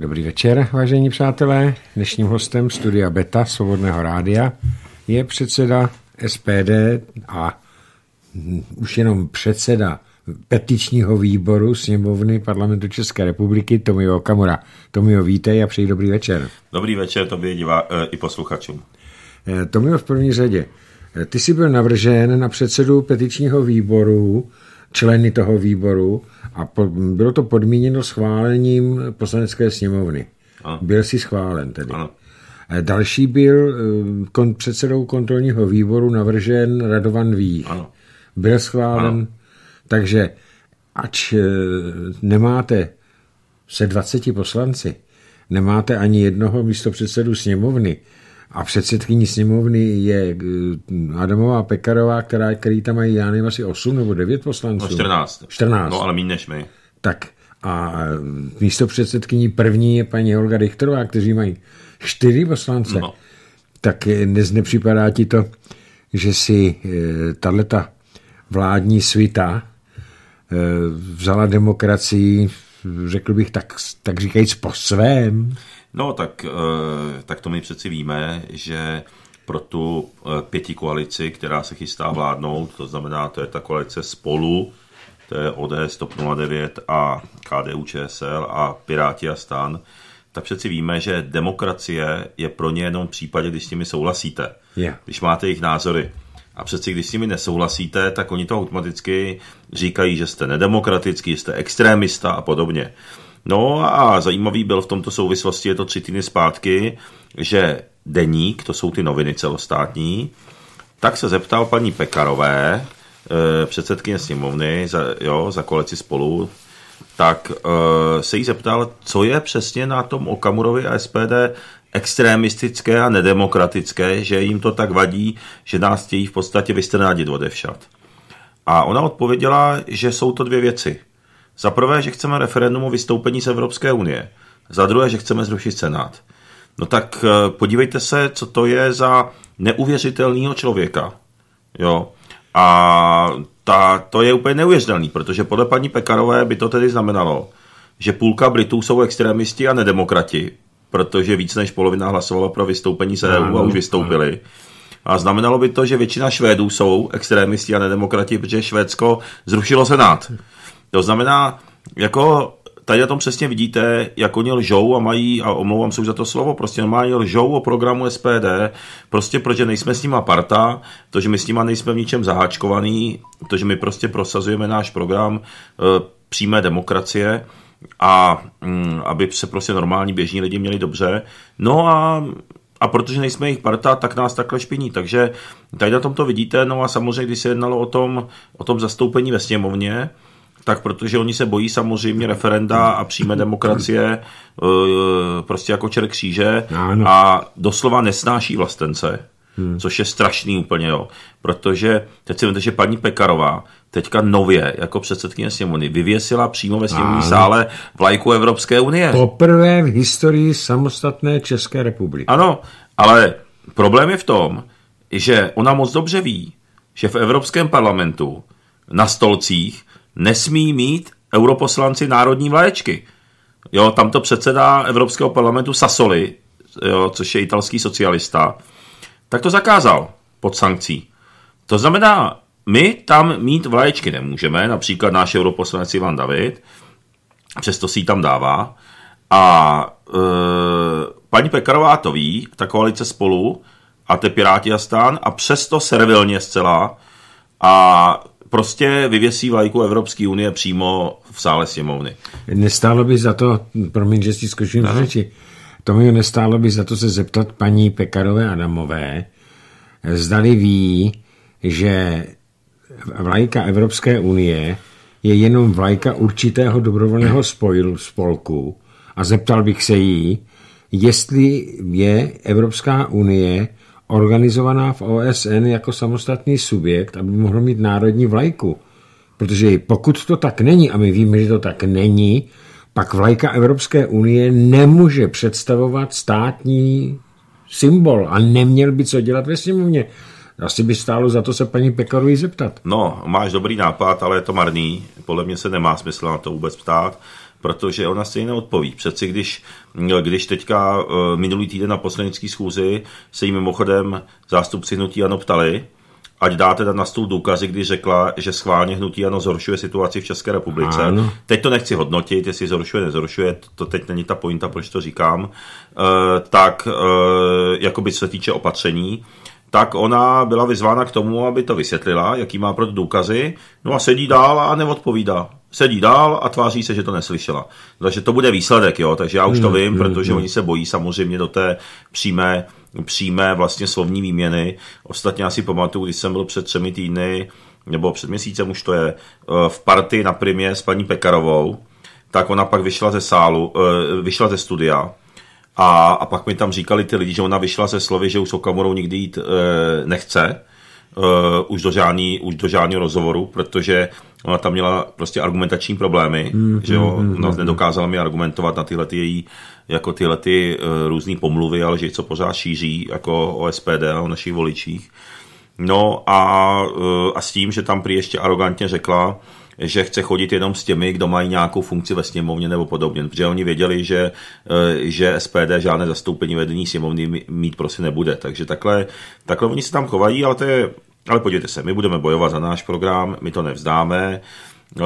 Dobrý večer, vážení přátelé. Dnešním hostem studia Beta Svobodného rádia je předseda SPD a už jenom předseda petičního výboru sněmovny parlamentu České republiky Tomio Okamura. Tomio, vítej a přeji dobrý večer. Dobrý večer by divá, e, i posluchačům. E, Tomio, v první řadě, eh, ty jsi byl navržen na předsedu petičního výboru, členy toho výboru, a po, bylo to podmíněno schválením poslanecké sněmovny. Ano. Byl si schválen tedy. Ano. Další byl eh, kon, předsedou kontrolního výboru navržen Radovan Ví. Ano. Byl schválen. Ano. Takže ač eh, nemáte se 20 poslanci, nemáte ani jednoho místo předsedu sněmovny, a předsedkyní sněmovny je eh, Adamová Pekarová, která, který tam mají, já nevím, asi 8 nebo 9 poslanců. No 14. 14. No ale méně než my. Tak a eh, místo předsedkyní první je paní Olga Richterová, kteří mají čtyři poslance. No. Tak eh, dnes nepřipadá ti to, že si tato vládní svita vzala demokracii, řekl bych tak, tak říkajíc po svém. No tak, eh, tak to my přeci víme, že pro tu eh, pěti koalici, která se chystá vládnout, to znamená, to je ta koalice spolu, to je ODS, TOP 09 a KDU, ČSL a Piráti a stan, tak přeci víme, že demokracie je pro ně jenom v případě, když s nimi souhlasíte, yeah. když máte jejich názory. A přeci, když s nimi nesouhlasíte, tak oni to automaticky říkají, že jste nedemokratický, jste extrémista a podobně. No a zajímavý byl v tomto souvislosti, je to tři týdny zpátky, že deník, to jsou ty noviny celostátní, tak se zeptal paní Pekarové, eh, předsedkyně sněmovny za, jo, za koleci spolu, tak eh, se jí zeptal, co je přesně na tom Okamurovi a SPD extremistické a nedemokratické, že jim to tak vadí, že nás chtějí v podstatě vystrnádit odevšat. A ona odpověděla, že jsou to dvě věci. Za prvé, že chceme referendum o vystoupení z Evropské unie. Za druhé, že chceme zrušit Senát. No tak eh, podívejte se, co to je za neuvěřitelného člověka. Jo. A ta, to je úplně neuvěřitelný, protože podle paní Pekarové by to tedy znamenalo, že půlka Britů jsou extremisti a nedemokrati, protože víc než polovina hlasovala pro vystoupení z EU a už vystoupili. A znamenalo by to, že většina Švédů jsou extremisti a nedemokrati, protože Švédsko zrušilo Senát. To znamená, jako tady na tom přesně vidíte, jak oni lžou a mají, a omlouvám se už za to slovo, prostě normálně lžou o programu SPD, prostě protože nejsme s nima parta, to, že my s nima nejsme v ničem zaháčkovaný, to, že my prostě prosazujeme náš program e, přímé demokracie, a mm, aby se prostě normální běžní lidi měli dobře. No a a protože nejsme jejich parta, tak nás takhle špiní. Takže tady na tom to vidíte. No a samozřejmě, když se jednalo o tom, o tom zastoupení ve sněmovně, tak protože oni se bojí samozřejmě referenda a přímé demokracie eh, prostě jako čer kříže a doslova nesnáší vlastence. Hmm. Což je strašný úplně, jo. Protože teď si vědete, že paní Pekarová teďka nově jako předsedkyně sněmovny vyvěsila přímo ve sněmovní sále vlajku Evropské unie. Poprvé v historii samostatné České republiky. Ano, ale problém je v tom, že ona moc dobře ví, že v Evropském parlamentu na stolcích nesmí mít europoslanci národní vlaječky. Jo, tam to předseda Evropského parlamentu Sassoli, jo, což je italský socialista, tak to zakázal pod sankcí. To znamená, my tam mít vlaječky nemůžeme, například náš europoslanec Ivan David, přesto si ji tam dává. A e, paní Pekarová to ví, ta koalice spolu a te Piráti a stán a přesto servilně zcela a prostě vyvěsí vlajku Evropské unie přímo v sále sněmovny. Nestálo by za to, promiň, že si skočím no. řeči, Tomio, nestálo by za to se zeptat paní Pekarové Adamové, zdali ví, že vlajka Evropské unie je jenom vlajka určitého dobrovolného spojil, spolku a zeptal bych se jí, jestli je Evropská unie organizovaná v OSN jako samostatný subjekt, aby mohlo mít národní vlajku. Protože pokud to tak není, a my víme, že to tak není, pak vlajka Evropské unie nemůže představovat státní symbol a neměl by co dělat ve sněmovně. Asi by stálo za to se paní Pekarovi zeptat. No, máš dobrý nápad, ale je to marný. Podle mě se nemá smysl na to vůbec ptát protože ona stejně odpoví. Přeci když, když teďka eh, minulý týden na poslanecké schůzi se jí mimochodem zástupci hnutí Ano ptali, ať dá teda na stůl důkazy, když řekla, že schválně hnutí ano zhoršuje situaci v České republice. Ano. Teď to nechci hodnotit, jestli zhoršuje, nezhoršuje, to teď není ta pointa, proč to říkám, e, tak e, eh, by se týče opatření, tak ona byla vyzvána k tomu, aby to vysvětlila, jaký má pro důkazy, no a sedí dál a neodpovídá sedí dál a tváří se, že to neslyšela. No, takže to bude výsledek, jo, takže já už to hmm, vím, hmm, protože hmm. oni se bojí samozřejmě do té přímé, přímé vlastně slovní výměny. Ostatně asi pamatuju, když jsem byl před třemi týdny, nebo před měsícem už to je, eh, v party na primě s paní Pekarovou, tak ona pak vyšla ze sálu, eh, vyšla ze studia a, a pak mi tam říkali ty lidi, že ona vyšla ze slovy, že už s Okamurou nikdy jít eh, nechce, uh, už, do žádný, už do žádného rozhovoru, protože ona tam měla prostě argumentační problémy, mm, že jo, mm, hmm mm, nedokázala mi argumentovat na tyhle ty její jako tyhle ty uh, eh, různé pomluvy, ale že co pořád šíří jako o SPD a o našich voličích. No a, uh, a s tím, že tam prý ještě arrogantně řekla, že chce chodit jenom s těmi, kdo mají nějakou funkci ve sněmovně nebo podobně, protože oni věděli, že, eh, že SPD žádné zastoupení vedení sněmovny mít prostě nebude. Takže takhle, takhle oni se tam chovají, ale to je, ale podívejte se, my budeme bojovat za náš program, my to nevzdáme, eh,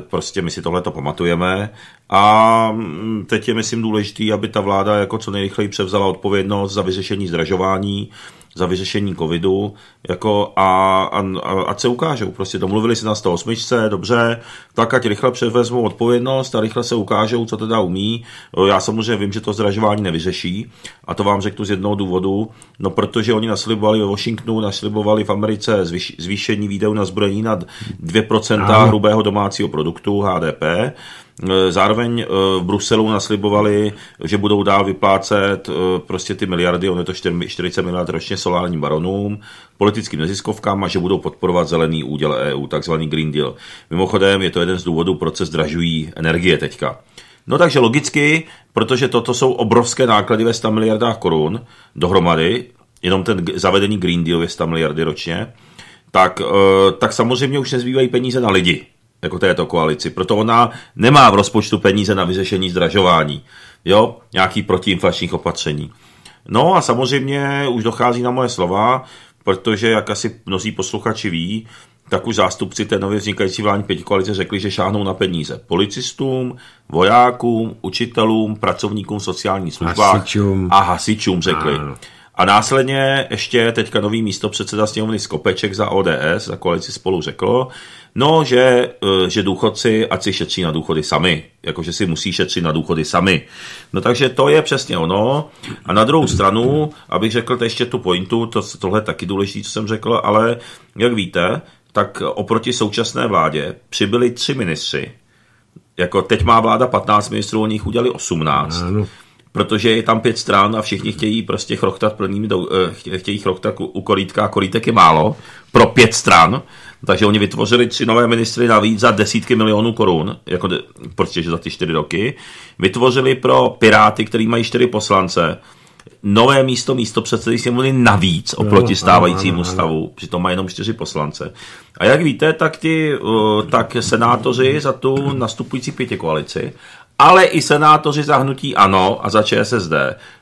prostě my si tohle to pamatujeme a mm, teď je, myslím, důležitý, aby ta vláda jako co nejrychleji převzala odpovědnost za vyřešení zdražování, za vyřešení covidu jako a, a, a, ať se ukážou. Prostě domluvili se na 108, dobře, tak ať rychle převezmou odpovědnost a rychle se ukážou, co teda umí. Já samozřejmě vím, že to zdražování nevyřeší a to vám řeknu z jednoho důvodu, no protože oni naslibovali ve Washingtonu, naslibovali v Americe zvýš, zvýšení výdajů na zbrojení nad 2% Aha. hrubého domácího produktu HDP Eh, zároveň eh, v Bruselu naslibovali, že budou dál vyplácet eh, prostě ty miliardy, on je to 40 miliard ročně solárním baronům, politickým neziskovkám a že budou podporovat zelený úděl EU, takzvaný Green Deal. Mimochodem je to jeden z důvodů, proč se zdražují energie teďka. No takže logicky, protože toto jsou obrovské náklady ve 100 miliardách korun dohromady, jenom ten zavedený Green Deal je 100 miliardy ročně, tak, tak samozřejmě už nezbývají peníze na lidi jako této koalici. Proto ona nemá v rozpočtu peníze na vyřešení zdražování, jo, nějaký protiinflačních opatření. No a samozřejmě už dochází na moje slova, protože, jak asi mnozí posluchači ví, tak už zástupci té nově vznikající vládní pětikoalice řekli, že šáhnou na peníze policistům, vojákům, učitelům, pracovníkům v sociálních službách hasičům. a hasičům řekli. A následně ještě teďka nový místo předseda sněmovny Skopeček za ODS, za koalici spolu řekl, No, že, eh, že důchodci, ať si šetří na důchody sami, jakože si musí šetřit na důchody sami. No takže to je přesně ono. A na druhou stranu, abych řekl ještě tu pointu, to, tohle je taky důležité, co jsem řekl, ale jak víte, tak oproti současné vládě přibyli tři ministři. Jako teď má vláda 15 ministrů, oni jich udělali 18. Ano no. protože je tam pět stran a všichni chtějí prostě chrochtat plnými, do, eh, chtějí chrochtat u, u a kolítek je málo pro pět stran. Takže oni vytvořili tři nové ministry navíc za desítky milionů korun, jako de, prostě, že za ty čtyři roky. Vytvořili pro Piráty, který mají čtyři poslance, nové místo místo předsedy sněmovny navíc oproti stávajícímu stavu, přitom má jenom čtyři poslance. A jak víte, tak ti tak senátoři za tu nastupující pěti koalici, ale i senátoři za hnutí ANO a za ČSSD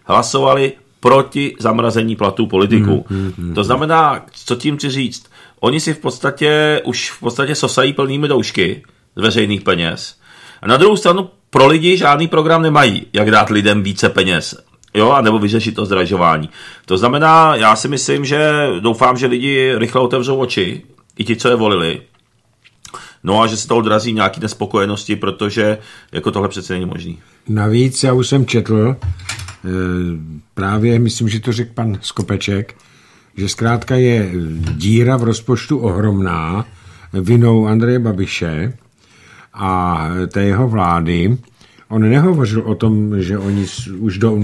hlasovali proti zamrazení platů politiků. Hmm, hmm, hmm, to znamená, co tím chci říct, oni si v podstatě už v podstatě sosají plnými doušky z veřejných peněz. A na druhou stranu pro lidi žádný program nemají, jak dát lidem více peněz. Jo, a nebo vyřešit to zdražování. To znamená, já si myslím, že doufám, že lidi rychle otevřou oči, i ti, co je volili. No a že se to odrazí nějaký nespokojenosti, protože jako tohle přece není možný. Navíc já už jsem četl, eh, právě myslím, že to řekl pan Skopeček, že zkrátka je díra v rozpočtu ohromná vinou Andreje Babiše a té jeho vlády. On nehovořil o tom, že oni už do,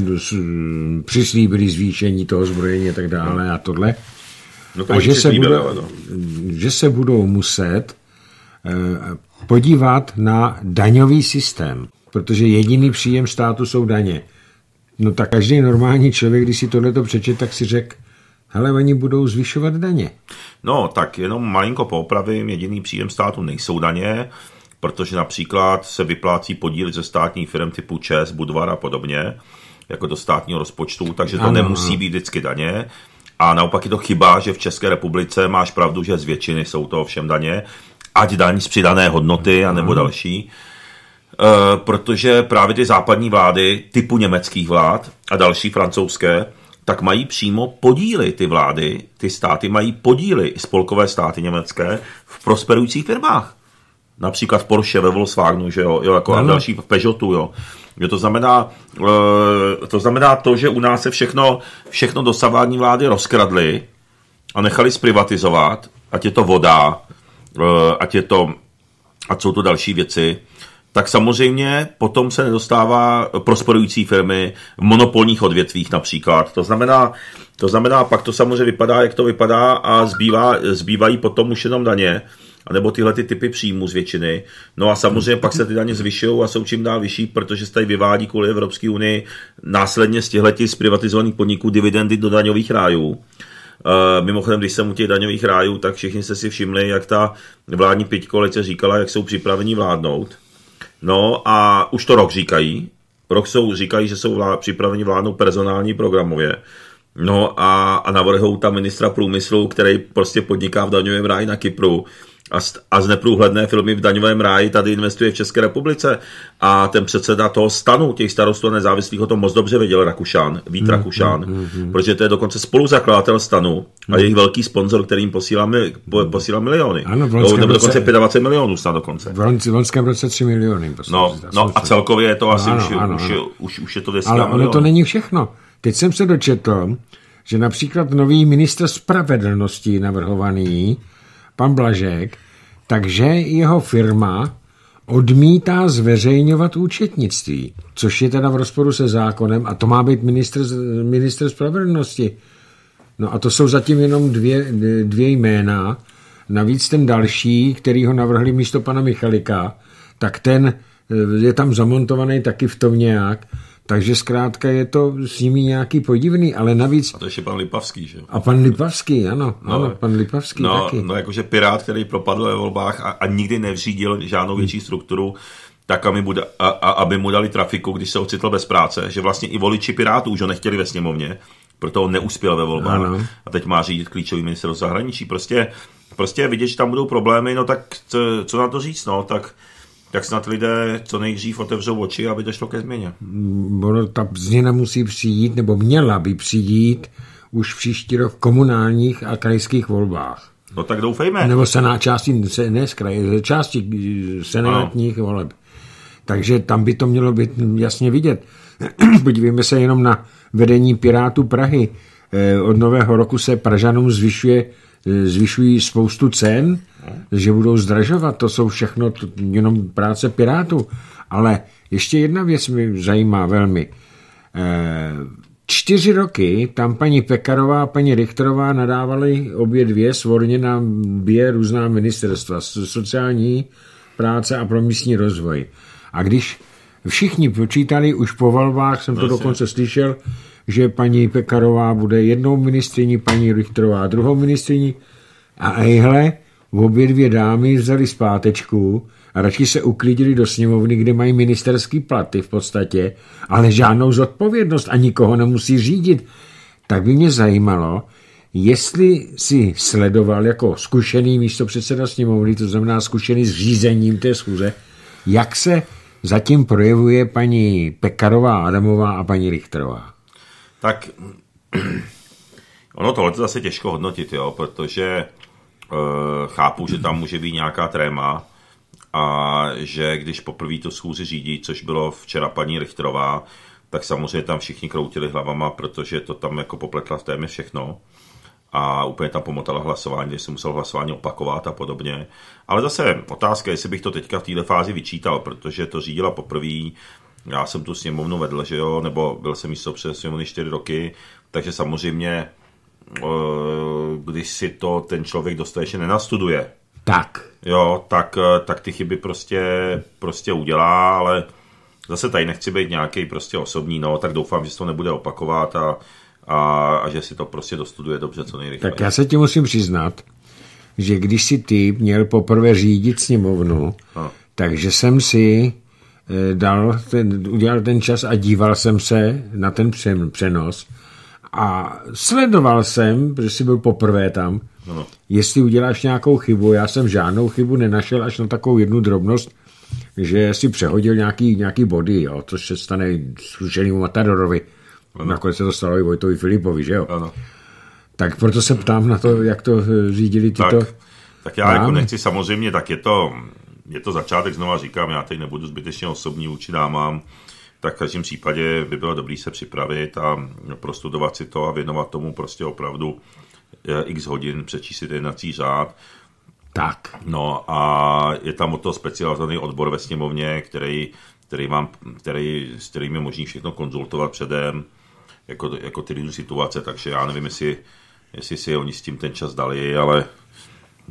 přislíbili zvýšení toho zbrojení a tak dále a tohle. No to a že se, budou, no. že se budou muset eh, podívat na daňový systém, protože jediný příjem státu jsou daně. No tak každý normální člověk, když si tohle to přečet, tak si řekl, Hele, oni budou zvyšovat daně. No, tak jenom malinko poopravím, jediný příjem státu nejsou daně, protože například se vyplácí podíl ze státních firm typu ČES, Budvar a podobně, jako do státního rozpočtu, takže to ano, nemusí být vždycky daně. A naopak je to chyba, že v České republice máš pravdu, že z většiny jsou to všem daně, ať daň z přidané hodnoty, anebo nebo další. E, protože právě ty západní vlády, typu německých vlád a další francouzské, tak mají přímo podíly ty vlády, ty státy mají podíly, spolkové státy německé, v prosperujících firmách. Například v Porsche, ve Volkswagenu, že jo, jo jako no, a další v Peugeotu, jo. jo to, znamená, e, to znamená to, že u nás se všechno, všechno dosavádní vlády rozkradly a nechali zprivatizovat, ať je to voda, e, ať je to, ať jsou to další věci, tak samozřejmě potom se nedostává prosperující firmy v monopolních odvětvích například. To znamená, to znamená, pak to samozřejmě vypadá, jak to vypadá a zbývá, zbývají potom už jenom daně, nebo tyhle ty typy příjmů z většiny. No a samozřejmě pak se ty daně zvyšují a jsou čím dál vyšší, protože se tady vyvádí kvůli Evropské unii následně z těchto z privatizovaných podniků dividendy do daňových rájů. Eh, mimochodem, když jsem u těch daňových rájů, tak všichni jste si všimli, jak ta vládní pětikoalice říkala, jak jsou připraveni vládnout. No a už to rok říkají. Rok jsou, říkají, že jsou vlá, připraveni vládnout personální programově. No a, a navrhou tam ministra průmyslu, který prostě podniká v daňovém ráji na Kypru a z, a z neprůhledné filmy v daňovém ráji tady investuje v České republice. A ten předseda toho stanu, těch starostů a nezávislých, o tom moc dobře věděl Rakušán, Vít mm, Rakušán, mm, mm, hmm. protože to je dokonce spoluzakladatel stanu mm. a hmm. jejich velký sponzor, kterým posílá, mi, hmm. posílá miliony. Ano, v no, nebo dokonce 25 milionů snad dokonce. V loňském roce 3 miliony. Prostě, no, no a celkově je to no, asi ano, už, ano, už, ano. Už, už je to deska Ale ono to není všechno. Teď jsem se dočetl, že například nový minister spravedlnosti navrhovaný, pan Blažek, takže jeho firma odmítá zveřejňovat účetnictví, což je teda v rozporu se zákonem a to má být minister, minister spravedlnosti. No a to jsou zatím jenom dvě, dvě jména. Navíc ten další, který ho navrhli místo pana Michalika, tak ten eh, je tam zamontovaný taky v tom nějak. Takže zkrátka je to s nimi nějaký podivný, ale navíc... A to ještě pan Lipavský, že? A pan Lipavský, ano, no, ano pan Lipavský no, taky. No, jakože pirát, který propadl ve volbách a, a nikdy nevřídil žádnou hmm. větší strukturu, tak aby mu, da, a, a, aby mu dali trafiku, když se ocitl bez práce, že vlastně i voliči Pirátů už ho nechtěli ve sněmovně, proto on neuspěl ve volbách ano. a teď má řídit klíčový minister zahraničí. Prostě, prostě vidět, že tam budou problémy, no tak co na to říct, no, tak tak snad lidé co nejdřív otevřou oči, aby došlo ke změně. Mm, ono, ta změna musí přijít, nebo měla by přijít už příští rok v komunálních a krajských volbách. No tak doufejme. Nebo na části, ne z kraje, ze části eh, senátních ano. voleb. Takže tam by to mělo být jasně vidět. Podívejme se jenom na vedení Pirátů Prahy. Eh, od nového roku se Pražanům zvyšuje Eh, zvyšují spoustu cen, že budou zdražovat. To jsou všechno jenom práce Pirátů. Ale ještě jedna věc mě zajímá velmi. Eh, čtyři roky tam paní Pekarová a paní Richterová nadávaly obě dvě svorně na dvě různá ministerstva, sociální práce a promístní rozvoj. A když všichni počítali, už po valbách jsem to vlastně. dokonce slyšel, že paní Pekarová bude jednou ministriní, paní Richterová druhou ministriní. A ejhle, obě dvě dámy vzali zpátečku a radši se uklidili do sněmovny, kde mají ministerský platy v podstatě, ale žádnou zodpovědnost a nikoho nemusí řídit. Tak by mě zajímalo, jestli si sledoval jako zkušený předseda sněmovny, to znamená zkušený s řízením té schůze, jak se zatím projevuje paní Pekarová Adamová a paní Richterová. Tak ono tohle je zase těžko hodnotit, jo, protože e, chápu, že tam může být nějaká tréma a že když poprvé to schůzi řídí, což bylo včera paní Richterová, tak samozřejmě tam všichni kroutili hlavama, protože to tam jako popletla v témě všechno a úplně tam pomotala hlasování, že se muselo hlasování opakovat a podobně. Ale zase otázka, jestli bych to teďka v této fázi vyčítal, protože to řídila poprvé, já jsem tu sněmovnu vedl, že jo, nebo byl jsem místo před sněmovny 4 roky, takže samozřejmě, eh, když si to ten člověk dostatečně nenastuduje, tak. Jo, tak, eh, tak ty chyby prostě, prostě udělá, ale zase tady nechci být nějaký prostě osobní, no, tak doufám, že se to nebude opakovat a, a, a že si to prostě dostuduje dobře co nejrychleji. Tak já se ti musím přiznat, že když si ty měl poprvé řídit sněmovnu, a. No. takže jsem si Eh, dal ten, udělal ten čas a díval jsem se na ten přenos a sledoval jsem, protože jsi byl poprvé tam, ano. jestli uděláš nějakou chybu. Já jsem žádnou chybu nenašel až na takovou jednu drobnost, že si přehodil nějaký, nějaký body, jo, což se stane slušenému Matadorovi. Ano. Nakonec se to stalo i Vojtovi Filipovi, že jo? Ano. Tak proto se ptám na to, jak to eh, řídili tyto... Tak, tak já jako nechci samozřejmě, tak je to je to začátek, znova říkám, já teď nebudu zbytečně osobní vůči dámám, tak v každém případě by bylo dobré se připravit a prostudovat si to a věnovat tomu prostě opravdu eh, x hodin, přečíst si jednací řád. Tak. No a je tam o to specializovaný odbor ve sněmovně, který, který mám, který, s kterým je možný všechno konzultovat předem, jako, jako ty situace, takže já nevím, jestli, jestli si oni s tím ten čas dali, ale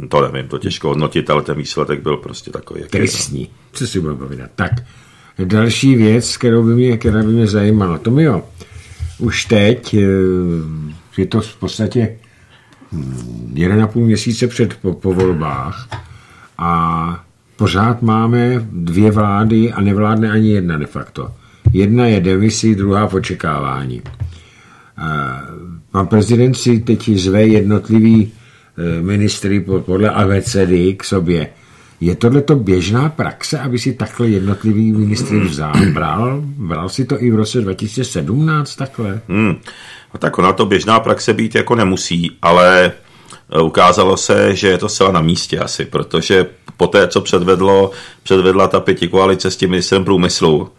to nevím, to těžko hodnotit, ale ten výsledek byl prostě takový. No. Tristní, co si budeme povídat. Tak, další věc, kterou by mě, která by mě zajímala, to mi jo, už teď eh, je to v podstatě hm, jeden a půl měsíce před po, po volbách a pořád máme dvě vlády a nevládne ani jedna de facto. Jedna je demisi, druhá v očekávání. Eh, pan prezident si teď zve jednotlivý Eh, ministry podle abecedy k sobě. Je to běžná praxe, aby si takhle jednotlivý ministry vzal? Bral, bral si to i v roce 2017 takhle? Hmm. A no tak ona to běžná praxe být jako nemusí, ale eh, ukázalo se, že je to zcela na místě asi, protože po té, co předvedlo, předvedla ta pětikoalice s tím ministrem průmyslu,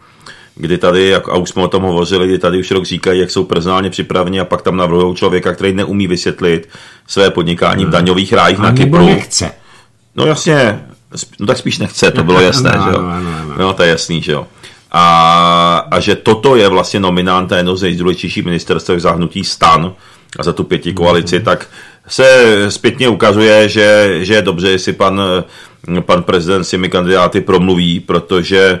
kdy tady, jak, a už jsme o tom hovořili, kdy tady už rok říkají, jak jsou personálně připraveni a pak tam navrhují člověka, který neumí vysvětlit své podnikání v hmm. daňových rájích a na Kypru. nechce. No jasně, no tak spíš nechce, to bylo jasné, no, že jo. No, no, no. no to je jasný, že jo. A, a že toto je vlastně nominant jedno z nejdůležitějších za hnutí stan a za tu pěti koalici, mm-hmm. tak se zpětně ukazuje, že, že je dobře, jestli pan, pan prezident s těmi kandidáty promluví, protože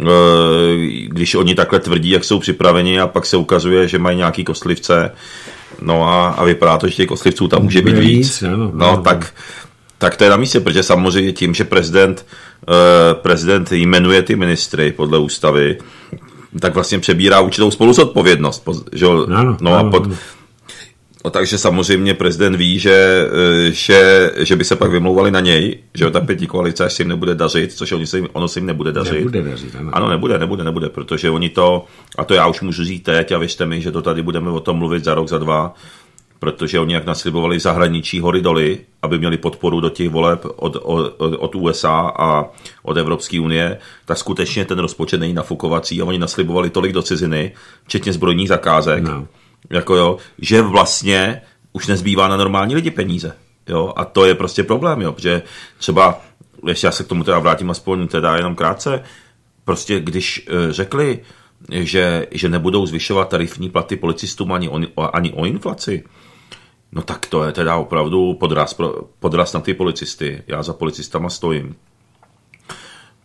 Eh, když oni takhle tvrdí, jak jsou připraveni a pak se ukazuje, že mají nějaký kostlivce, no a, a vypadá to, že těch kostlivců tam může být víc, no tak, tak to je na místě, protože samozřejmě tím, že prezident, eh, prezident jmenuje ty ministry podle ústavy, tak vlastně přebírá určitou spoluzodpovědnost. Že? No a pod, a no, takže samozřejmě prezident ví, že, eh, že, že by se pak vymlouvali na něj, že ta pěti koalice, až se jim nebude dařit, což oni se jim, ono se jim nebude dařit. Nebude dařit ano. ano, nebude, nebude, nebude, protože oni to, a to já už můžu říct teď a věřte mi, že to tady budeme o tom mluvit za rok, za dva, protože oni jak naslibovali zahraničí hory doly, aby měli podporu do těch voleb od, od, od USA a od Evropské unie, tak skutečně ten rozpočet není nafukovací a oni naslibovali tolik do ciziny, včetně zbrojních zakázek. No jako jo, že vlastně už nezbývá na normální lidi peníze. Jo, a to je prostě problém, jo, protože třeba, ještě já se k tomu teda vrátím aspoň teda jenom krátce, prostě když eh, řekli, že, že nebudou zvyšovat tarifní platy policistům ani o, ani o inflaci, no tak to je teda opravdu podraz, podraz na ty policisty. Já za policistama stojím.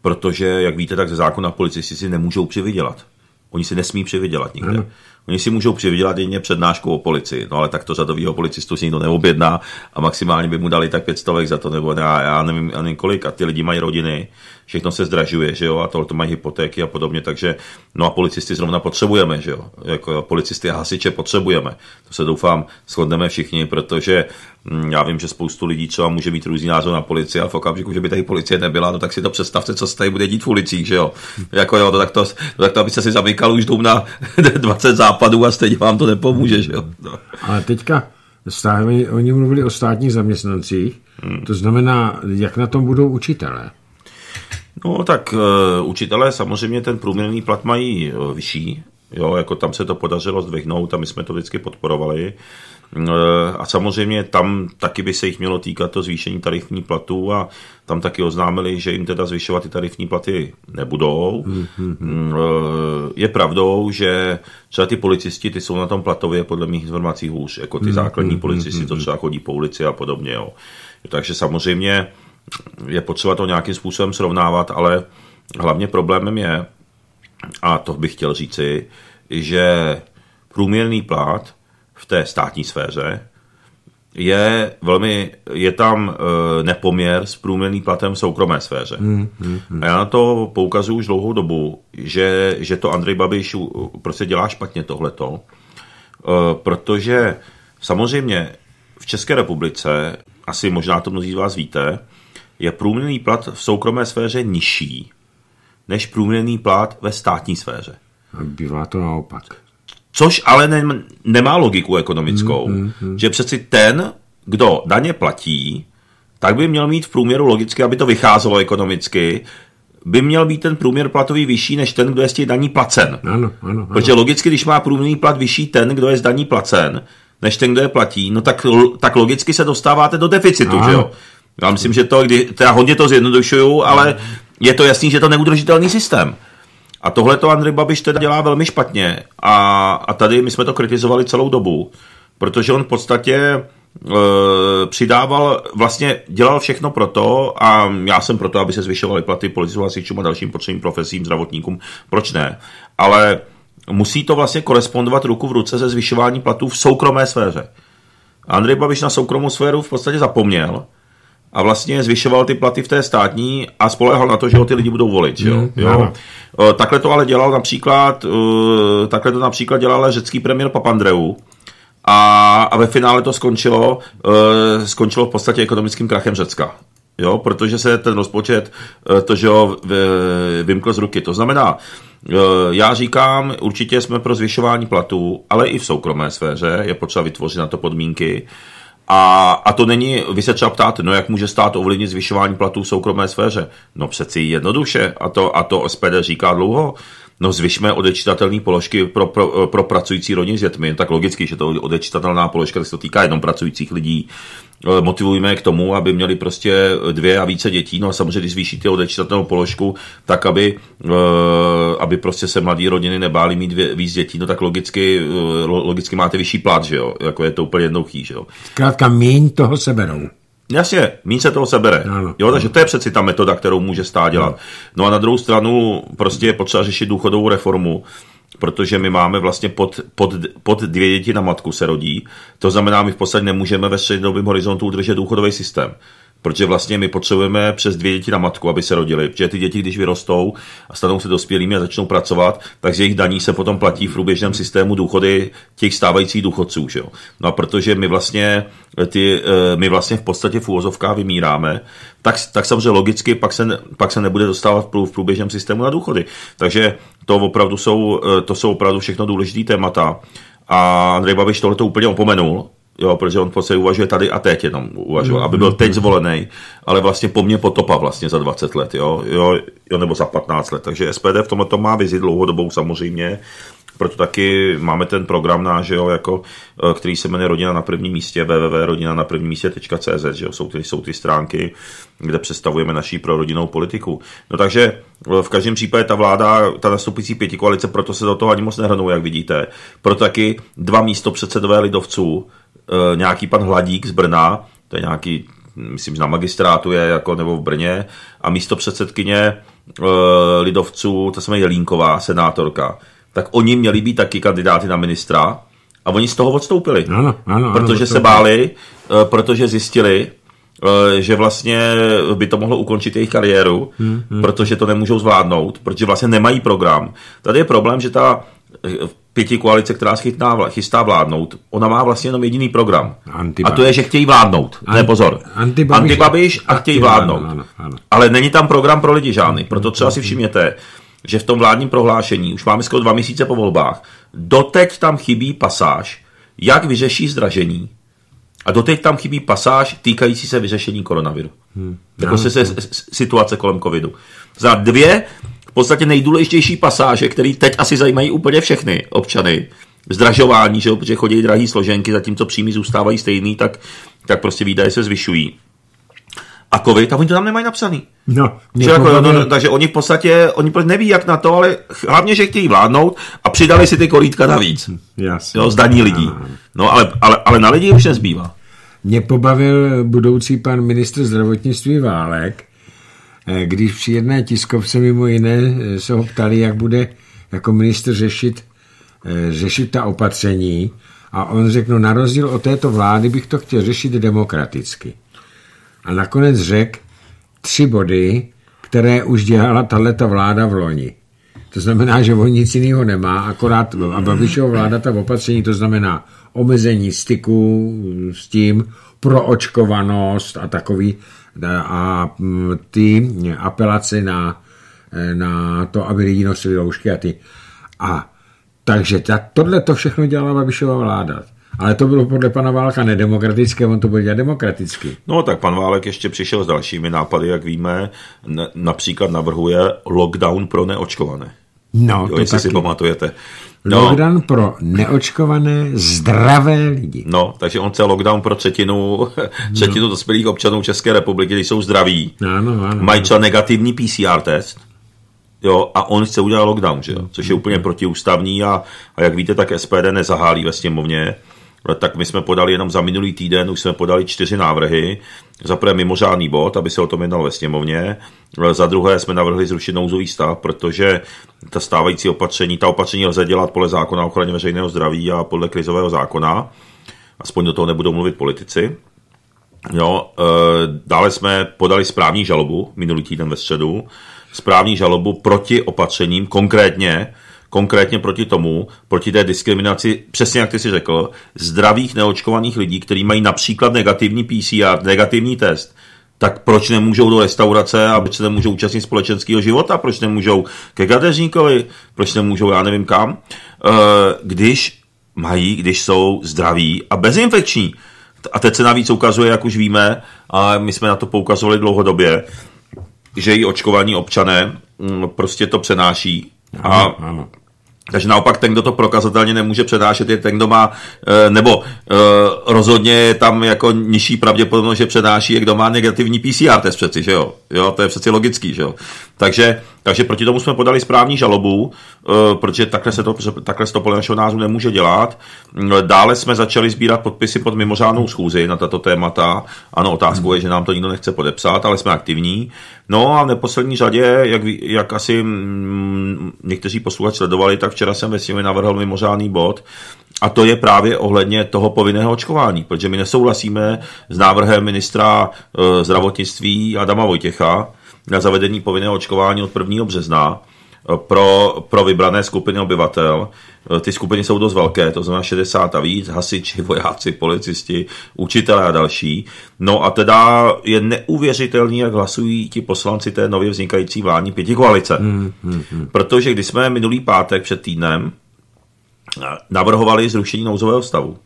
Protože, jak víte, tak ze zákona policisti si nemůžou přivydělat. Oni si nesmí přivydělat nikde. Hmm. Oni si můžou přivydělat jedině přednášku o policii, no ale tak to řadovýho policistu si nikdo neobjedná a maximálně by mu dali tak pět stovek za to, nebo já, já nevím ani kolik, a ty lidi mají rodiny, všechno se zdražuje, že jo, a tohle to mají hypotéky a podobně, takže, no a policisty zrovna potřebujeme, že jo, jako policisty a hasiče potřebujeme, to se doufám shodneme všichni, protože hm, já vím, že spoustu lidí třeba může mít různý názor na policii, a v okamžiku, že by tady policie nebyla, no tak si to představte, co se tady bude dít v ulicích, že jo, jako jo, no, tak to, no, tak to aby se si zamykal už dům na 20 zápasů západu a stejně vám to nepomůže. Že jo? No. Ale teďka stále, oni mluvili o státních zaměstnancích, hmm. to znamená, jak na tom budou učitelé? No tak uh, učitelé samozřejmě ten průměrný plat mají uh, vyšší, jo, jako tam se to podařilo zdvihnout a my jsme to vždycky podporovali. Uh, Eh, a samozřejmě tam taky by se jich mělo týkat to zvýšení tarifní platů a tam taky oznámili, že jim teda zvyšovat ty tarifní platy nebudou. Mm-hmm. Eh, je pravdou, že třeba ty policisti, ty jsou na tom platově podle mých informací hůř, jako ty mm-hmm. základní policisti, co mm-hmm. třeba chodí po ulici a podobně. Jo. Takže samozřejmě je potřeba to nějakým způsobem srovnávat, ale hlavně problémem je, a to bych chtěl říci, že průměrný plat v té státní sféře, je velmi, je tam e, nepoměr s průměrným platem v soukromé sféře. Hmm, hmm, hmm. A já na to poukazuju už dlouhou dobu, že, že to Andrej Babiš prostě dělá špatně tohleto, e, protože samozřejmě v České republice, asi možná to mnozí z vás víte, je průměrný plat v soukromé sféře nižší než průměrný plat ve státní sféře. bývá to naopak. Což ale ne, nemá logiku ekonomickou. Mm, mm, mm. Že přeci ten, kdo daně platí, tak by měl mít v průměru logicky, aby to vycházelo ekonomicky, by měl být ten průměr platový vyšší než ten, kdo je z těch daní placen. Ano, ano, ano. Protože logicky, když má průměrný plat vyšší ten, kdo je z daní placen, než ten, kdo je platí, no tak, tak logicky se dostáváte do deficitu, ano. že jo? Já myslím, že to, kdy, teda hodně to zjednodušuju, ale je to jasný, že to neudržitelný systém. A tohle to Andrej Babiš teda dělá velmi špatně. A, a tady my jsme to kritizovali celou dobu, protože on v podstatě e, přidával, vlastně dělal všechno pro to a já jsem pro to, aby se zvyšovaly platy policistům, hasičům a dalším potřebným profesím, zdravotníkům, proč ne? Ale musí to vlastně korespondovat ruku v ruce se zvyšování platů v soukromé sféře. Andrej Babiš na soukromou sféru v podstatě zapomněl a vlastně zvyšoval ty platy v té státní a spolehal na to, že ho ty lidi budou volit. Že jo? Mm, jo? E, takhle to ale dělal například, e, takhle to například dělal řecký premiér Papandreou, a, a ve finále to skončilo, e, skončilo v podstatě ekonomickým krachem Řecka. Jo, protože se ten rozpočet to, že ho vymkl z ruky. To znamená, já říkám, určitě jsme pro zvyšování platů, ale i v soukromé sféře je potřeba vytvořit na to podmínky. A, a to není, vy se třeba ptáte, no jak může stát ovlivnit zvyšování platů v soukromé sféře? No přeci jednoduše, a to, a to SPD říká dlouho no zvyšme odečitatelné položky pro, pro, pro pracující rodiny s dětmi. Tak logicky, že to odečitatelná položka, tak se to týká jenom pracujících lidí. E, Motivujeme k tomu, aby měli prostě dvě a více dětí. No a samozřejmě, když zvýšíte odečitatelnou položku, tak aby, e, aby prostě se mladé rodiny nebáli mít dvě, víc dětí, no tak logicky, e, logicky máte vyšší plat, že jo? Jako je to úplně jednoduchý, že jo? Zkrátka, míň toho seberou. Jasně, míň se toho sebere. Ano. Jo, takže to je přeci ta metoda, kterou může stát dělat. No a na druhou stranu prostě je potřeba řešit důchodovou reformu, protože my máme vlastně pod, pod, pod dvě děti na matku se rodí. To znamená, my v podstatě nemůžeme ve střednědobém horizontu udržet důchodový systém. Protože vlastně my potřebujeme přes dvě děti na matku, aby se rodili. Protože ty děti, když vyrostou a stanou se dospělými a začnou pracovat, tak z jejich daní se potom platí v průběžném systému důchody těch stávajících důchodců. Že jo? No a protože my vlastně, eh, ty, eh, my vlastně v podstatě v úvozovkách vymíráme, tak, tak samozřejmě logicky pak se, pak se nebude dostávat v průběžném systému na důchody. Takže to opravdu jsou, eh, to jsou opravdu všechno důležité témata. A Andrej Babiš tohle to úplně opomenul, Jo, protože on se uvažuje tady a teď jenom uvažoval, aby byl teď zvolený, ale vlastně po mně potopa vlastně za 20 let, jo, jo, jo nebo za 15 let. Takže SPD v tomhle to má vizi dlouhodobou samozřejmě, proto taky máme ten program náš, jo, jako, eh, který se jmenuje Rodina na prvním místě, www.rodina na prvním místě.cz, že jo, jsou ty, jsou ty stránky, kde představujeme naší prorodinnou politiku. No takže eh, v každém případě ta vláda, ta nastupující pěti koalice, proto se do toho ani moc nehrnou, jak vidíte. Proto taky dva místo předsedové lidovců, Eh, nějaký pan Hladík z Brna, to je nějaký, myslím, že na magistrátu je, jako, nebo v Brně, a místo předsedkyně eh, lidovců, to se jmenuje Jelínková, senátorka, tak oni měli být taky kandidáty na ministra a oni z toho odstoupili. Ano, ano, protože odstoupili. se báli, eh, protože zjistili, že vlastně by to mohlo ukončit jejich kariéru, hmm, hmm. protože to nemůžou zvládnout, protože vlastně nemají program. Tady je problém, že ta pěti koalice, která se chytá, chystá vládnout, ona má vlastně jenom jediný program. Antibabiš. A to je, že chtějí vládnout. An- ne, pozor. Antibabiš, Antibabiš a chtějí vládnout. Ano, ano, ano. Ale není tam program pro lidi žádný. Proto třeba si všimněte, že v tom vládním prohlášení, už máme skoro dva měsíce po volbách, doteď tam chybí pasáž, jak vyřeší zdražení, a doteď tam chybí pasáž týkající se vyřešení koronaviru. Hmm. Jako se, se, situace kolem covidu. Za dvě podstatě nejdůležitější pasáže, který teď asi zajímají úplně všechny občany. Zdražování, že protože chodí drahé složenky, zatímco příjmy zůstávají stejný, tak, tak prostě výdaje se zvyšují. A covid, a oni to tam nemají napsaný. No, že jako, no, no, no, no. no, takže oni v podstatě, oni prostě neví jak na to, ale hlavně, že chtějí vládnout a přidali si ty korítka navíc. Jasně. Jo, zdaní lidí. No, ale, ale, ale na lidi už nezbývá. Mě pobavil budoucí pan ministr zdravotnictví Válek, Eh, když při jedné tiskovce mimo jiné eh, se ho ptali, jak bude jako minister řešit, eh, řešit ta opatření a on řekl, no na rozdíl od této vlády bych to chtěl řešit demokraticky. A nakonec řekl tři body, které už dělala tato vláda v loni. To znamená, že on nic jiného nemá, akorát a Babišova vláda ta opatření, to znamená omezení styku s tím, proočkovanost a takový, a mm, ty apelace na, eh, na to, aby lidi nosili roušky a ty. A takže ta, tohle to všechno dělala Babišova vláda. Ale to bylo podle pana Válka nedemokratické, on to bude dělat demokraticky. No tak pan Válek ještě přišel s dalšími nápady, jak víme. Například navrhuje lockdown pro neočkované. No, jo, to jestli taky. si pamatujete. No. Lockdown pro neočkované zdravé lidi. No, takže on chce lockdown pro třetinu, no. třetinu no. dospělých občanů České republiky, kteří jsou zdraví, ano, ano, mají třeba negativní PCR test, jo, a on chce udělat lockdown, že jo, což je mm. úplně protiústavní a, a jak víte, tak SPD nezahálí ve sněmovně, No, tak my jsme podali jenom za minulý týden, už jsme podali čtyři návrhy. Za prvé mimořádný bod, aby se o tom jednal ve sněmovně. Za druhé jsme navrhli zrušit nouzový stav, protože ta stávající opatření, ta opatření lze dělat podle zákona o ochraně veřejného zdraví a podle krizového zákona. Aspoň do toho nebudou mluvit politici. Jo, e, dále jsme podali správní žalobu minulý týden ve středu. Správní žalobu proti opatřením, konkrétně konkrétně proti tomu, proti té diskriminaci, přesně jak ty si řekl, zdravých neočkovaných lidí, kteří mají například negativní PCR, negativní test, tak proč nemůžou do restaurace a proč se nemůžou účastnit společenského života, proč nemůžou ke kadeřníkovi, proč nemůžou já nevím kam, eh, když mají, když jsou zdraví a bezinfekční. A teď se navíc ukazuje, jak už víme, a my jsme na to poukazovali dlouhodobě, že i očkovaní občané mm, prostě to přenáší a, ano. Takže naopak ten, kdo to prokazatelně nemůže přenášet, je ten, kdo má, eh, nebo eh, rozhodně je tam jako nižší pravděpodobnost, že přenáší, je kdo má negativní PCR test přeci, že jo? Jo, to je přeci logický, že jo. Takže, takže proti tomu jsme podali správní žalobu, eh, protože takhle se to, takhle se to podle našeho názvu nemůže dělat. Mm, dále jsme začali sbírat podpisy pod mimořádnou schůzi na tato témata. Ano, otázkou je, že nám to nikdo nechce podepsat, ale jsme aktivní. No a v neposlední řadě, jak, jak asi mm, někteří posluchači sledovali, tak včera jsem ve sněmě navrhl mimořádný bod, a to je právě ohledně toho povinného očkování, protože my nesouhlasíme s návrhem ministra eh, zdravotnictví Adama Vojtěcha na zavedení povinného očkování od 1. března eh, pro, pro vybrané skupiny obyvatel. Eh, ty skupiny jsou dost velké, to znamená 60 a víc, hasiči, vojáci, policisti, učitelé a další. No a teda je neuvěřitelný, jak hlasují ti poslanci té nově vznikající vládní koalice. Hmm, hmm, hmm. Protože když jsme minulý pátek před týdnem navrhovali zrušení nouzového stavu.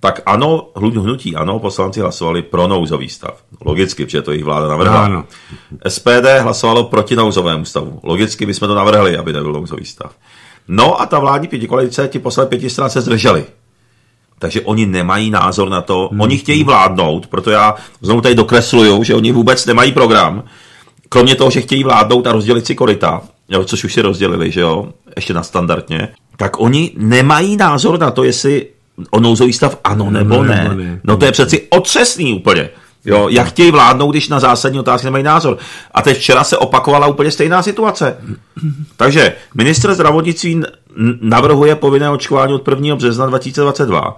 Tak ano, hnutí ano, poslanci hlasovali pro nouzový stav. Logicky, protože to jejich vláda navrhla. Ano. SPD hlasovalo proti nouzovému stavu. Logicky bychom to navrhli, aby nebyl nouzový stav. No a ta vládní pětikoalice, ti poslední pěti stran se zdrželi. Takže oni nemají názor na to, hmm. oni chtějí vládnout, proto já znovu tady dokresluju, že oni vůbec nemají program, kromě toho, že chtějí vládnout a rozdělit si korita, jo, což už si rozdělili, že jo, ještě na standardně, tak oni nemají názor na to, jestli o nouzový stav ano nebo ne. No to je přeci otřesný úplně. Jo, jak chtějí vládnout, když na zásadní otázky nemají názor. A teď včera se opakovala úplně stejná situace. Takže minister zdravotnictví navrhuje povinné očkování od 1. března 2022.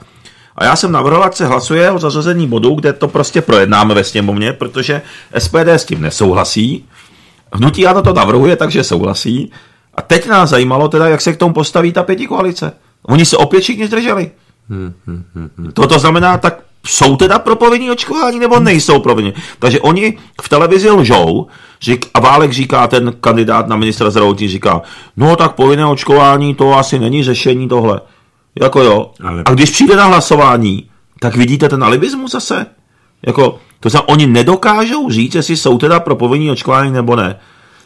A já jsem navrhl, ať se hlasuje o zařazení bodu, kde to prostě projednáme ve sněmovně, protože SPD s tím nesouhlasí Hnutí ano to navrhuje, takže souhlasí. A teď nás zajímalo teda, jak se k tomu postaví ta pěti koalice. Oni se opět všichni zdrželi. Toto To, to znamená, tak jsou teda pro povinný očkování nebo nejsou povinní. Takže oni v televizi lžou řík, a Válek říká, ten kandidát na ministra zdravotní říká, no tak povinné očkování to asi není řešení tohle. Jako jo. Ale... A když přijde na hlasování, tak vidíte ten alibismus zase. Jako, to znamená, oni nedokážou říct, jestli jsou teda pro povinní očkování nebo ne.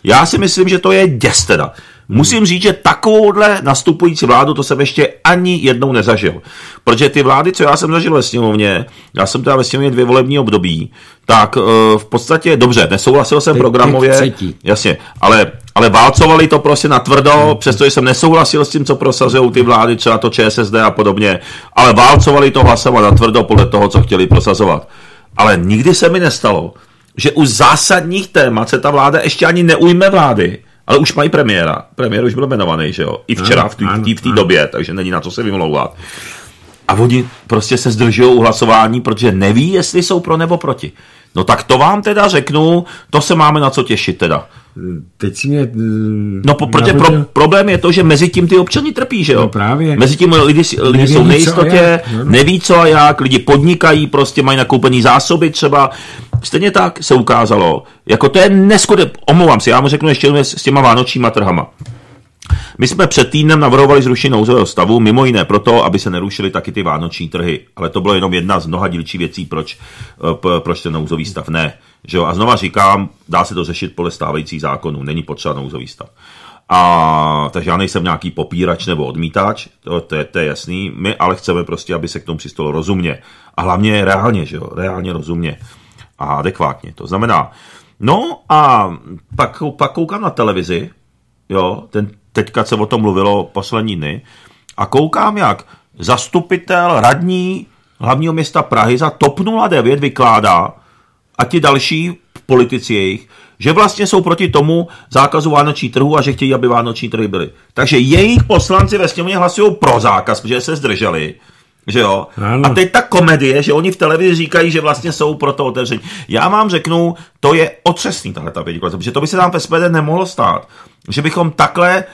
Já si myslím, že to je děs teda. Musím říct, že takovouhle nastupující vládu to jsem ještě ani jednou nezažil. Protože ty vlády, co já jsem zažil ve sněmovně, já jsem teda ve sněmovně dvě volební období, tak uh, v podstatě, dobře, nesouhlasil jsem programově, jasně, ale, ale válcovali to prostě na tvrdo, hmm. přestože jsem nesouhlasil s tím, co prosazují ty vlády, třeba to ČSSD a podobně, ale válcovali to hlasem na tvrdo podle toho, co chtěli prosazovat. Ale nikdy se mi nestalo, že u zásadních témat se ta vláda ještě ani neujme vlády, ale už mají premiéra. Premiér už byl jmenovaný, že jo? I včera v té době, takže není na co se vymlouvat. A oni prostě se zdržují u hlasování, protože neví, jestli jsou pro nebo proti. No tak to vám teda řeknu, to se máme na co těšit teda. Teď si mě... Eh, no, po, protože pro, problém je to, že mezi tím ty občany trpí, že jo? No právě. Mezi tím lidi, lidi neví jsou v nejistotě, co neví co a jak, lidi podnikají, prostě mají nakoupený zásoby třeba. Stejně tak se ukázalo. Jako to je neskutečné, omlouvám se, já mu řeknu ještě s těma vánočníma trhama. My jsme před týdnem navrhovali zrušení nouzového stavu, mimo jiné proto, aby se nerušily taky ty vánoční trhy. Ale to bylo jenom jedna z mnoha dílčí věcí, proč, eh, proč ten nouzový stav ne. Že jo? A znova říkám, dá se to řešit podle stávajících zákonů, není potřeba nouzový stav. A, takže já nejsem nějaký popírač nebo odmítač, to, to, je, to je jasný, my ale chceme prostě, aby se k tomu přistalo rozumně. A hlavně reálně, že jo, reálně rozumně a adekvátně. To znamená, no a pak, pak koukám na televizi, jo, ten teďka se o tom mluvilo poslední dny, a koukám, jak zastupitel radní hlavního města Prahy za TOP 09 vykládá a ti další politici jejich, že vlastně jsou proti tomu zákazu vánoční trhu a že chtějí, aby vánoční trhy byly. Takže jejich poslanci ve sněmovně hlasují pro zákaz, protože se zdrželi. Že jo? Ano. A teď ta komedie, že oni v televizi říkají, že vlastně jsou pro to otevření. Já vám řeknu, to je otřesný tahle ta pětikoalice, protože to by se nám v SPD nemohlo stát. Že bychom takhle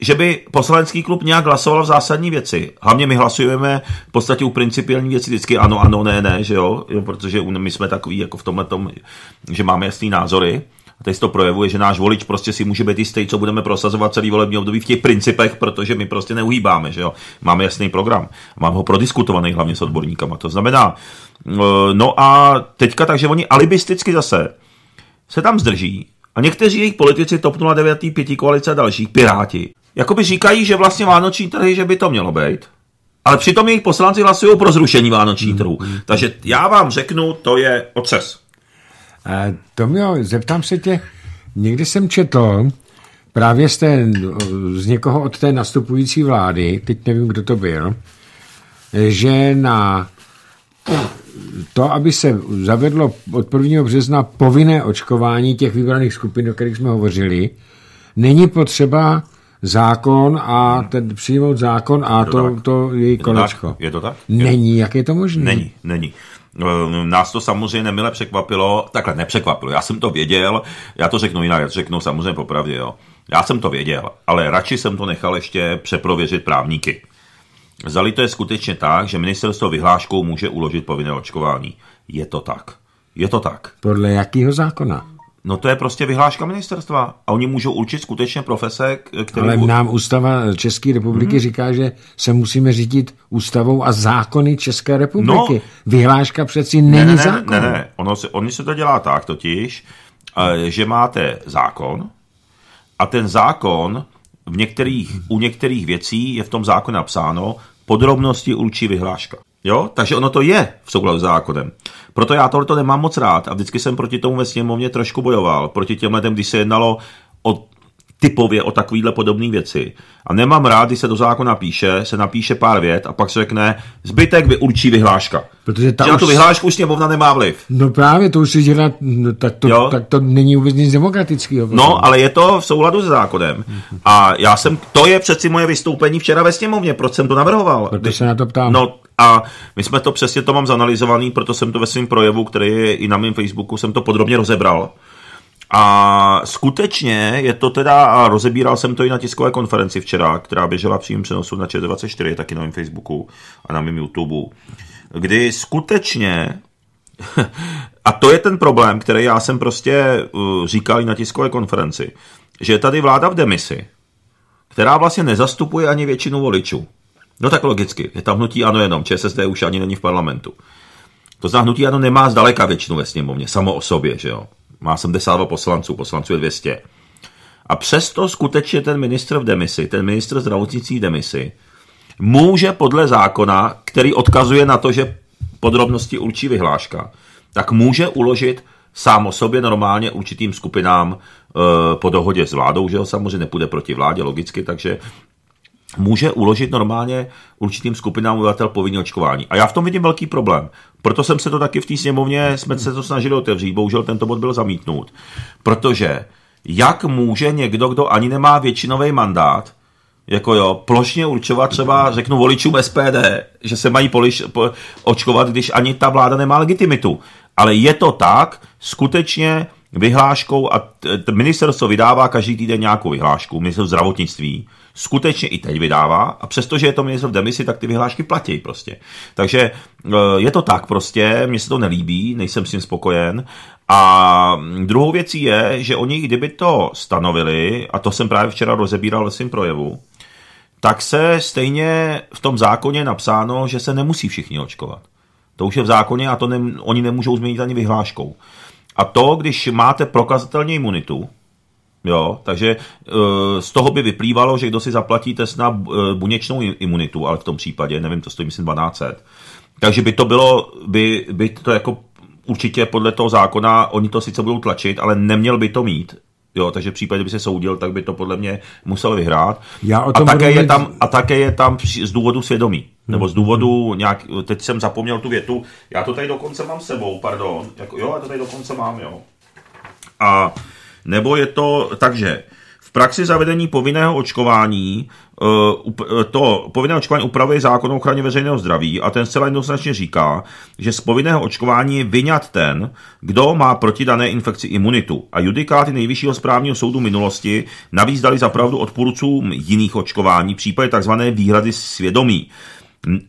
že by poslanecký klub nějak hlasoval v zásadní věci. Hlavně my hlasujeme v podstatě u principiální věci vždycky ano, ano, ne, ne, že jo, jo protože my jsme takový jako v tomhle tom, že máme jasný názory. A teď to projevuje, že náš volič prostě si může být jistý, co budeme prosazovat celý volební období v těch principech, protože my prostě neuhýbáme, že jo. Máme jasný program, máme ho prodiskutovaný hlavně s odborníkama. To znamená, eh, no a teďka, takže oni alibisticky zase se tam zdrží, a někteří jejich politici TOP 09, pěti koalice a dalších, Piráti, Jakoby říkají, že vlastně vánoční trhy, že by to mělo být. Ale přitom jejich poslanci hlasují pro zrušení vánočních trhů. Mm-hmm. Takže já vám řeknu, to je oces. E, eh, to mě, zeptám se tě, někdy jsem četl, právě z, té, z někoho od té nastupující vlády, teď nevím, kdo to byl, eh, že na to, aby se zavedlo od 1. března povinné očkování těch vybraných skupin, o kterých jsme hovořili, není potřeba zákon a ten přijmout zákon a je to, to, to její je konečko. Je to tak? Není, jak je to možné? Není, není. Ehm, nás to samozřejmě nemile překvapilo, takhle nepřekvapilo, já jsem to věděl, já to řeknu jinak, já to řeknu samozřejmě popravdě, jo. Já jsem to věděl, ale radši jsem to nechal ještě přeprověřit právníky. Zali to je skutečně tak, že ministerstvo vyhláškou může uložit povinné očkování. Je to tak. Je to tak. Podle jakého zákona? No to je prostě vyhláška ministerstva a oni můžou určit skutečně profese, které... Ale nám ústava České republiky hmm. říká, že se musíme řídit ústavou a zákony České republiky. No, vyhláška přeci není ne, ne, ne, zákon. Ne, ne, ono se, oni se to dělá tak totiž, eh, že máte zákon a ten zákon v některých, u některých věcí je v tom zákoně napsáno, podrobnosti určí vyhláška. Jo? Takže ono to je v souladu s zákonem. Proto já tohle nemám moc rád a vždycky jsem proti tomu ve sněmovně trošku bojoval. Proti těm lidem, když se jednalo o typově o takovýhle podobné věci. A nemám rád, když se do zákona píše, se napíše pár vět a pak se řekne, zbytek by určí vyhláška. Protože ta už... na tu vyhlášku už sněmovna nemá vliv. No právě, to už si dělá, no, tak, to, tak to není vůbec nic demokratického. No, ale je to v souladu s zákonem. A já jsem, to je přeci moje vystoupení včera ve sněmovně, proč jsem to navrhoval. Proto když, se na to ptám. No, a my jsme to přesně, to mám zanalizovaný, proto jsem to ve svém projevu, který je i na mém Facebooku, jsem to podrobně rozebral. A skutečně je to teda, a rozebíral jsem to i na tiskové konferenci včera, která běžela přímým přenosu na ČT24, taky na mém Facebooku a na mém YouTube, kdy skutečně a to je ten problém, který já jsem prostě uh, říkal i na tiskové konferenci, že je tady vláda v demisi, která vlastně nezastupuje ani většinu voličů. No tak logicky, je tam hnutí ano jenom, ČSSD už ani není v parlamentu. To znamená, hnutí ano nemá zdaleka většinu ve sněmovně, samo o sobě, že jo. Má 72 poslanců, poslanců je 200. A přesto skutečně ten ministr v demisi, ten ministr zdravotnicí v demisi, může podle zákona, který odkazuje na to, že podrobnosti určí vyhláška, tak může uložit sám o sobě normálně určitým skupinám e, po dohodě s vládou, že ho samozřejmě nepůjde proti vládě logicky, takže může uložit normálně určitým skupinám obyvatel povinné očkování. A já v tom vidím velký problém, proto jsem se to taky v té sněmovně, jsme se to snažili otevřít, bohužel tento bod byl zamítnut. Protože jak může někdo, kdo ani nemá většinový mandát, jako jo, plošně určovat třeba, řeknu voličům SPD, že se mají poliš, po, očkovat, když ani ta vláda nemá legitimitu. Ale je to tak, skutečně vyhláškou, a t, t, ministerstvo vydává každý týden nějakou vyhlášku, ministerstvo zdravotnictví, skutečně i teď vydává a přestože je to ministr v demisi, tak ty vyhlášky platí prostě. Takže eh, je to tak prostě, mně se to nelíbí, nejsem s tím spokojen a druhou věcí je, že oni, kdyby to stanovili, a to jsem právě včera rozebíral ve svým projevu, tak se stejně v tom zákoně napsáno, že se nemusí všichni očkovat. To už je v zákoně a to ne, oni nemůžou změnit ani vyhláškou. A to, když máte prokazatelně imunitu, Jo, takže eh, z toho by vyplývalo, že kdo si zaplatí test na eh, buněčnou imunitu, ale v tom případě, nevím, to stojí myslím 1200. Takže by to bylo, by, by to jako určitě podle toho zákona, oni to sice budou tlačit, ale neměl by to mít. Jo, takže v případě, by se soudil, tak by to podle mě musel vyhrát. Já o tom a, také je tam, a také je tam z důvodu svědomí. Hmm. Nebo z hmm. důvodu hmm. nějak, teď jsem zapomněl tu větu, já to tady dokonce mám sebou, pardon, jako, jo, já to tady dokonce mám, jo. A nebo je to, takže v praxi zavedení povinného očkování, eh, eh, to povinné očkování upravuje zákon o ochraně veřejného zdraví a ten zcela jednoznačně říká, že z povinného očkování je vyňat ten, kdo má proti dané infekci imunitu. A judikáty nejvyššího správního soudu minulosti navíc dali zapravdu odpůrcům jiných očkování, v případě tzv. výhrady svědomí.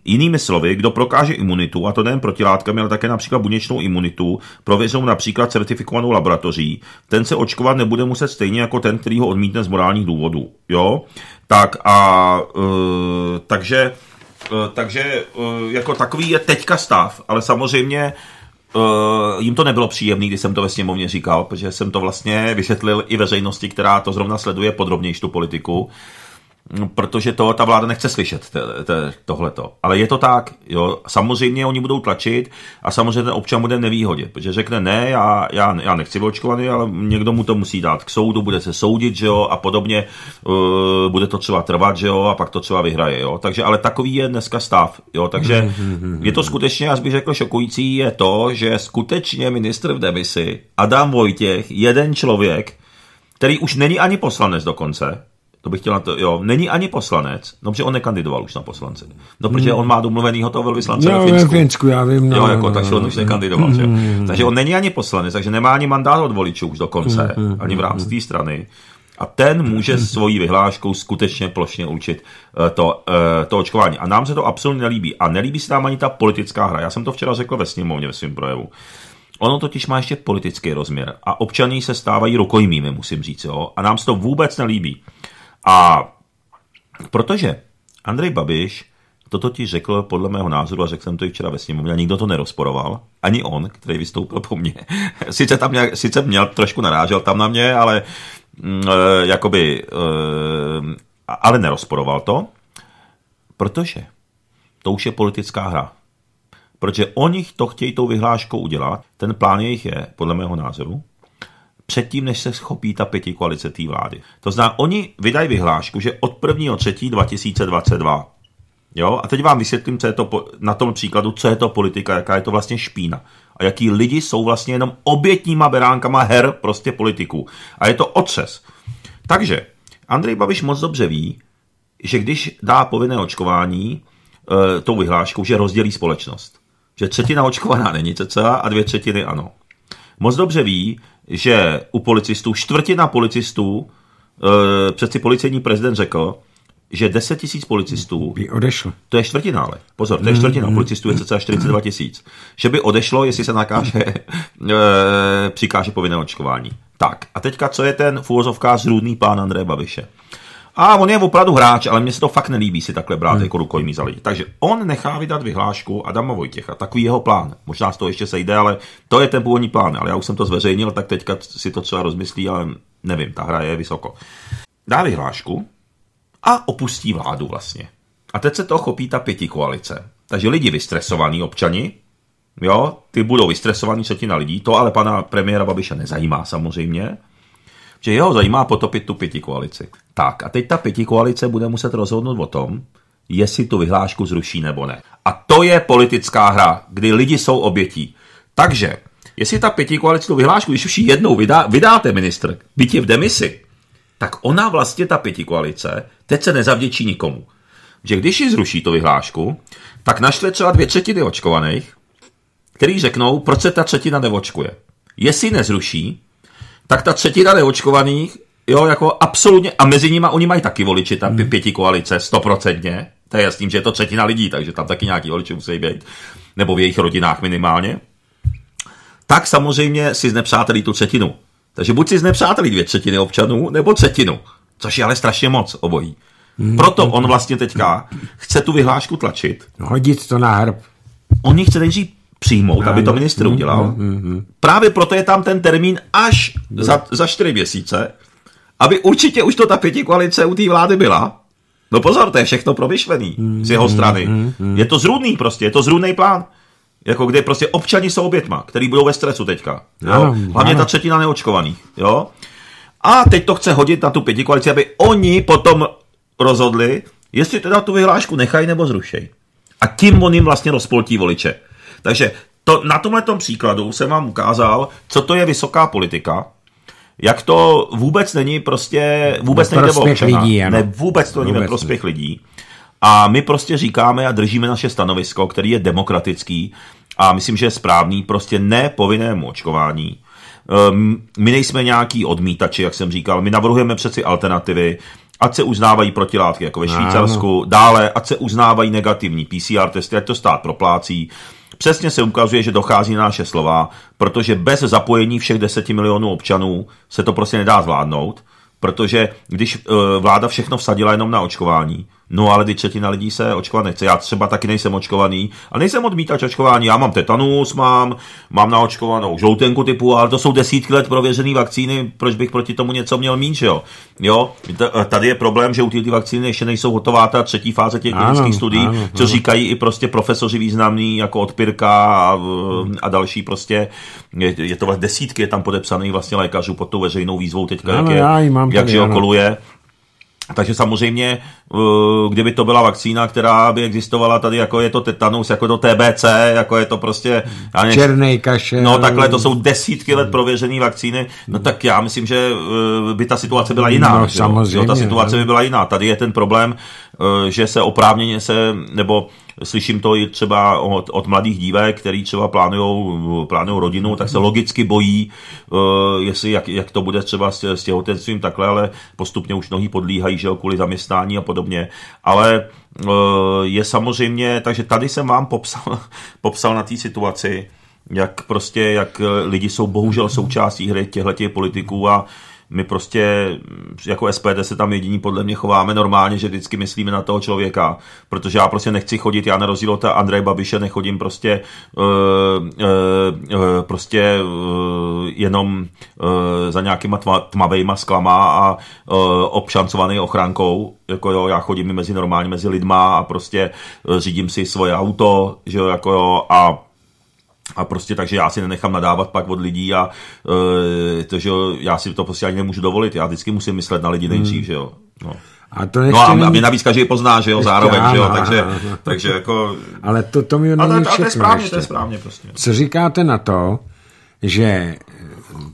Jinými slovy, kdo prokáže imunitu, a to nejen protilátkami, ale také například buněčnou imunitu, prověřenou například certifikovanou laboratoří, ten se očkovat nebude muset stejně jako ten, který ho odmítne z morálních důvodů. Jo? Tak a e, takže, e, takže e, jako takový je teďka stav, ale samozřejmě Uh, jim to nebylo příjemné, když jsem to ve sněmovně říkal, protože jsem to vlastně vysvětlil i veřejnosti, která to zrovna sleduje podrobnější tu politiku. No, protože to ta vláda nechce slyšet, te, te, tohleto. Ale je to tak, jo, samozřejmě oni budou tlačit a samozřejmě ten občan bude nevýhodě, protože řekne ne, já, já, já nechci být očkovaný, ale někdo mu to musí dát k soudu, bude se soudit, že jo, a podobně, uh, bude to třeba trvat, že jo, a pak to třeba vyhraje, jo. Takže, ale takový je dneska stav, jo, takže je to skutečně, já bych řekl, šokující je to, že skutečně ministr v demisi, Adam Vojtěch, jeden člověk, který už není ani poslanec dokonce, to bych chtěl na to, jo. Není ani poslanec, no, protože on nekandidoval už na poslance. No, protože on má domluvenýho toho velvyslance no, ve Finsku. Finsku. já vím. No, jo, jako, no, takže no, on už nekandidoval, no, že? No, takže on není ani poslanec, takže nemá ani mandát od voličů už dokonce, no, hmm, hmm, ani v rámci té strany. A ten může svojí vyhláškou skutečně plošně určit eh, to, eh, to očkování. A nám se to absolutně nelíbí. A nelíbí se nám ani ta politická hra. Já jsem to včera řekl ve sněmovně ve svém projevu. Ono totiž má ještě politický rozměr a občané se stávají rukojmými, musím říct, jo? a nám se to vůbec nelíbí. A protože Andrej Babiš to totiž řekl podle mého názoru, a řekl jsem to i včera ve sněmovně, a nikdo to nerozporoval, ani on, který vystoupil po mně. sice, tam nějak, sice měl trošku narážel tam na mě, ale mm, e, jakoby, e, ale nerozporoval to, protože to už je politická hra. Protože oni to chtějí tou vyhláškou udělat, ten plán jejich je, podle mého názoru, předtím, než se schopí ta pěti koalice té vlády. To znamená, oni vydají vyhlášku, že od 1. 3. 2022 Jo? A teď vám vysvětlím, co je to na tom příkladu, co je to politika, jaká je to vlastně špína. A jaký lidi jsou vlastně jenom obětníma beránkama her prostě politiků. A je to otřes. Takže Andrej Babiš moc dobře ví, že když dá povinné očkování e, tou vyhláškou, že rozdělí společnost. Že třetina očkovaná není cca a dvě třetiny ano. Moc dobře ví, že u policistů, čtvrtina policistů, e, přeci policejní prezident řekl, že 10 tisíc policistů by odešlo. To je čtvrtina, ale pozor, to je mm-hmm. čtvrtina mm, policistů, je cca 42 mm-hmm. tisíc. Že by odešlo, jestli se nakáže, e, přikáže povinné očkování. Tak, a teďka, co je ten v úvozovkách zrůdný pán Andreje Babiše? A on je opravdu hráč, ale mně se to fakt nelíbí si takhle brát hmm. jako rukojmí za lidi. Takže on nechá vydat vyhlášku Adama Vojtěcha, takový jeho plán. Možná z toho ještě sejde, ale to je ten původní plán. Ale já už jsem to zveřejnil, tak teďka si to třeba rozmyslí, ale nevím, ta hra je vysoko. Dá vyhlášku a opustí vládu vlastně. A teď se to chopí ta pěti koalice. Takže lidi vystresovaní občani, jo, ty budou vystresovaní třetina lidí, to ale pana premiéra Babiše nezajímá samozřejmě, že jeho zajímá potopit tu pěti koalici. Tak a teď ta pěti koalice bude muset rozhodnout o tom, jestli tu vyhlášku zruší nebo ne. A to je politická hra, kdy lidi jsou obětí. Takže, jestli ta pěti koalice tu vyhlášku, když už ji jednou vydá, vydáte ministr, byť je v demisi, tak ona vlastně, ta pěti koalice, teď se nezavděčí nikomu. Že když ji zruší tu vyhlášku, tak našle třeba dvě třetiny očkovaných, který řeknou, proč se ta třetina neočkuje. Jestli nezruší, tak ta třetina neočkovaných jo, jako absolutně, a mezi nimi oni mají taky voliči, tam ty hmm. pěti koalice, stoprocentně, to je jasný, že je to třetina lidí, takže tam taky nějaký voliči musí být, nebo v jejich rodinách minimálně, tak samozřejmě si znepřátelí tu třetinu. Takže buď si znepřátelí dvě třetiny občanů, nebo třetinu, což je ale strašně moc obojí. Hmm. Proto on vlastně teďka chce tu vyhlášku tlačit. No, hodit to na hrb. On ji chce nejdřív přijmout, aby no, to no, ministr udělal. Právě proto je tam ten termín až za, za čtyři měsíce, aby určitě už to ta pěti koalice u té vlády byla. No pozor, to je všechno promyšlený z jeho mm-hmm, strany. Mm-hmm. je to zrůdný prostě, je to zrůdný plán. Jako kde prostě občani jsou obětma, který budou ve stresu teďka. Jo? Hlavně ta třetina neočkovaných. Jo? A teď to chce hodit na tu pěti koalici, aby oni potom rozhodli, jestli teda tu vyhlášku nechají nebo zrušej. A tím on jim vlastně rozpoltí voliče. Takže to, na tomhle příkladu jsem vám ukázal, co to je vysoká politika, jak to vůbec není prostě, vůbec nejde o prospěch Lidí, ano. ne, vůbec to není prospěch lidí. A my prostě říkáme a držíme naše stanovisko, který je demokratický a myslím, že je správný, prostě ne povinnému očkování. Ehm, my nejsme nějaký odmítači, jak jsem říkal, my navrhujeme přeci alternativy, ať se uznávají protilátky, jako ve Švýcarsku, ano. dále, ať se uznávají negativní PCR testy, ať to stát proplácí, Přesně se ukazuje, že dochází na naše slova, protože bez zapojení všech 10 milionů občanů se to prostě nedá zvládnout, protože když eh, vláda všechno vsadila jenom na očkování, No ale ty třetina lidí se očkovat nechce. Já třeba taky nejsem očkovaný, ale nejsem odmítač očkování. Já mám tetanus, mám, mám naočkovanou žloutenku typu, ale to jsou desítky let prověřené vakcíny, proč bych proti tomu něco měl mít, že jo? jo? Tady je problém, že u těch vakcíny ještě nejsou hotová ta třetí fáze těch klinických studií, ano, co ano. říkají i prostě profesoři významní, jako Odpirka a, a další prostě. Je, je to desítky, je tam podepsaných vlastně lékařů pod tou veřejnou výzvou teďka, ano, jak, je, jak, tady, že okoluje. Takže samozřejmě, eh, kdyby to byla vakcína, která by existovala tady, jako je to tetanus, jako to TBC, jako je to prostě... Ani... Černý kaše. No takhle, to jsou desítky let prověřené vakcíny, no tak já myslím, že eh, by ta situace byla jiná. No, samozřejmě. Jo, ta situace no. by byla jiná. Tady je ten problém, eh, že se oprávněně se, nebo slyším to i třeba od, od mladých dívek, který třeba plánují plánujou rodinu, tak se logicky bojí, eh, jestli jak, jak to bude třeba s, s těhotenstvím takhle, ale postupně už nohy podlíhají, že jo, kvůli zaměstnání a podobně. Ale eh, je samozřejmě, takže tady jsem vám popsal, popsal na té situaci, jak prostě, jak lidi jsou bohužel součástí hry těchto politiků a uh, my prostě jako SPD se tam jediní podle mě chováme normálně, že vždycky myslíme na toho člověka, protože já prostě nechci chodit, já na rozdíl od Andreje Babiše nechodím prostě uh, uh, uh, prostě uh, jenom uh, za nějakýma tma, tmavejma sklama a uh, obšancovaný ochránkou, jako jo, já chodím mezi normálně mezi lidma a prostě uh, řídím si svoje auto, že jo, jako jo, a a prostě takže já si nenechám nadávat pak od lidí a e, to, že já si to prostě ani nemůžu dovolit. Já vždycky musím myslet na lidi hmm. nejdřív, hmm. že jo. No. A to ještě no a, mě navíc každý pozná, že jo, ještě, zároveň, že jo, takže, aha, takže jako... Ale to, to mi není a, to, to je správně, ještě. to je správně prostě. Co říkáte na to, že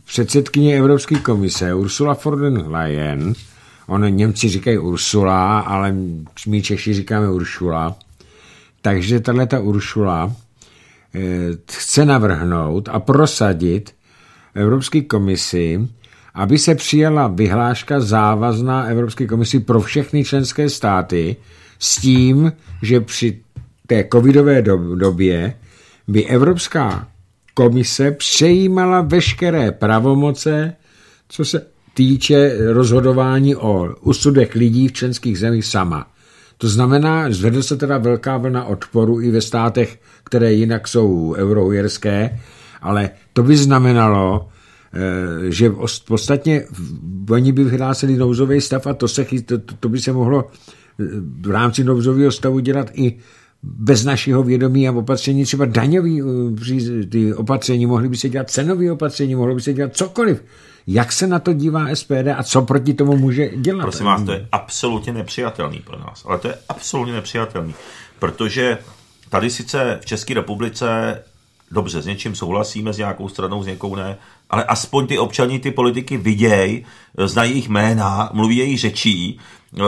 předsedkyně Evropské komise Ursula von der Leyen, on Němci říkají Ursula, ale my Češi říkáme Uršula, takže tahle ta Uršula Eh, chce navrhnout a prosadit Evropské komisi, aby se přijala vyhláška závazná Evropské komisi pro všechny členské státy s tím, že při té covidové době by Evropská komise přejímala veškeré pravomoce, co se týče rozhodování o usudech lidí v členských zemích sama. To znamená, zvedne se teda velká vlna odporu i ve státech, které jinak jsou eurojerské, ale to by znamenalo, eh, že v podstatně oni by vyhlásili nouzový stav a to, se, to, to by se mohlo eh, v rámci nouzového stavu dělat i bez našeho vědomí a opatření, třeba daňové eh, opatření, mohly by se dělat cenové opatření, mohlo by se dělat cokoliv. Jak se na to dívá SPD a co proti tomu může dělat? Prosím vás, to je absolutně nepřijatelný pro nás, ale to je absolutně nepřijatelný, protože tady sice v České republice dobře, s něčím souhlasíme, s nějakou stranou, s někou ne, ale aspoň ty občaní, ty politiky vidějí, znají jejich jména, mluví jejich řečí, eh,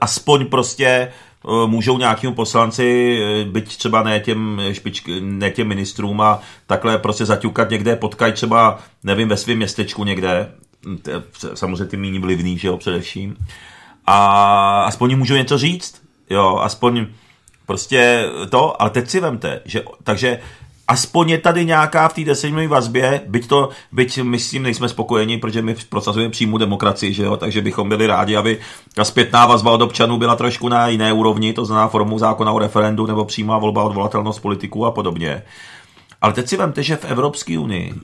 aspoň prostě Eh, můžou nějakým poslanci, eh, byť třeba ne těm, eh, špičk, ne těm ministrům a takhle prostě zaťukat někde, potkají třeba, nevím, ve svém městečku někde, hm, samozřejmě ty méně vlivný, že jo, především, a aspoň jim můžou něco říct, jo, aspoň prostě to, ale teď si vemte, že, takže aspoň je tady nějaká v té desetiminutové vazbě, byť, to, byť my s tím nejsme spokojeni, protože my prosazujeme přímou demokracii, že jo? takže bychom byli rádi, aby ta zpětná vazba od občanů byla trošku na jiné úrovni, to znamená formou zákona o referendu nebo přímá volba odvolatelnost politiků a podobně. Ale teď si vemte, že v Evropské unii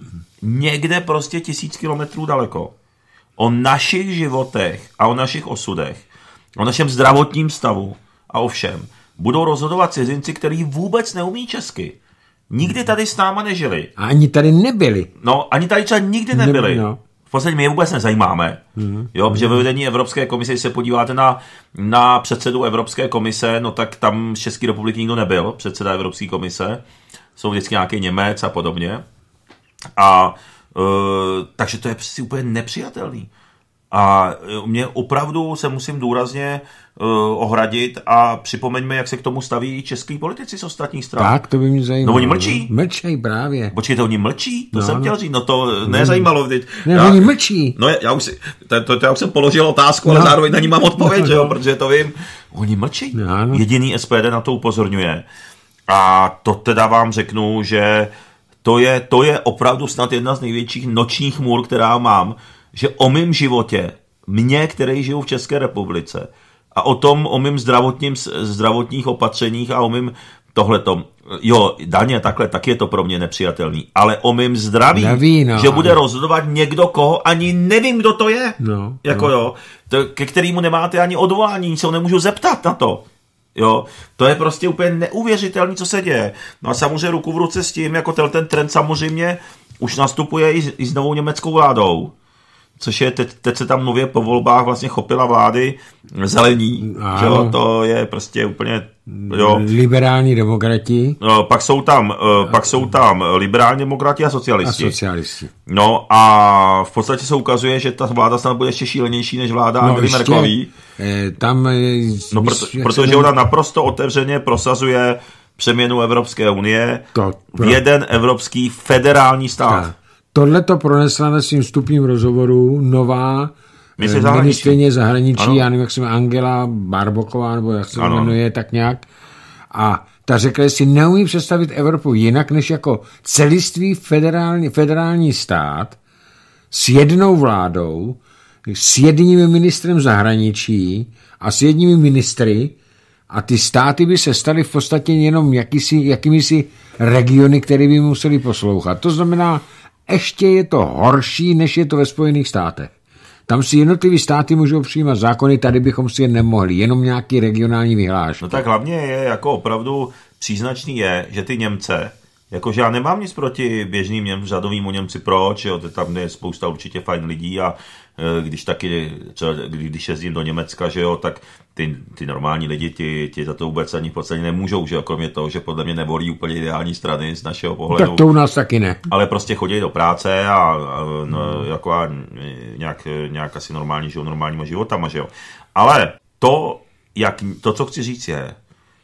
někde prostě tisíc kilometrů daleko o našich životech a o našich osudech, o našem zdravotním stavu a o všem budou rozhodovat cizinci, který vůbec neumí česky nikdy tady s náma nežili. A ani tady nebyli. No, ani tady třeba nikdy nebyli. nebyli no. V podstatě my je vůbec nezajímáme. Mm. Jo, protože ve vedení Evropské komise, když se podíváte na, na předsedu Evropské komise, no tak tam z České republiky nikdo nebyl, předseda Evropské komise. Jsou vždycky nějaký Němec a podobně. A e, takže to je přesně úplně nepřijatelný. A e, mě opravdu se musím důrazně Eh, ohradit a připomeňme, jak se k tomu staví český politici z ostatních stran. Tak, to by mě zajímalo. No oni no. mlčí. Mlčej právě. Počkejte, oni mlčí? To no, jsem no. chtěl říct, no to nezajímalo. Ne, ne já, oni mlčí. No já už, to, to, to, já už jsem položil otázku, no. ale zároveň na ní mám odpověď, no, že jo, no. protože to vím. Oni mlčí. No, no. Jediný SPD na to upozorňuje. A to teda vám řeknu, že to je, to je opravdu snad jedna z největších nočních můr, která mám, že o mém životě, mě, který žiju v České republice, a o tom, o mým zdravotním, zdravotních opatřeních a o mým tohletom. Jo, daně, takhle, tak je to pro mě nepřijatelný. Ale o mým zdraví, Daví, no, že bude ale... rozhodovat někdo, koho ani nevím, kdo to je. No, jako no. jo, to, ke kterému nemáte ani odvolání, se ho nemůžu zeptat na to. Jo, to je prostě úplně neuvěřitelné, co se děje. No a samozřejmě ruku v ruce s tím, jako ten, ten trend samozřejmě už nastupuje i s, i s novou německou vládou což je teď, teď se tam nově po volbách vlastně chopila vlády zelení, že jo, to je prostě úplně, jo. Liberální demokrati. No, pak jsou tam, eh, pak jsou tam liberální demokrati a socialisti. A socialisti. No a v podstatě se ukazuje, že ta vláda snad bude ještě šílenější než vláda no, Angely Merkelový. Eh, tam... No, proto, protože ona naprosto otevřeně prosazuje přeměnu Evropské unie to, v jeden evropský federální stát. Tak. Tohle to pronesla na svým vstupním rozhovoru nová eh, ministrině zahraničí, ano. já nevím, jak se jmenuje, Angela Barboková, nebo jak se jmenuje, tak nějak. A ta řekla, že si neumí představit Evropu jinak, než jako celistvý federální, federální stát s jednou vládou, s jedním ministrem zahraničí a s jedními ministry a ty státy by se staly v podstatě jenom jakýsi, jakými si regiony, které by museli poslouchat. To znamená, ještě je to horší, než je to ve Spojených státech. Tam si jednotlivé státy můžou přijímat zákony, tady bychom si je nemohli, jenom nějaký regionální vyhlášení. No tak hlavně je jako opravdu příznačný je, že ty Němce, jakože já nemám nic proti běžným Něm, řadovému Němci, proč, jo, tam je spousta určitě fajn lidí a Eh, když taky, třeba, když jezdím do Německa, že jo, tak ty, ty normální lidi ti, ti za to vůbec ani v podstatě nemůžou, že jo, kromě toho, že podle mě nevolí úplně ideální strany z našeho pohledu. Tak to u nás taky ne. Ale prostě chodí do práce a, a no, jako a nějak, nějak asi normální, žijou normálníma životama, že jo. Ale to, jak, to, co chci říct je,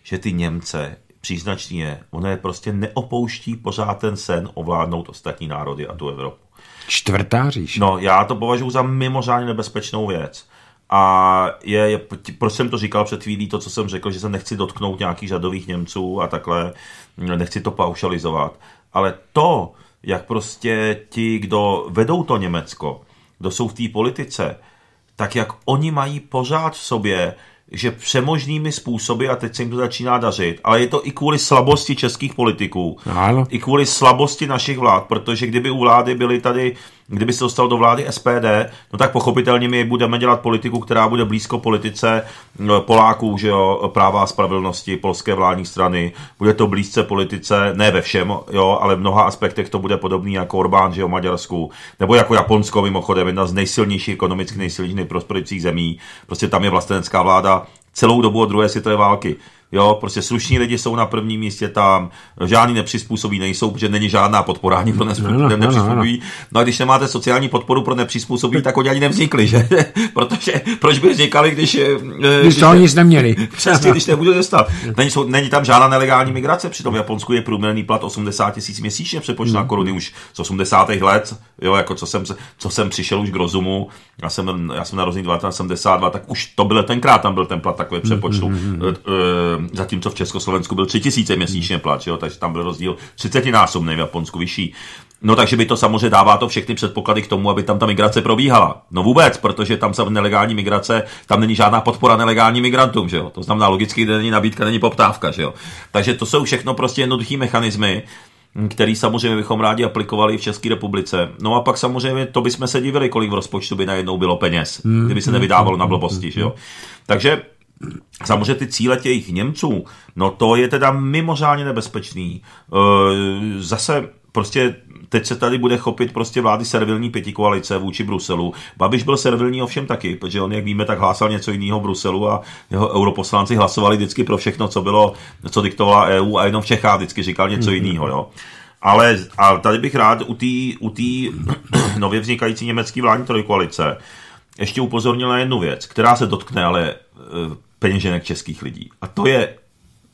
že ty Němce příznačně, ono je prostě neopouští pořád ten sen ovládnout ostatní národy a tu Evropu. Čtvrtá říše? No, já to považuji za mimořádně nebezpečnou věc. A je, je, proč jsem to říkal před chvílí, to, co jsem řekl, že se nechci dotknout nějakých řadových Němců a takhle, nechci to paušalizovat. Ale to, jak prostě ti, kdo vedou to Německo, kdo jsou v té politice, tak jak oni mají pořád v sobě že přemožnými způsoby, a teď se jim to začíná dařit, ale je to i kvůli slabosti českých politiků, no, i kvůli slabosti našich vlád, protože kdyby u vlády byly tady, kdyby se dostal do vlády SPD, no tak pochopitelně my budeme dělat politiku, která bude blízko politice eh, Poláků, že jo, práva a spravedlnosti, polské vládní strany, bude to blízce politice, ne ve všem, jo, ale v mnoha aspektech to bude podobný jako Orbán, že jo, Maďarsku, nebo jako Japonsko, mimochodem, jedna z nejsilnějších ekonomicky nejsilnějších, nejprosperujících zemí, prostě tam je vlastenecká vláda, celou dobu od druhé světové války. Jo, prostě slušní lidi jsou na prvním místě tam, žádný nepřizpůsobí nejsou, protože není žádná podpora ani pro no, no, no, nepřizpůsobí. No a když nemáte sociální podporu pro nepřizpůsobí, tak oni ani nevznikli, že? Protože proč by vznikali, když... Eh, když to nic neměli. Přesně, když nebudu dostat. Není, jsou, není tam žádná nelegální migrace, přitom v Japonsku je průměrný plat 80 tisíc měsíčně přepočná hmm. koruny už z 80. let, jo, jako co jsem, co jsem přišel už k rozumu, já jsem, já jsem narozený 1972, tak už to byl tenkrát, tam byl ten plat takový přepočtu. Hmm zatímco v Československu byl 3000 měsíčně plat, jo, takže tam byl rozdíl 30 násobný v Japonsku vyšší. No takže by to samozřejmě dává to všechny předpoklady k tomu, aby tam ta migrace probíhala. No vůbec, protože tam se v nelegální migrace, tam není žádná podpora nelegálním migrantům, že jo. To znamená logicky, kde není nabídka, není poptávka, že jo. Takže to jsou všechno prostě jednoduchý mechanismy, který samozřejmě bychom rádi aplikovali v České republice. No a pak samozřejmě to bychom se divili, kolik v rozpočtu by najednou bylo peněz, kdyby se nevydávalo na blbosti, že jo. Takže Samozřejmě ty cíle těch Němců, no to je teda mimořádně nebezpečný. E, zase prostě teď se tady bude chopit prostě vlády servilní pětikoalice vůči Bruselu. Babiš byl servilní ovšem taky, protože on, jak víme, tak hlásal něco jiného v Bruselu a jeho europoslanci hlasovali vždycky pro všechno, co bylo, co diktovala EU a jenom v Čechách vždycky říkal něco mm-hmm. jiného, jo. Ale a tady bych rád u té u tý nově vznikající německé vládní trojkoalice ještě upozornil na jednu věc, která se dotkne ale e, peněženek českých lidí. A to je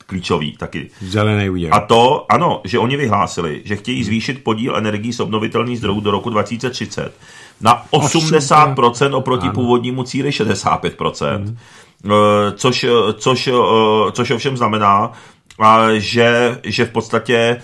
klíčový taky. Zelený úděl. A to, ano, že oni vyhlásili, že chtějí zvýšit podíl energií z obnovitelných zdrojů do roku 2030 na 80% oproti ano. původnímu cíli 65%. Hmm. Eh, což, což, eh, což ovšem znamená, eh, že, že v podstatě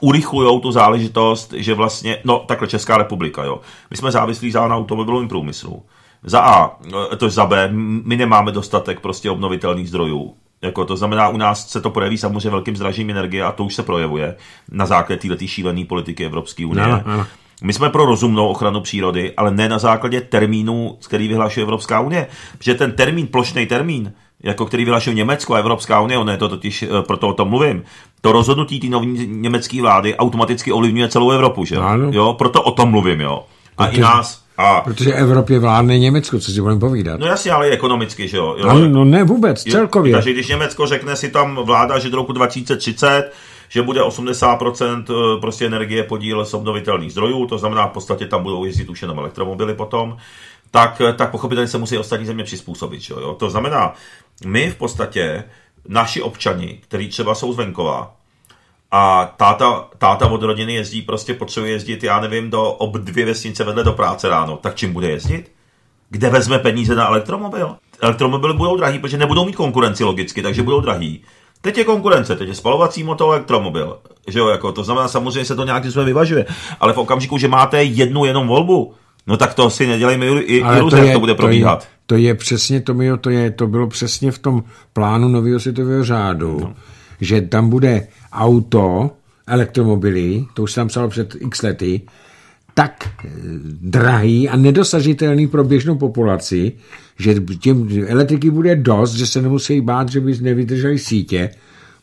urychlujou tu záležitost, že vlastně, no takhle Česká republika, jo. My jsme závislí za na automobilovém průmyslu za A, eh, to za B, my nemáme dostatek prostě obnovitelných zdrojů. Jako to znamená, u nás se to projeví samozřejmě velkým zdražím energie a to už se projevuje na základě této šílené politiky Evropské unie. Ne, ne. My jsme pro rozumnou ochranu přírody, ale ne na základě termínu, který vyhlašuje Evropská unie. Protože ten termín, plošný termín, jako který vyhlašuje Německo a Evropská unie, ono je to totiž, eh, proto o tom mluvím, to rozhodnutí té nové německé vlády automaticky ovlivňuje celou Evropu, že? Ano. Jo, proto o tom mluvím, jo. A Taky... i nás a... Protože Evropě vládne Německo, co si budeme povídat. No jasně, ale ekonomicky, že jo. jo no, no ne vůbec, celkově. Takže když Německo řekne si tam vláda, že do roku 2030 že bude 80% eh, prostě energie podíl z obnovitelných zdrojů, to znamená v podstatě tam budou jezdit už jenom elektromobily potom, tak, eh, tak pochopitelně se musí ostatní země přizpůsobit. Jo? To znamená, my v podstatě, naši občani, kteří třeba jsou z venkova, a táta, táta od rodiny jezdí, prostě potřebuje jezdit, já nevím, do ob dvě vesnice vedle do práce ráno. Tak čím bude jezdit? Kde vezme peníze na elektromobil? Elektromobily budou drahý, protože nebudou mít konkurenci logicky, takže budou drahý. Teď je konkurence, teď je spalovací motor, elektromobil. Že jo, jako, to znamená, samozřejmě se to nějak způsobem vyvažuje. Ale v okamžiku, že máte jednu jenom volbu, no tak to si nedělejme iluze, jak to bude probíhat. To je, to je přesně, to, bylo, to, je, to bylo přesně v tom plánu nového světového řádu. No že tam bude auto, elektromobily, to už jsem psal před x lety, tak eh, drahý a nedosažitelný pro běžnou populaci, že těm elektriky bude dost, že se nemusí bát, že by nevydrželi sítě,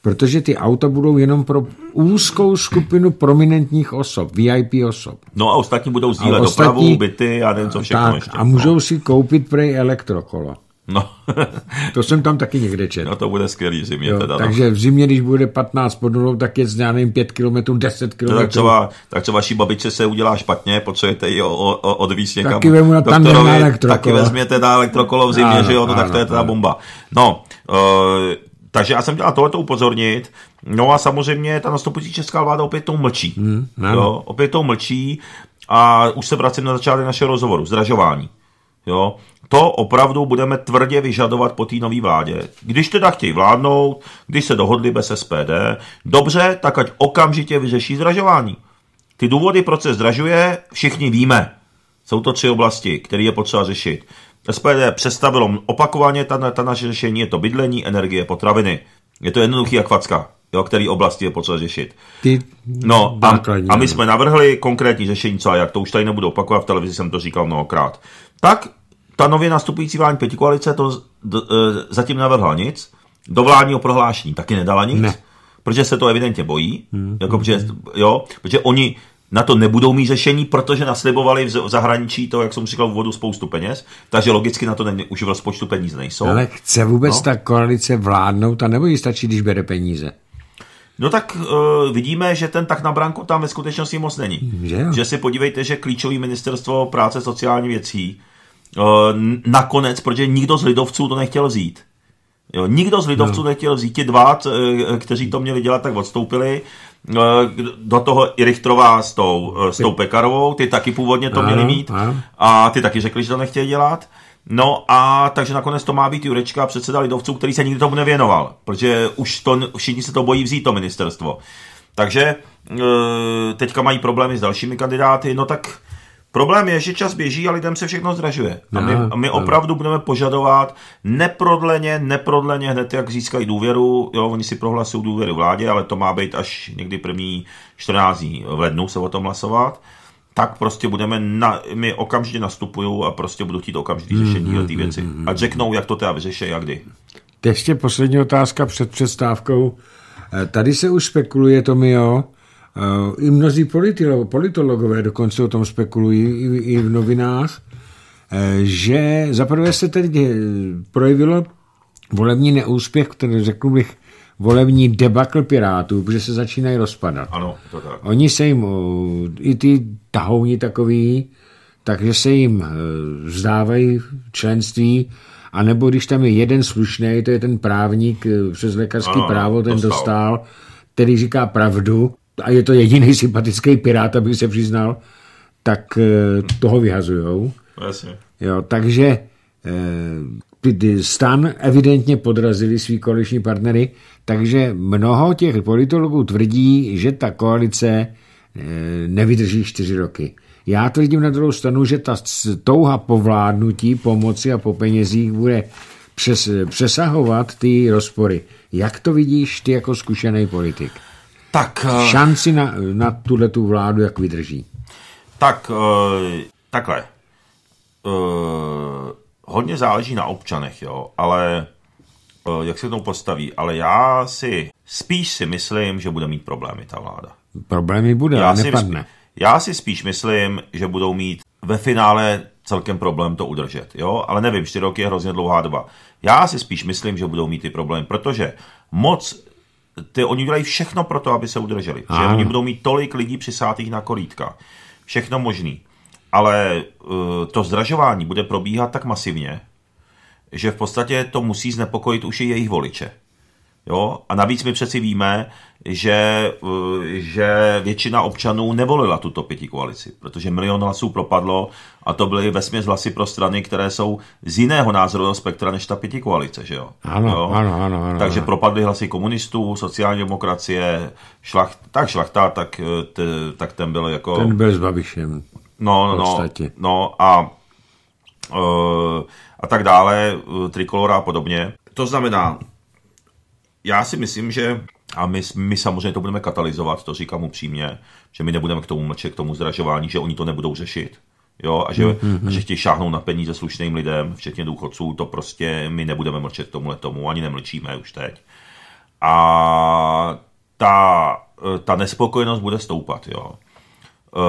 protože ty auta budou jenom pro úzkou skupinu prominentních osob, VIP osob. No a ostatní budou sdílet dopravu, byty a nevím co všechno tak, ještě. A můžou no. si koupit prej elektrokolo. No. to jsem tam taky někde četl. No to bude skvělý v zimě jo, teda. No. Takže no. v zimě, když bude 15 pod nulou, tak je z nějakým 5 km, 10 km. tak, třeba, tak co vaší babičce se udělá špatně, potřebujete ji odvíst někam. Taky vemu na doktorovi, na elektrokolo. Taky vezměte na elektrokolo v zimě, ano, že jo, no, ano, tak to je teda ano. bomba. No, uh, takže já jsem chtěl tohleto upozornit. No a samozřejmě ta nastupující česká vláda opět to mlčí. Hmm, jo, opět to mlčí a už se vracím na začátek našeho rozhovoru. Zdražování. Jo? to opravdu budeme tvrdě vyžadovat po té nové vládě. Když teda chtějí vládnout, když se dohodli bez SPD, dobře, tak ať okamžitě vyřeší zdražování. Ty důvody, proč se zdražuje, všichni víme. Jsou to tři oblasti, které je potřeba řešit. SPD představilo opakovaně ta, ta naše řešení, je to bydlení, energie, potraviny. Je to jednoduchý jak facka, jo, který oblasti je potřeba řešit. Ty no, a, a my jsme navrhli konkrétní řešení, co a jak, to už tady nebudu opakovat, v televizi jsem to říkal mnohokrát. Tak ta nově nastupující vládní pětikoalice to d, d, e, zatím navrhla nic, do vládního prohlášení taky nedala nic, ne. protože se to evidentně bojí, hmm. jako protože, jo, protože oni na to nebudou mít řešení, protože naslibovali v zahraničí to, jak jsem říkal, v vodu spoustu peněz, takže logicky na to ne, už v rozpočtu peníze nejsou. Ale chce vůbec no? ta koalice vládnout a nebo jí stačí, když bere peníze? No tak uh, vidíme, že ten tak na branku tam ve skutečnosti moc není. Že, že si podívejte, že klíčový ministerstvo práce sociální věcí Eh, nakonec, protože nikdo z lidovců to nechtěl vzít. Jo, nikdo z lidovců no. nechtěl vzít, ti dva, eh, kteří to měli dělat, tak odstoupili. Eh, do toho i Richtrová s tou, s tou Pekarovou, ty taky původně to měli mít a ty taky řekli, že to nechtěli dělat. No a takže nakonec to má být Jurečka, předseda lidovců, který se nikdy tomu nevěnoval, protože už to, všichni se to bojí vzít, to ministerstvo. Takže teďka mají problémy s dalšími kandidáty, no tak Problém je, že čas běží a lidem se všechno zdražuje. A my, a my opravdu budeme požadovat neprodleně, neprodleně, hned jak získají důvěru, jo, oni si prohlasují důvěru vládě, ale to má být až někdy první 14 v lednu se o tom hlasovat, tak prostě budeme, na, my okamžitě nastupují a prostě budou chtít okamžitý hmm, řešení mm, té hmm, věci. Hmm, a řeknou, jak to teda vyřeší a kdy. Ještě poslední otázka před přestávkou. Eh, tady se už spekuluje, Tomio, Eh, I mnozí politologové dokonce o tom spekulují i, v novinách, eh, že zaprvé se teď eh, projevilo volební neúspěch, který řekl bych, volební debakl Pirátů, protože se začínají rozpadat. Ano, to tak. Oni se jim, i ty tahouni takový, takže se jim vzdávají členství, anebo když tam je jeden slušný, to je ten právník přes lékařský ano, právo, ten dostal, dostal který říká pravdu, a je to jediný sympatický pirát, abych se přiznal, tak eh, toho vyhazujou. Jasně. Jo, takže eh, ty stan evidentně podrazili svý koaliční partnery, takže mnoho těch politologů tvrdí, že ta koalice eh, nevydrží čtyři roky. Já tvrdím na druhou stranu, že ta touha po vládnutí, pomoci a po penězích bude přes, přesahovat ty rozpory. Jak to vidíš ty jako zkušený politik? tak, eh, šanci na, na tuhle tu vládu, jak vydrží? Tak, eh, takhle. Eh, hodně záleží na občanech, jo, ale jak se k tomu postaví, ale já si spíš si myslím, že bude mít problémy ta vláda. Problémy bude, já ale nepadne. Si, já si spíš myslím, že budou mít ve finále celkem problém to udržet, jo, ale nevím, čtyři roky je hrozně dlouhá doba. Já si spíš myslím, že budou mít ty problémy, protože moc ty, oni dělají všechno pro to, aby se udrželi. Že oni budou mít tolik lidí přisátých na korítka. Všechno možný. Ale uh, to zdražování bude probíhat tak masivně, že v podstatě to musí znepokojit už i jejich voliče. Jo? A navíc my přeci víme, že, eh, že většina občanů nevolila tuto pěti koalici, protože milion hlasů propadlo a to byly vesměs hlasy pro strany, které jsou z jiného názorového spektra než ta pěti koalice, že jo? Ano, jo? ano, ano, ano. Takže ano. propadly hlasy komunistů, sociální demokracie, šlacht, tak šlachta, tak, eh, t, tak ten byl jako... Ten byl s Babišem. No, no, no a, eh, a tak dále, trikolora a podobně. To znamená, já si myslím, že a my, my samozřejmě to budeme katalyzovat, to říkám upřímně, že my nebudeme k tomu mlčet, k tomu zdražování, že oni to nebudou řešit. Jo, a že, mm-hmm. a že chtějí šáhnout na peníze slušným lidem, včetně důchodců, to prostě my nebudeme mlčet k tomuhle tomu, ani nemlčíme už teď. A ta, ta nespokojenost bude stoupat, jo. E,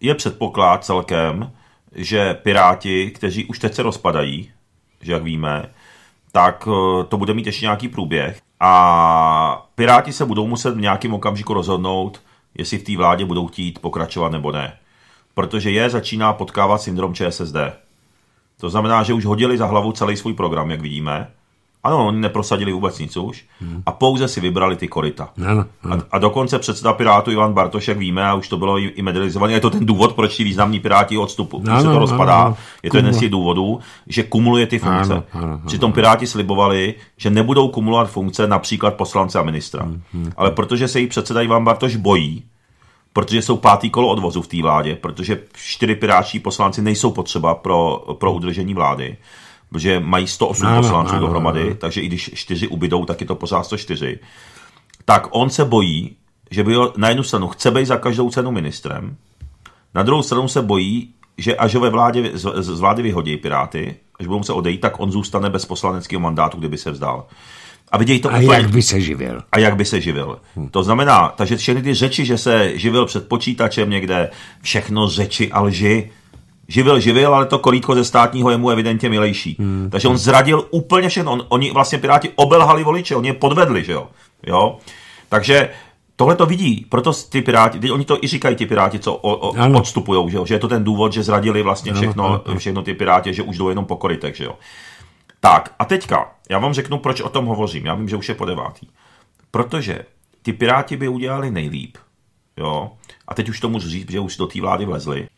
je předpoklad celkem, že Piráti, kteří už teď se rozpadají, že jak víme, tak eh, to bude mít ještě nějaký průběh. A Piráti se budou muset v nějakém okamžiku rozhodnout, jestli v té vládě budou chtít pokračovat nebo ne. Protože je začíná potkávat syndrom ČSSD. To znamená, že už hodili za hlavu celý svůj program, jak vidíme, ano, oni neprosadili vůbec nic už hmm. a pouze si vybrali ty korita. Hmm. Hmm. A, a dokonce předseda Pirátu Ivan Bartošek víme, a už to bylo i, i medializované, je to ten důvod, proč ti významní Piráti odstupu. hmm. když se to rozpadá, hmm. je to jeden z těch důvodů, že kumuluje ty funkce. Hmm. Hmm. Přitom Piráti slibovali, že nebudou kumulovat funkce například poslance a ministra. Hmm, hmm. hmm. Ale protože se jí předseda Ivan Bartoš bojí, protože jsou pátý kolo odvozu v té vládě, protože čtyři piráčí poslanci nejsou potřeba pro, pro udržení vlády, protože mají 108 no, poslanců no, no, dohromady, no, no. takže i když 4 ubydou, tak je to pořád 104. Tak on se bojí, že by ho, na jednu stranu chce být za každou cenu ministrem, na druhou stranu se bojí, že až ho ve vládě, z, z vlády vyhodí Piráty, až budou se odejít, tak on zůstane bez poslaneckého mandátu, kdyby se vzdal. A to a úplně... jak by se živil. A jak by se živil. Hmm. To znamená, takže všechny ty řeči, že se živil před počítačem někde, všechno řeči a lži, živil, živil, ale to kolítko ze státního je mu evidentně milejší. Hmm. Takže on zradil úplně všechno. On, oni vlastně Piráti obelhali voliče, oni je podvedli, že jo. jo? Takže tohle to vidí, proto ty Piráti, oni to i říkají ti Piráti, co o, o, odstupují, že jo. Že je to ten důvod, že zradili vlastně všechno, všechno ty Piráti, že už jdou jenom po že jo. Tak a teďka, já vám řeknu, proč o tom hovořím. Já vím, že už je po devátý. Protože ty Piráti by udělali nejlíp, jo. A teď už to můžu říct, že už do té vlády vlezli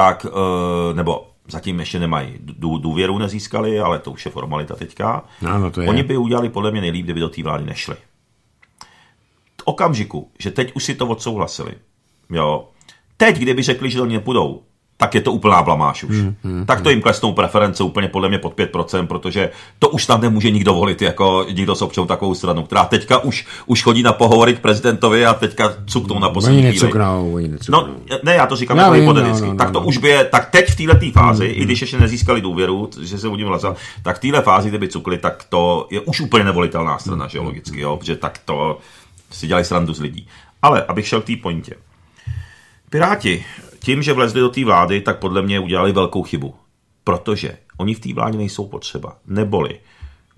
tak, eh, nebo zatím ještě nemají, důvěru nezískali, ale to už je formalita teďka. No, no to je. Oni by udělali podle mě nejlíp, kdyby do té vlády nešli. V okamžiku, že teď už si to odsouhlasili, jo, teď, kdyby řekli, že do ně půjdou, tak je to úplná blamáš, už. Hmm, hmm, tak to hmm. jim klesnou preference úplně podle mě pod 5%, protože to už tam nemůže nikdo volit, jako nikdo s občanou takovou stranu, která teďka už, už chodí na pohovory k prezidentovi a teďka cuknou na poslední chvíli. necuknou, oni No, ne, já to říkám já jako hypoteticky. No, no, tak to no, no. už by je, tak teď v této fázi, hmm, i když hmm. ještě nezískali důvěru, že se budím lezat, tak v této fázi, kdyby cukli, tak to je už úplně nevolitelná strana, hmm. že hmm, logicky, jo, protože tak to si dělají srandu z lidí. Ale abych šel k té pointě. Piráti tím, že vlezli do té vlády, tak podle mě udělali velkou chybu. Protože oni v té vládě nejsou potřeba. Neboli,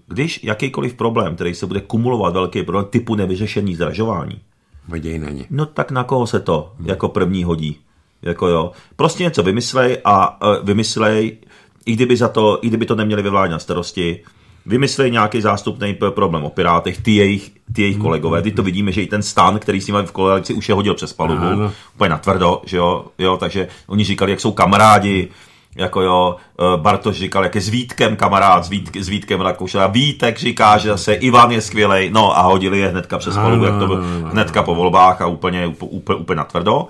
když jakýkoliv problém, který se bude kumulovat velký problém typu nevyřešení zdražování, Vaděj na ně. No tak na koho se to hmm. jako první hodí? Jako jo. Prostě něco vymyslej a uh, vymyslej, i kdyby, za to, i kdyby to neměli ve vládě na starosti, vymyslej nějaký zástupný problém o Pirátech, ty jejich, ty jejich mm, kolegové, mm, ty to mm. vidíme, že i ten stan, který s nimi v koalici už je hodil přes palubu, Aha. úplně natvrdo, že jo, jo, takže oni říkali, jak jsou kamarádi, jako jo, eh, Bartoš říkal, jak je s Vítkem kamarád, s, Vít, s Vítkem Rakušel a Vítek říká, že zase Ivan je skvělý, no a hodili je hnedka přes palubu, jak to bylo, hnedka po volbách a úplně, úplně, úplně, úplně natvrdo.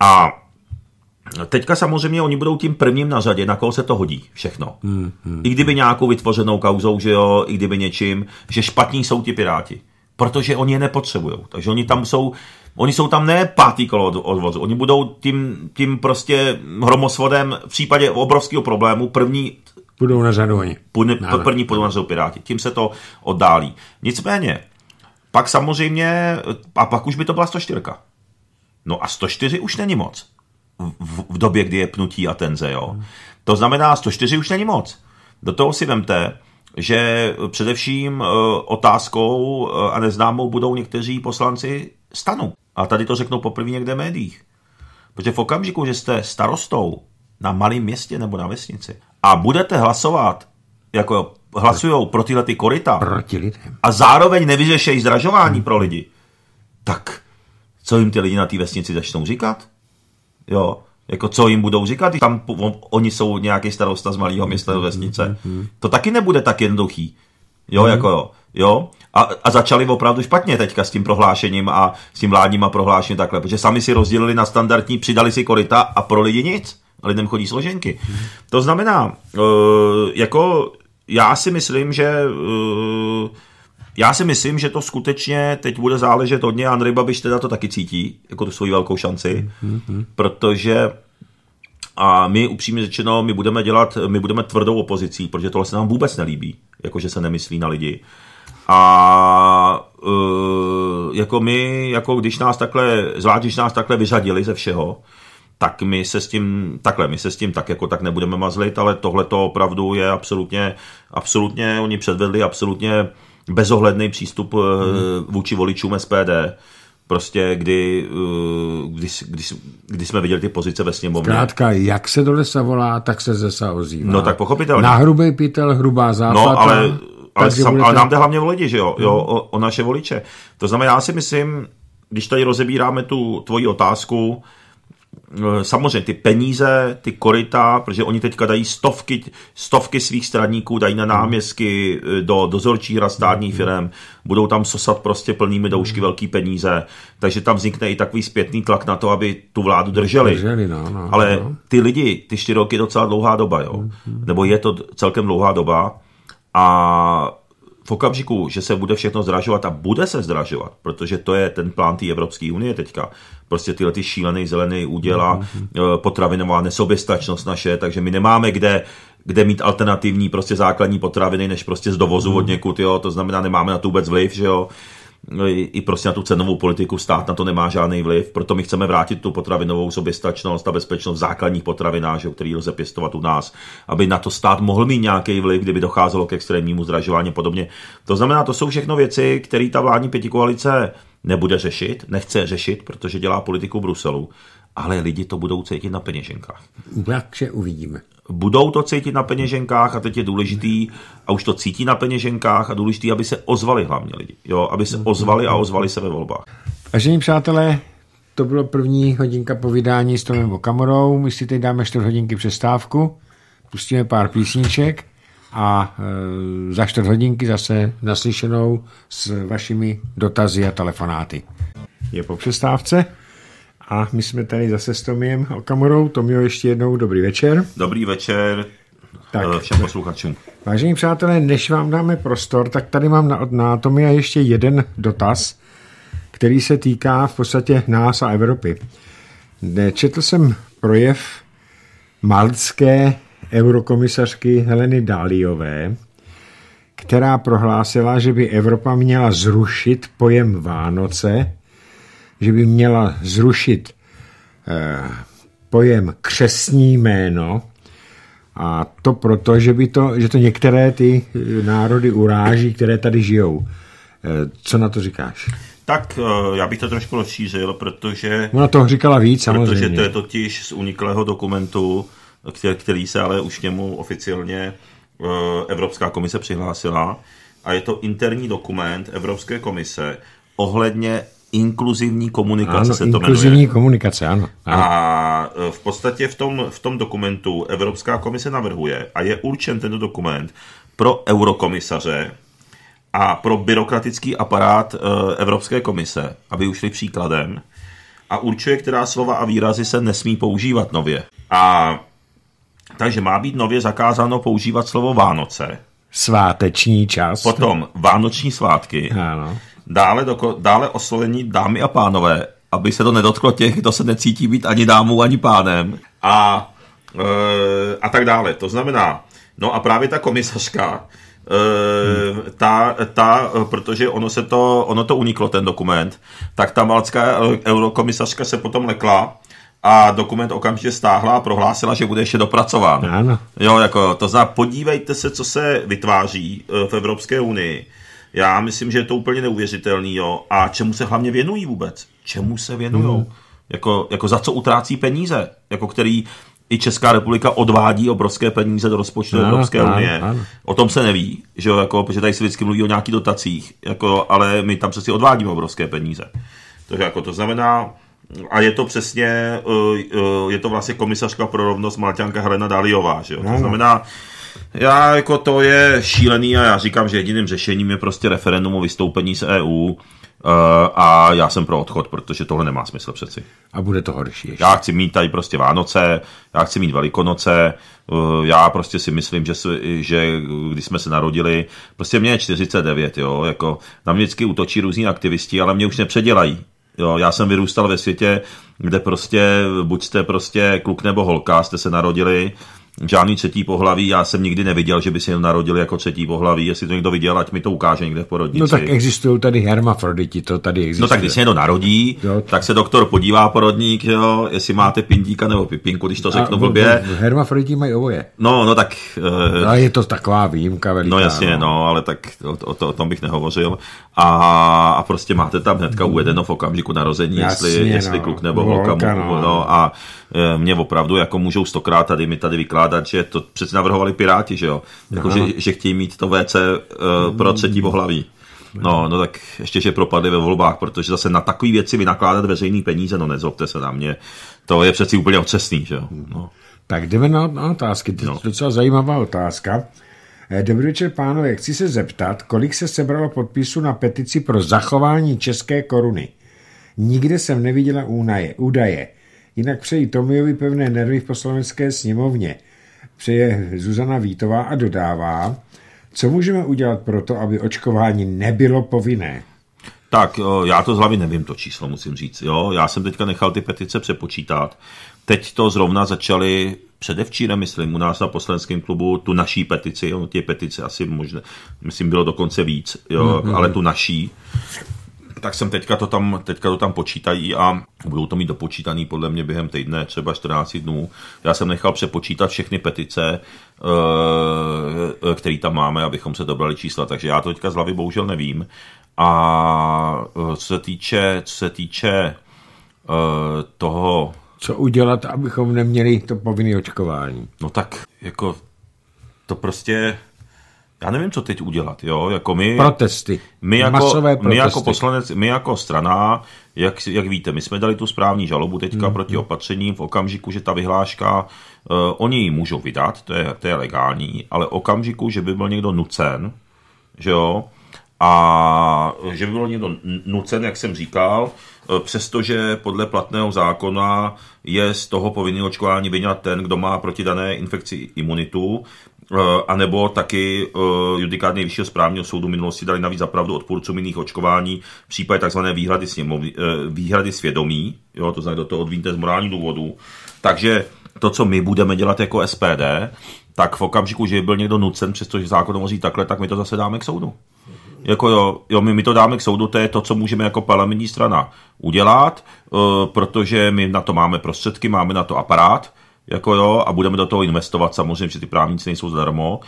A Teďka samozřejmě oni budou tím prvním na řadě, na koho se to hodí všechno. Hmm, hmm, I kdyby nějakou vytvořenou kauzou, že jo, i kdyby něčím, že špatní jsou ti piráti. Protože oni je nepotřebují. Takže oni tam jsou, oni jsou tam ne pátý kolo od, odvozu, oni budou tím, tím prostě hromosvodem v případě obrovského problému první budou na řadu oni. Půjde, první půjdu na řadu Piráti. Tím se to oddálí. Nicméně, pak samozřejmě, a pak už by to byla 104. No a 104 už není moc v, v době, kdy je pnutí a tenze. Jo? To znamená, 104 už není moc. Do toho si vemte, že především e, otázkou e, a neznámou budou někteří poslanci stanu. A tady to řeknou poprvé někde v médiích. Protože v okamžiku, že jste starostou na malém městě nebo na vesnici a budete hlasovat, jako hlasují pro tyhle ty korita Proti lidem. a zároveň nevyřešejí zdražování pro lidi, tak co jim ty lidi na té vesnici začnou říkat? jo. Jako co jim budou říkat, tam oni jsou nějaký starosta z malého města do vesnice. Mhm, mhm. To taky nebude tak jednoduchý. Jo, mm. jako jo. jo? A, a začali opravdu špatně teďka s tím prohlášením a s tím vládním a prohlášením takhle, protože sami si rozdělili na standardní, přidali si korita a pro lidi nic. A lidem chodí složenky. Mm. To znamená, uh, jako já si myslím, že uh, já si myslím, že to skutečně teď bude záležet hodně. Andrej Babiš teda to taky cítí, jako tu svoji velkou šanci, mm-hmm. protože a my upřímně řečeno, my budeme dělat, my budeme tvrdou opozicí, protože tohle se nám vůbec nelíbí, jakože se nemyslí na lidi. A uh, jako my, jako když nás takhle, zvlášť když nás takhle vyřadili ze všeho, tak my se s tím, takhle, my se s tím tak jako tak nebudeme mazlit, ale tohle to opravdu je absolutně, absolutně, oni předvedli absolutně bezohledný přístup hmm. vůči voličům SPD prostě kdy, kdy, eh, kdy, kdy jsme viděli ty pozice ve sněmovně. Zkrátka, jak se do lesa volá, tak se ze lesa ozývá. No tak pochopitelně. Na hrubý pítel, hrubá záplata. No ale, ale, sam, budete... ale nám jde hlavně o lidi, že jo, hmm. jo o, o naše voliče. To znamená, já si myslím, když tady rozebíráme tu tvoji otázku, Eh, samozřejmě ty peníze, ty korita, protože oni teďka dají stovky, stovky svých straníků, dají na mhm. náměstky eh, do dozorčí hra státních mhm. firm, budou tam sosat prostě plnými doušky mhm. velký peníze, takže tam vznikne i takový zpětný tlak na to, aby tu vládu drželi. drželi no, no, Ale no. ty lidi, ty čtyři roky je docela dlouhá doba, jo? nebo je to celkem dlouhá doba a v okamžiku, že se bude všechno zdražovat a bude se zdražovat, protože to je ten plán té Evropské unie teďka. Prostě tyhle ty šílený zelený udělá mm-hmm. Eh, potravinová nesoběstačnost naše, takže my nemáme kde kde mít alternativní prostě základní potraviny, než prostě z dovozu mm. od mhm. někud, jo, to znamená, nemáme na to vůbec vliv, že jo, No i prostě na tu cenovou politiku stát na to nemá žádný vliv, proto my chceme vrátit tu potravinovou soběstačnost a bezpečnost základních potravinářů, který lze pěstovat u nás, aby na to stát mohl mít nějaký vliv, kdyby docházelo k extrémnímu zdražování a podobně. To znamená, to jsou všechno věci, které ta vládní pětikoalice nebude řešit, nechce řešit, protože dělá politiku Bruselu, ale lidi to budou cítit na peněženkách. Takže uvidíme budou to cítit na peněženkách a teď je důležitý, a už to cítí na peněženkách a důležitý, aby se ozvali hlavně lidi, jo, aby se ozvali a ozvali se ve volbách. Vážení přátelé, to bylo první hodinka povídání s Tomem Okamorou, my si teď dáme 4 hodinky přestávku, pustíme pár písniček a e, za 4 hodinky zase naslyšenou s vašimi dotazy a telefonáty. Je po přestávce. A my jsme tady zase s Tomiem Okamorou. Tomio, ještě jednou dobrý večer. Dobrý večer tak, eh, všem posluchačům. Vážení přátelé, než vám dáme prostor, tak tady mám na, na Tomia ještě jeden dotaz, který se týká v podstatě nás a Evropy. Četl jsem projev maltské eurokomisařky Heleny Dáliové, která prohlásila, že by Evropa měla zrušit pojem Vánoce že by měla zrušit eh, pojem křesní jméno, a to proto, že, by to, že to některé ty eh, národy uráží, které tady žijou. Eh, co na to říkáš? Tak já bych to trošku rozšířil, protože... Ona to říkala víc, samozřejmě. Protože to je totiž z uniklého dokumentu, který, se ale už k němu oficiálně Evropská komise přihlásila. A je to interní dokument Evropské komise ohledně inkluzivní komunikace ano, se to inkluzivní jmenuje. komunikace, ano, ano. A eh, v podstatě v tom, v tom dokumentu Evropská komise navrhuje a je určen tento dokument pro eurokomisaře a pro byrokratický aparát eh, Evropské komise, aby ušli příkladem a určuje, která slova a výrazy se nesmí používat nově. A takže má být nově zakázáno používat slovo Vánoce. Sváteční čas. Potom Vánoční svátky. Ano dále, doko, dále oslovení dámy a pánové, aby se to nedotklo těch, kdo se necítí být ani dámou, ani pánem a, e, a tak dále. To znamená, no a právě ta komisařka, Hmm. ta, ta, protože ono se to, ono to uniklo, ten dokument, tak ta malcká eurokomisařka se potom lekla a dokument okamžitě stáhla a prohlásila, že bude ještě dopracován. Ano. Jo, jako, to znamená, podívejte se, co se vytváří eh, v Evropské unii já myslím, že je to úplně neuvěřitelný, jo. A čemu se hlavně věnují vůbec? Čemu se věnují? Mm. Jako, jako za co utrácí peníze? Jako který i Česká republika odvádí obrovské peníze do rozpočtu ano, Evropské ano, unie. Ano. O tom se neví, že jo, jako, protože tady se vždycky mluví o nějakých dotacích, jako, ale my tam přeci odvádíme obrovské peníze. Takže jako to znamená, a je to přesně, eh, eh, je to vlastně komisařka pro rovnost Malťanka Helena Daliová, že jo? To znamená, já jako to je šílený a já říkám, že jediným řešením je prostě referendum o vystoupení z EU eh, a já jsem pro odchod, protože tohle nemá smysl přeci. A bude to horší ještě. Já chci mít tady prostě Vánoce, já chci mít Velikonoce, eh, já prostě si myslím, že, že když jsme se narodili, prostě mě je 49, jo, jako na mě vždycky útočí různí aktivisti, ale mě už nepředělají. Jo, já jsem vyrůstal ve světě, kde prostě buď jste prostě kluk nebo holka, jste se narodili, žádný třetí pohlaví, já jsem nikdy neviděl, že by si narodil jako třetí pohlaví, jestli to někdo viděl, ať mi to ukáže někde v porodnici. No tak existují tady hermafrodity, to tady existuje. No tak když se někdo narodí, jo. tak se doktor podívá porodník, jo, jestli máte pindíka nebo pipinku, když to řeknu blbě. Hermafroditi mají oboje. No, no tak... No, je to taková výjimka veliká. No jasně, no, no ale tak o, o, to, o tom bych nehovořil. A, a prostě máte tam hnedka uvedeno v okamžiku narození, jasně, jestli, no. jestli kluk nebo holka. No. no a Eh, mě opravdu jako můžou stokrát tady mi tady vykládat, že to přeci navrhovali Piráti, že jo? Jako, že, že chtějí mít to WC uh, eh, pro mm. třetí pohlaví. No, mm. no tak ještě, že propadli ve volbách, protože zase na takové věci vynakládat veřejný peníze, no nezlobte se na mě, to je přeci úplně ocesný, že jo? No. Tak jdeme na, na otázky, to je no. docela zajímavá otázka. Eh, Dobrý večer, pánové. Chci se zeptat, kolik se sebralo podpisů na petici pro zachování české koruny. Nikde jsem neviděla únaje, údaje. Jinak přeji Tomiovi pevné nervy v poslanecké sněmovně. Přeje Zuzana Vítová a dodává, co můžeme udělat pro to, aby očkování nebylo povinné? Tak, já to z hlavy nevím, to číslo musím říct. Jo? Já jsem teďka nechal ty petice přepočítat. Teď to zrovna začali předevčírem, myslím, u nás na poslenském klubu, tu naší petici, ono ty petice asi možná, myslím, bylo dokonce víc, jo? Mm-hmm. ale mhm. tu naší, tak jsem teďka to tam, teďka to tam počítají a budou to mít dopočítaný podle mě během týdne, třeba 14 dnů. Já jsem nechal přepočítat všechny petice, eh, které tam máme, abychom se dobrali čísla, takže já to teďka z hlavy bohužel nevím. A eh, co se týče, co se týče eh, toho... Co udělat, abychom neměli to povinné očkování? No tak, jako to prostě já nevím, co teď udělat, jo, jako my... Protesty, my jako, masové protesty. My jako poslanec, my jako strana, jak, jak víte, my jsme dali tu správní žalobu teďka hmm. proti opatřením v okamžiku, že ta vyhláška, uh, oni ji můžou vydat, to je, to je legální, ale okamžiku, že by byl někdo nucen, že jo, a že by byl někdo nucen, jak jsem říkal, Eh, přestože podle platného zákona je z toho povinný očkování vyňat ten, kdo má proti dané infekci imunitu, eh, anebo taky eh, judikát nejvyššího správního soudu minulosti dali navíc zapravdu odpůrcům jiných očkování v případě tzv. výhrady, sněmovny, výhrady svědomí, jo, to znamená, do toho odvínte z morálních důvodů. Takže to, co my budeme dělat jako SPD, tak v okamžiku, že byl někdo nucen, přestože zákon hovoří takhle, tak my to zase dáme k soudu jako jo, jo my, my to dáme k soudu, to je to, co můžeme jako parlamentní strana udělat, uh, protože my na to máme prostředky, máme na to aparát, jako jo, a budeme do toho investovat, samozřejmě, že ty právníci nejsou zadarmo,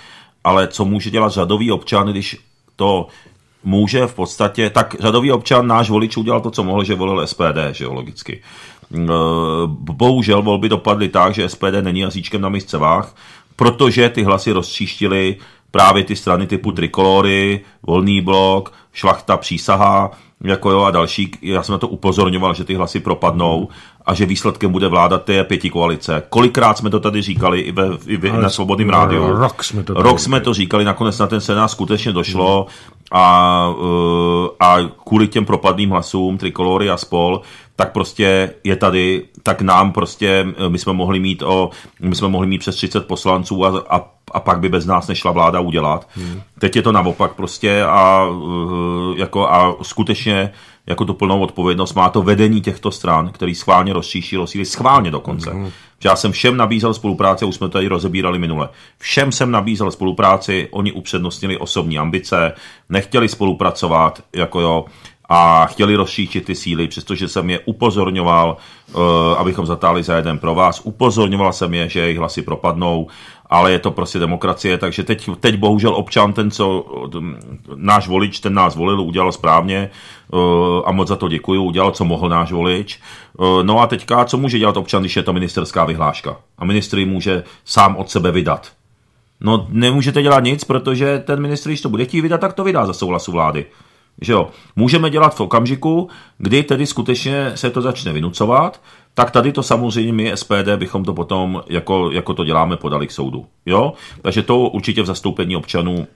ale co může dělat řadový občan, když to může v podstatě, tak řadový občan, náš volič udělal to, co mohl, že volil SPD, že jo, logicky. Eh, bohužel volby dopadly tak, že SPD není jazyčkem na miscevách, protože ty hlasy rozčíštili právě ty strany typu Trikolory, Volný blok, Švachta, Přísaha, jako jo a další, já jsem na to upozorňoval, že ty hlasy propadnou a že výsledkem bude vláda té pěti koalice. Kolikrát jsme to tady říkali i, ve, i ve, na Svobodném rádiu. Rok jsme to, rok jsme to říkali, nakonec na ten scénář skutečně došlo a, e, a kvůli těm propadným hlasům Trikolory a spol tak prostě je tady, tak nám prostě, eh, my jsme mohli mít, o, my jsme mohli mít přes 30 poslanců a, a, a pak by bez nás nešla vláda udělat. Hmm. Teď je to naopak prostě a, eh, jako, a skutečně jako tu plnou odpovědnost má to vedení těchto stran, který schválně rozšíšil síly, schválně dokonce. hmm Já jsem všem nabízel spolupráci, už jsme to tady rozebírali minule. Všem jsem nabízel spolupráci, oni upřednostnili osobní ambice, nechtěli spolupracovat, jako jo a chtěli rozšířit ty síly, přestože jsem je upozorňoval, eh, abychom zatáli za jeden pro vás. Upozorňoval jsem je, že jejich hlasy propadnou, ale je to prostě demokracie, takže teď, teď bohužel občan, ten, co náš volič, ten nás volil, udělal správně eh, a moc za to děkuju, udělal, co mohl náš volič. Eh, no a teďka, co může dělat občan, když je to ministerská vyhláška? A ministr ji může sám od sebe vydat. No nemůžete dělat nic, protože ten ministr, když to bude chtít vydat, tak to vydá za souhlasu vlády že jo, můžeme dělat v okamžiku, kdy tedy skutečně se to začne vynucovat, tak tady to samozřejmě my SPD bychom to potom, jako, jako to děláme, podali k soudu. Jo? Takže to určitě v zastoupení občanů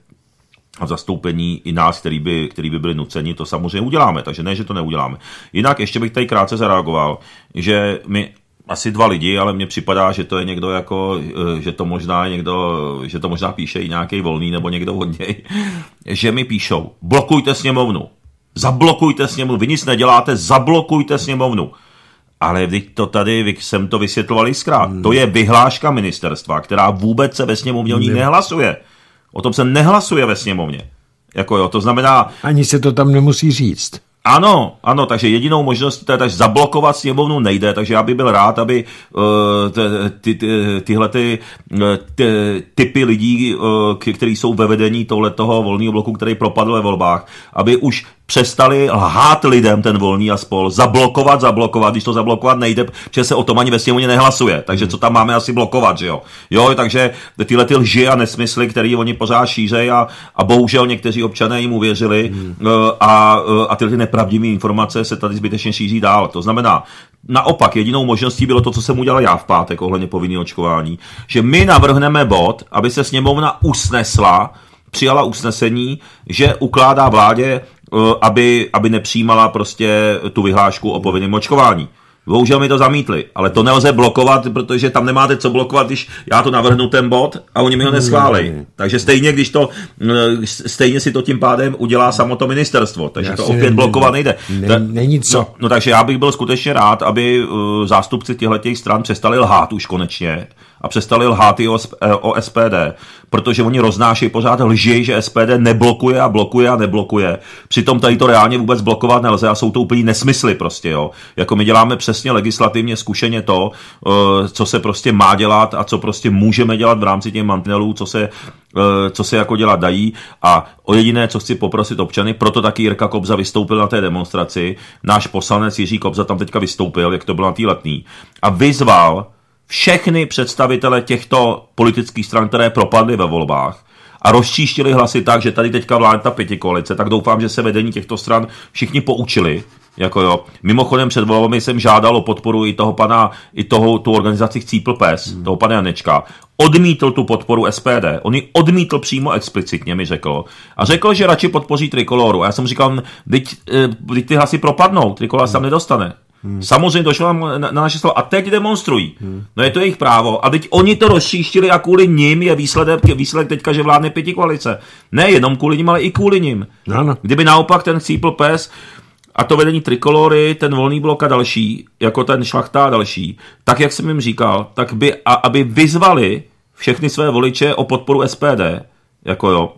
a v zastoupení i nás, který by, který by byli nuceni, to samozřejmě uděláme, takže ne, že to neuděláme. Jinak ještě bych tady krátce zareagoval, že my asi dva lidi, ale mně připadá, že to je někdo jako, eh, že to možná někdo, že to možná píše i nějaký volný nebo někdo hodně, že mi píšou, blokujte sněmovnu, zablokujte sněmovnu, vy nic neděláte, zablokujte sněmovnu. Ale vždyť to tady, jsem to vysvětloval zkrát, hmm. to je vyhláška ministerstva, která vůbec se ve sněmovně o ní hmm. nehlasuje. O tom se nehlasuje ve sněmovně. Jako jo, to znamená... Ani se to tam nemusí říct. Ano, ano, takže jedinou možností je takže zablokovat sněmovnu nejde, takže já bych byl rád, aby eh, ty, ty, tyhle ty, eh, ty, typy lidí, eh, kteří jsou ve vedení tohletoho volného bloku, který propadl ve volbách, aby už přestali lhát lidem ten volný a spol, zablokovat, zablokovat, když to zablokovat nejde, že se o tom ani ve sněmovně nehlasuje, takže co tam máme asi blokovat, že jo. Jo, takže tyhle ty lži a nesmysly, které oni pořád šířejí a, a bohužel někteří občané jim uvěřili hmm. Eh, a, eh, a tyhle nepravdivé informace se tady zbytečně šíří dál. To znamená, Naopak, jedinou možností bylo to, co jsem udělal já v pátek ohledně povinného očkování, že my navrhneme bod, aby se sněmovna usnesla, přijala usnesení, že ukládá vládě, Eh, aby, aby nepřijímala prostě tu vyhlášku o povinném očkování. Bohužel mi to zamítli, ale to nelze blokovat, protože tam nemáte co blokovat, když já to navrhnu ten bod a oni mi ho neschválí. Hmm. Takže stejně, když to, eh, stejně si to tím pádem udělá samo to ministerstvo, takže já to opět nevím, blokovat nejde. Není, není co. No, no takže já bych byl skutečně rád, aby eh, zástupci těchto stran přestali lhát už konečně a přestali lhát i o, eh, o SPD, protože oni roznášejí pořád lži, že SPD neblokuje a blokuje a neblokuje. Přitom tady to reálně vůbec blokovat nelze a jsou to úplně nesmysly prostě, jo. Jako my děláme přesně legislativně zkušeně to, eh, co se prostě má dělat a co prostě můžeme dělat v rámci těch mantinelů, co se eh, co se jako dělat dají a o jediné, co chci poprosit občany, proto taky Jirka Kobza vystoupil na té demonstraci, náš poslanec Jiří Kobza tam teďka vystoupil, jak to bylo na tý letný, a vyzval všechny představitele těchto politických stran, které propadly ve volbách, a rozčíštili hlasy tak, že tady teďka vládne ta pětikoalice, tak doufám, že se vedení těchto stran všichni poučili. Jako jo. Mimochodem před volbami jsem žádal o podporu i toho pana, i toho, tu organizaci Cípl Pes, hmm. toho pana Janečka. Odmítl tu podporu SPD. On ji odmítl přímo explicitně, mi řekl. A řekl, že radši podpoří Trikoloru. A já jsem říkal, teď, eh, ty hlasy propadnou, Trikolora hmm. se tam hmm. nedostane. Hmm. Samozřejmě došlo na, na, na naše slovo. A teď demonstrují. Hmm. No je to jejich právo. A teď oni to rozšíštili a kvůli nim je výsledek, výsledek teďka, že vládne pěti koalice. Ne jenom kvůli nim, ale i kvůli nim. no. no. Kdyby naopak ten cípl pes a to vedení trikolory, ten volný blok a další, jako ten šlachta a další, tak jak jsem jim říkal, tak by, a, aby vyzvali všechny své voliče o podporu SPD, jako jo,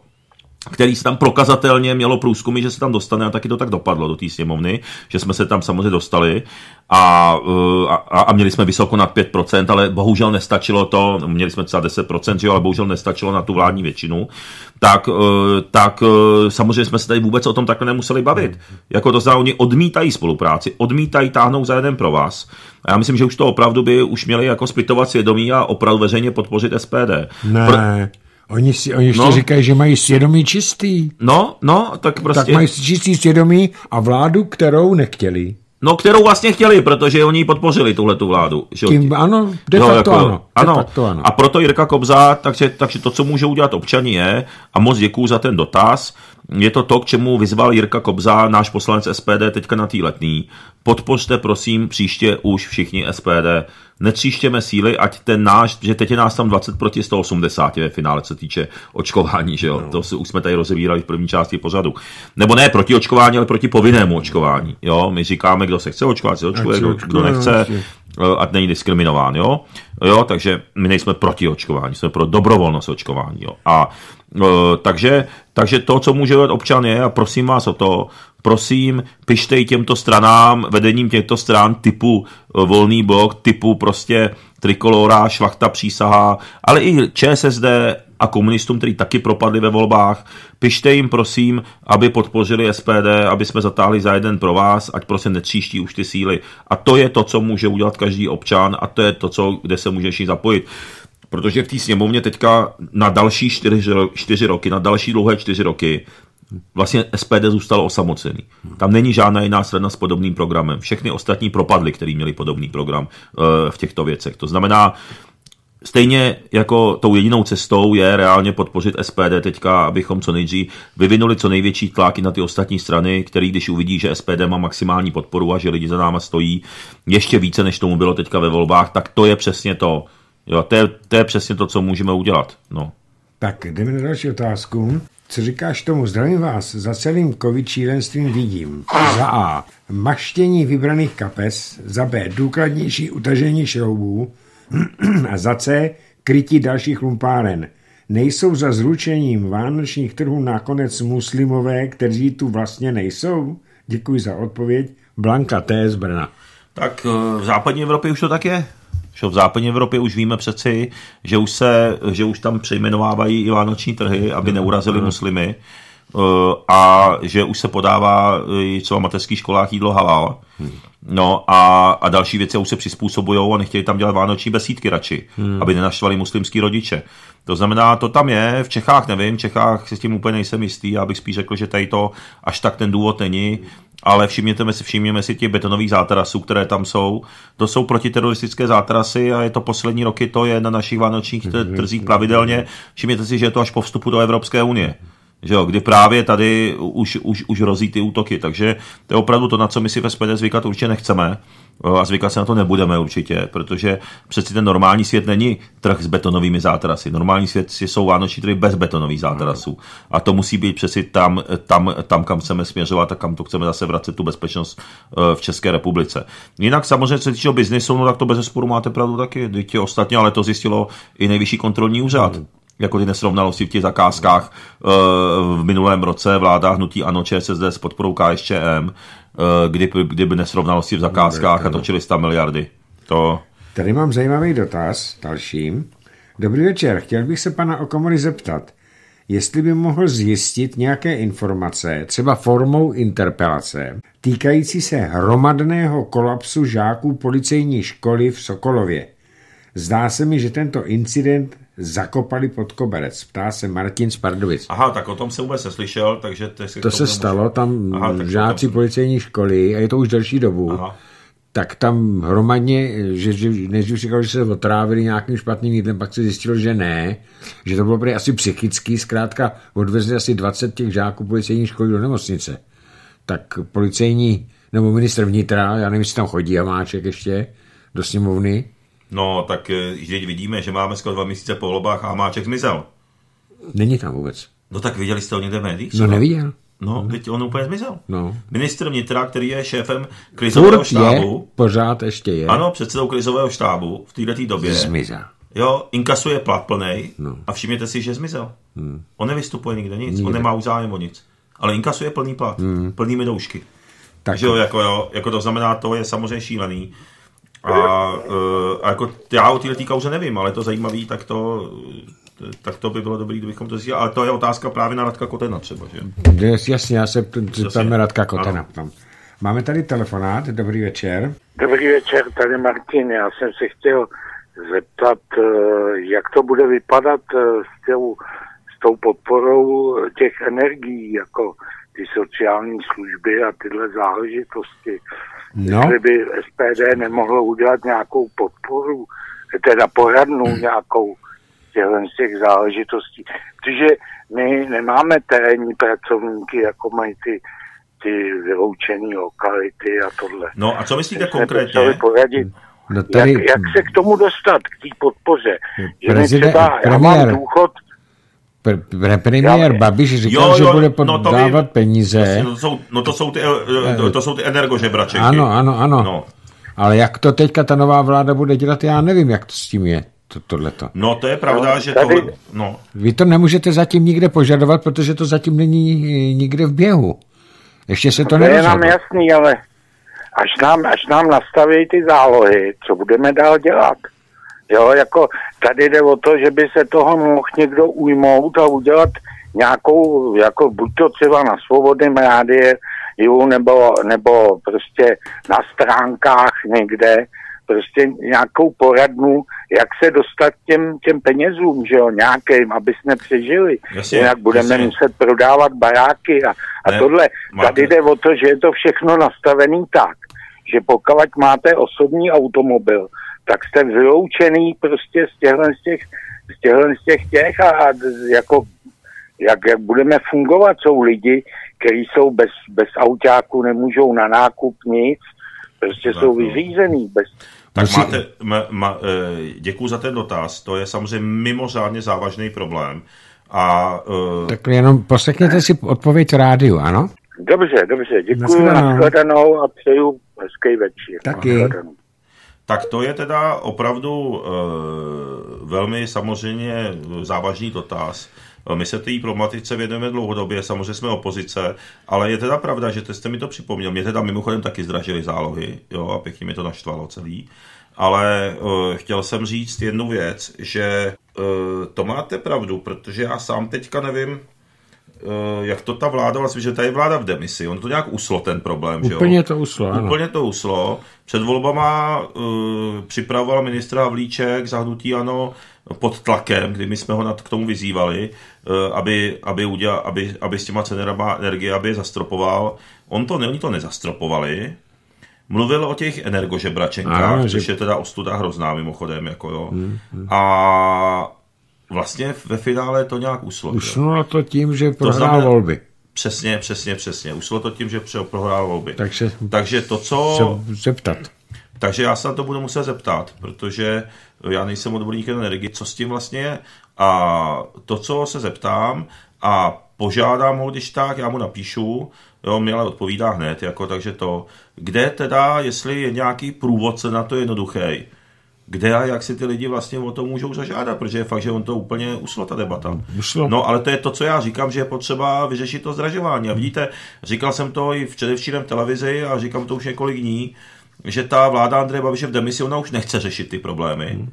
který se tam prokazatelně mělo průzkumy, že se tam dostane a taky to tak dopadlo do té sněmovny, že jsme se tam samozřejmě dostali a, eh, a, a měli jsme vysoko nad 5%, ale bohužel nestačilo to, měli jsme třeba 10%, že jo, ale bohužel nestačilo na tu vládní většinu, tak, eh, tak eh, samozřejmě jsme se tady vůbec o tom takhle nemuseli bavit. Jako to znamená, oni odmítají spolupráci, odmítají táhnout za jeden pro vás. A já myslím, že už to opravdu by už měli jako splitovat svědomí a opravdu veřejně podpořit SPD. Ne. Pr- Oni, si, oni ještě no. říkají, že mají svědomí čistý. No, no, tak prostě... Tak mají čistý svědomí a vládu, kterou nechtěli. No, kterou vlastně chtěli, protože oni podpořili tuhle tu vládu. Že? Tím, ano, de no, facto, no, jako, ano, ano. De facto ano. A proto Jirka Kobza, takže, takže to, co můžou udělat občani je, a moc děkuju za ten dotaz, je to to, k čemu vyzval Jirka Kobza, náš poslanec SPD teďka na tý letný. Podpořte prosím příště už všichni SPD netříštěme síly, ať ten náš, že teď je nás tam 20 proti 180 ve finále, co týče očkování, že jo? No. To se, už jsme tady rozevírali v první části pořadu. Nebo ne proti očkování, ale proti povinnému no. očkování, jo? My říkáme, kdo se chce očkovat, se očkuje, kdo, kdo nechce, a vlastně. eh, není diskriminován, jo? Jo, takže my nejsme proti očkování, jsme pro dobrovolnost očkování, jo? A eh, takže takže to, co může dělat občan je, a prosím vás o to, prosím, pište i těmto stranám, vedením těchto stran typu eh, Volný blok, typu prostě Trikolora, Šlachta, Přísaha, ale i ČSSD a komunistům, který taky propadli ve volbách. Pište jim, prosím, aby podpořili SPD, aby jsme zatáhli za jeden pro vás, ať prostě netříští už ty síly. A to je to, co může udělat každý občan a to je to, co, kde se může zapojit. Protože v té sněmovně teďka na další čtyři, čtyři roky, na další dlouhé čtyři roky, vlastně SPD zůstalo osamocený. Tam není žádná jiná strana s podobným programem. Všechny ostatní propadly, který měli podobný program eh, v těchto věcech. To znamená, Stejně jako tou jedinou cestou je reálně podpořit SPD teďka, abychom co nejdřív vyvinuli co největší tlaky na ty ostatní strany, který když uvidí, že SPD má maximální podporu a že lidi za náma stojí ještě více, než tomu bylo teďka ve volbách, tak to je přesně to, Jo, to je, to je přesně to, co můžeme udělat. No. Tak jdeme na další otázku. Co říkáš tomu? Zdravím vás, za celým covid šílenstvím vidím. Za A. Maštění vybraných kapes, za B. Důkladnější utažení šroubů a za C. Krytí dalších lumpáren. Nejsou za zručením vánočních trhů nakonec muslimové, kteří tu vlastně nejsou? Děkuji za odpověď. Blanka T. z Brna. Tak eh, v západní Evropě už to tak je. Že v západní Evropě už víme přeci, že už, se, že už tam přejmenovávají i vánoční trhy, aby mhm. neurazili mhm. muslimy eh, a že už se podává i co v mateřských školách jídlo halal. Hmm. No a, a další věci už se přizpůsobují a nechtějí tam dělat vánoční besídky radši, hmm. aby nenaštvali muslimský rodiče. To znamená, to tam je, v Čechách nevím, v Čechách se s tím úplně nejsem jistý, já bych spíš řekl, že tady to až tak ten důvod není ale všimněte si, všimněme si těch betonových zátarasů, které tam jsou. To jsou protiteroristické zátarasy a je to poslední roky, to je na našich vánočních trzích pravidelně. Všimněte si, že je to až po vstupu do Evropské unie že jo, kdy právě tady už, už, už rozí ty útoky. Takže to je opravdu to, na co my si ve SPD zvykat určitě nechceme e, a zvykat se na to nebudeme určitě, protože přeci ten normální svět není trh s betonovými zátrasy. Normální svět jsou vánoční trhy bez betonových zátrasů. A to musí být přeci tam, tam, tam, kam chceme směřovat a kam to chceme zase vracet tu bezpečnost e, v České republice. Jinak samozřejmě, co se týče biznesu, no tak to bez sporu máte pravdu taky. Teď ostatně, ale to zjistilo i nejvyšší kontrolní úřad. Hmm jako ty nesrovnalosti v těch zakázkách eh, v minulém roce vláda hnutí Ano ČSSD s podporou KSČM, eh, kdy, kdyby nesrovnalosti v zakázkách a točili 100 miliardy. To... Tady mám zajímavý dotaz dalším. Dobrý večer, chtěl bych se pana Okomory zeptat, jestli by mohl zjistit nějaké informace, třeba formou interpelace, týkající se hromadného kolapsu žáků policejní školy v Sokolově. Zdá se mi, že tento incident zakopali pod koberec, ptá se Martin Spardovic. Aha, tak o tom se vůbec neslyšel, takže... Te se to se stalo, stalo, tam Aha, žáci tam... policejní školy, a je to už delší dobu, Aha. tak tam hromadně, že, že než říkal, že se otrávili nějakým špatným jídlem, pak se zjistilo, že ne, že to bylo prý asi psychický, zkrátka odvezli asi 20 těch žáků policejní školy do nemocnice. Tak policejní, nebo minister vnitra, já nevím, jestli tam chodí Hamáček ještě do sněmovny, No, tak eh, teď vidíme, že máme skoro dva měsíce po volbách a Máček zmizel. Není tam vůbec. No tak viděli jste ho někde v médiích? No neviděl. No, hmm. teď on úplně zmizel. No. Ministr vnitra, který je šéfem krizového Furt štábu. Je, pořád ještě je. Ano, předsedou krizového štábu v této době. Zmizel. Jo, inkasuje plat plnej no. a všimněte si, že zmizel. Hmm. On nevystupuje nikde nic, nikde. on nemá už zájem o nic. Ale inkasuje plný plat, hmm. plnými doušky. Tak. Takže jo, jako, jo, jako to znamená, to je samozřejmě šílený. A, eh, a jako já o této kauze nevím, ale to zajímavé, tak to, tak to by bylo dobré, kdybychom to zjistili. Ale to je otázka právě na Radka Kotena třeba, že? Jasně, já se zeptám Radka Kotena. Ano. Máme tady telefonát, dobrý večer. Dobrý večer, tady Martin, já jsem se chtěl zeptat, eh, jak to bude vypadat eh, s těm s tou podporou těch energií, jako ty sociální služby a tyhle záležitosti. No. Kdyby SPD nemohlo udělat nějakou podporu, teda poradnou hmm. nějakou těchto z těch záležitostí. Protože my nemáme terénní pracovníky, jako mají ty, ty vyloučené lokality a tohle. No a co myslíte konkrétně? Poradit, no tady... jak, jak se k tomu dostat, k té podpoře? Prezident, že třeba, já mám důchod premiér Já, Babiš říkal, jo, jo, že bude no podávat no by, peníze. No, jsou, no to jsou ty, eh, eh, jsou ty energožebračeky. Ano, ano, ano. No. Ale jak to teďka ta nová vláda bude dělat, já nevím, jak to s tím je to, tohleto. No to je pravda, no, že tady... to... No. Vy to nemůžete zatím nikde požadovat, protože to zatím není eh, nikde v běhu. Ještě se to nerozhodlo. To je nám jasný, ale až nám, až nám nastaví ty zálohy, co budeme dál dělat? Jo, jako Tady jde o to, že by se toho mohl někdo ujmout a udělat nějakou, jako buď to třeba na svobodném rádě, jo, nebo, nebo prostě na stránkách někde, prostě nějakou poradnu, jak se dostat těm, těm penězům, že jo, nějakým, aby jsme přežili. Jasně, Jinak budeme jasně. muset prodávat baráky a, a ne, tohle. Máte. Tady jde o to, že je to všechno nastavený tak, že pokud máte osobní automobil, tak jste vyloučený prostě z těchto z těch, z těchto z těch, těch a, a jako jak, jak budeme fungovat, jsou lidi, kteří jsou bez, bez autáku, nemůžou na nákup nic, prostě tak, jsou no. vyřízený bez... Tak Musí... máte, m, m, eh, děkuju za ten dotaz, to je samozřejmě mimořádně závažný problém. A, uh... Tak jenom poslechněte si odpověď rádiu, ano? Dobře, dobře, děkuju, na a přeju hezký večer. Taky. Nashledanou. Tak to je teda opravdu e, velmi samozřejmě závažný dotaz. Eh, my se té problematice věnujeme dlouhodobě, samozřejmě jsme opozice, ale je teda pravda, že jste mi to připomněl. Mě teda mimochodem taky zdražili zálohy, jo, a pěkně mi to naštvalo celý. Ale e, chtěl jsem říct jednu věc, že e, to máte pravdu, protože já sám teďka nevím, Eh, jak to ta vláda vlastně, že tady je vláda v demisi, on to nějak uslo ten problém, Úplně že jo? to uslo, ano. Úplně to uslo. Před volbama uh, připravoval ministra Havlíček zahnutí ano pod tlakem, kdy my jsme ho nad, k tomu vyzývali, uh, aby, aby, udělal, aby, aby s těma cenerama energie, aby je zastropoval. On to, oni to nezastropovali, Mluvil o těch energožebračenkách, ano, že... což je teda ostuda hrozná mimochodem, jako jo. Hmm, hmm. A vlastně ve finále to nějak uslo. Usnulo to tím, že prohrál znamená, volby. Přesně, přesně, přesně. Uslo to tím, že prohrál volby. Takže, takže to, co... Zeptat. Takže já se na to budu muset zeptat, protože já nejsem odborník na energii, co s tím vlastně je. A to, co se zeptám a požádám ho, když tak, já mu napíšu, jo, mi ale odpovídá hned, jako, takže to, kde teda, jestli je nějaký průvodce na to jednoduchý, kde a jak si ty lidi vlastně o to můžou zažádat, protože je fakt, že on to úplně uslo, ta debata. No ale to je to, co já říkám, že je potřeba vyřešit to zdražování. A vidíte, říkal jsem to i včerejším televizi a říkám to už několik dní, že ta vláda Andreje Babiše v demisi, ona už nechce řešit ty problémy. Hmm.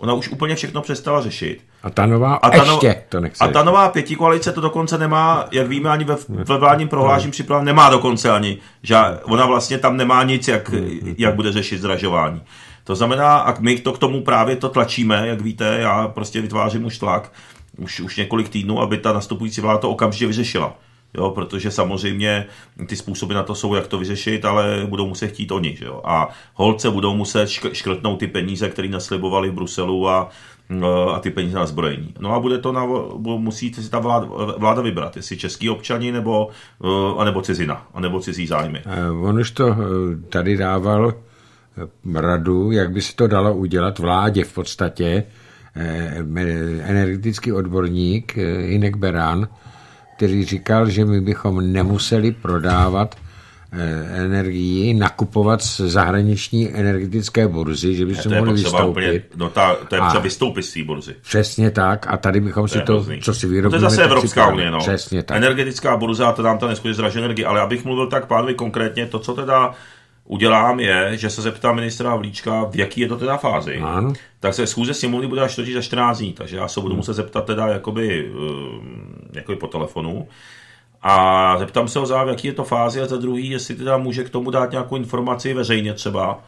Ona už úplně všechno přestala řešit. A ta nová a ta no- ještě to nechce. A ta nová koalice to dokonce nemá, jak víme, ani ve, hmm. ve vládním hmm. prohlášení připraven, nemá dokonce ani. Že ona vlastně tam nemá nic, jak, jak bude řešit zdražování. To znamená, a my to k tomu právě to tlačíme, jak víte, já prostě vytvářím už tlak, už, už několik týdnů, aby ta nastupující vláda to okamžitě vyřešila. Jo, protože samozřejmě ty způsoby na to jsou, jak to vyřešit, ale budou muset chtít oni. Že jo? A holce budou muset škrtnout ty peníze, které naslibovali v Bruselu a, mm, a ty peníze na zbrojení. No a bude to na, musí si ta vláda, vláda vybrat, jestli český občani nebo, eh, anebo cizina, anebo cizí zájmy. Eh, on už to eh, tady dával Eh, radu, jak by se to dalo udělat vládě v podstatě, eh, eh, energetický odborník Hinek Beran, který říkal, že my bychom nemuseli prodávat energii, nakupovat z zahraniční energetické burzy, že by se mohli vystoupit. Úplně, no ta, to je potřeba vystoupit z té burzy. Přesně tak a tady bychom to si to, hrozný. co si vyrobíme... No to je zase Evropská unie, no. Přesně tak. Energetická burza, to nám to neskutečně zraží energii, ale abych mluvil tak pánovi konkrétně, to, co teda udělám je, že se zeptám ministra Vlíčka, v jaký je to teda fázi. Ano. Tak se schůze sněmovny bude až totiž za 14 dní, takže já se budu hmm. muset zeptat teda jakoby, eh, jakoby po telefonu. A zeptám se ho záv, v jaký je to fázi a za druhý, jestli teda může k tomu dát nějakou informaci veřejně třeba,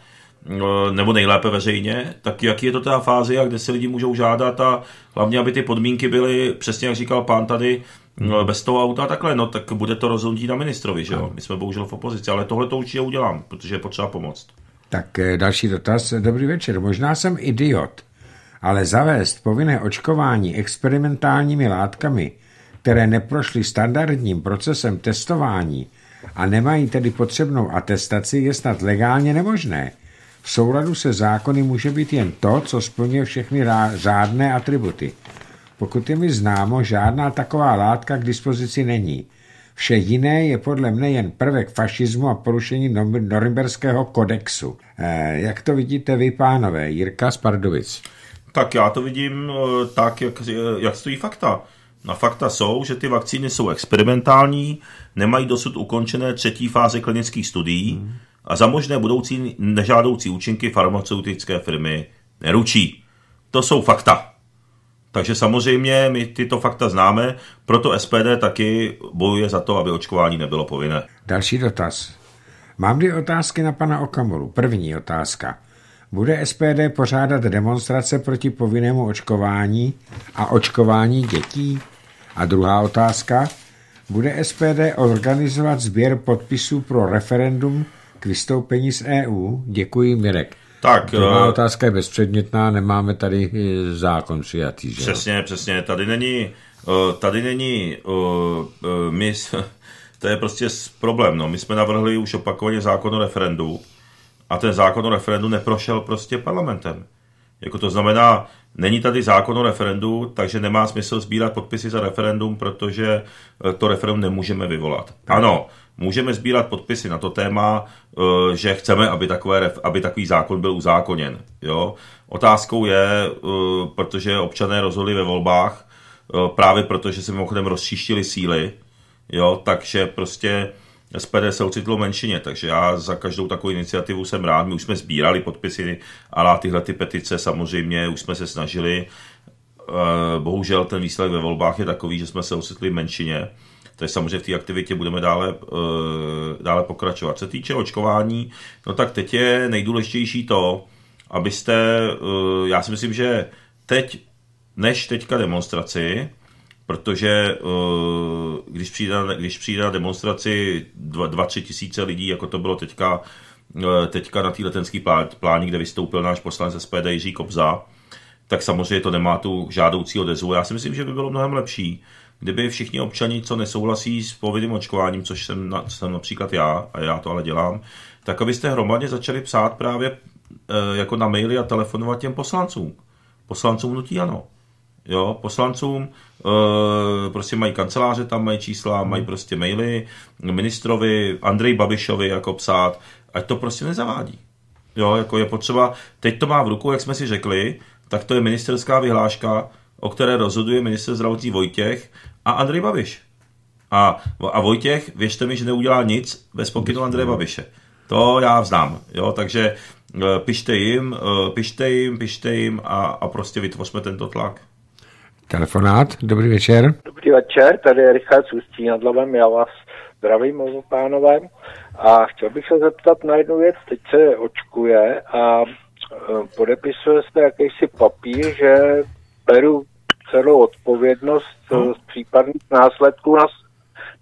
eh, nebo nejlépe veřejně, tak jaký je to teda fázi a kde si lidi můžou žádat a hlavně, aby ty podmínky byly, přesně jak říkal pán tady, No, bez toho auta takhle, no tak bude to rozhodnutí na ministrovi, že jo? My jsme bohužel v opozici, ale tohle to určitě udělám, protože je potřeba pomoct. Tak eh, další dotaz. Dobrý večer. Možná jsem idiot, ale zavést povinné očkování experimentálními látkami, které neprošly standardním procesem testování a nemají tedy potřebnou atestaci, je snad legálně nemožné. V souladu se zákony může být jen to, co splňuje všechny řádné atributy. Pokud je mi známo, žádná taková látka k dispozici není. Vše jiné je podle mne jen prvek fašismu a porušení Norimberského kodexu. Eh, jak to vidíte vy, pánové? Jirka Spardovic. Tak já to vidím eh, tak, jak, jak stojí fakta. Na fakta jsou, že ty vakcíny jsou experimentální, nemají dosud ukončené třetí fáze klinických studií hmm. a za možné budoucí nežádoucí účinky farmaceutické firmy neručí. To jsou fakta. Takže samozřejmě my tyto fakta známe, proto SPD taky bojuje za to, aby očkování nebylo povinné. Další dotaz. Mám dvě otázky na pana Okamoru. První otázka. Bude SPD pořádat demonstrace proti povinnému očkování a očkování dětí? A druhá otázka. Bude SPD organizovat sběr podpisů pro referendum k vystoupení z EU? Děkuji, Mirek. Tak, Druhá eh, otázka je bezpředmětná, nemáme tady eh, zákon přijatý. Že? Přesně, přesně. Tady není, eh, tady není my, to je prostě problém. No. My jsme navrhli už opakovaně zákon o referendu a ten zákon o referendu neprošel prostě parlamentem. Jako to znamená, není tady zákon o referendu, takže nemá smysl sbírat podpisy za referendum, protože eh, to referendum nemůžeme vyvolat. Ano, můžeme sbírat podpisy na to téma, eh, že chceme, aby, takové, aby takový zákon byl uzákoněn. Jo? Otázkou je, eh, protože občané rozhodli ve volbách, právě protože se mimochodem rozčíštili síly, jo, takže prostě SPD se ocitlo menšině, takže já za každou takovou iniciativu jsem rád. My už jsme sbírali podpisy, ale tyhle ty petice samozřejmě už jsme se snažili. Eh, bohužel ten výsledek ve volbách je takový, že jsme se ocitli menšině. Takže samozřejmě v té aktivitě budeme dále, eh, dále pokračovat. Co týče očkování, no tak teď je nejdůležitější to, abyste, eh, já si myslím, že teď, než teďka demonstraci, protože eh, když přijde, když přijde na demonstraci 2-3 tisíce lidí, jako to bylo teďka, eh, teďka na té letenské plán, pláni, kde vystoupil náš poslanec SPD Jiří Kobza, tak samozřejmě to nemá tu žádoucí odezvu. Já si myslím, že by bylo mnohem lepší, kdyby všichni občani, co nesouhlasí s povinným očkováním, což jsem, na, jsem například já, a já to ale dělám, tak abyste hromadně začali psát právě e, jako na maily a telefonovat těm poslancům. Poslancům nutí ano jo, poslancům, e, prostě mají kanceláře, tam mají čísla, mhm. mají prostě maily, ministrovi, Andrej Babišovi jako psát, ať to prostě nezavádí. Jo, jako je potřeba, teď to má v ruku, jak jsme si řekli, tak to je ministerská vyhláška, o které rozhoduje minister zdravotní Vojtěch a Andrej Babiš. A, a Vojtěch, věřte mi, že neudělá nic bez pokynu Andreje Babiše. To já vznám, jo, takže eh, pište jim, eh, pište jim, pište jim a, a prostě vytvořme tento tlak. Telefonát, dobrý večer. Dobrý večer, tady je Richard s nad Labem, já vás zdravím, oba pánové. A chtěl bych se zeptat na jednu věc, teď se očkuje a e, podepisuje se jakýsi papír, že beru celou odpovědnost hmm. z případných následků na,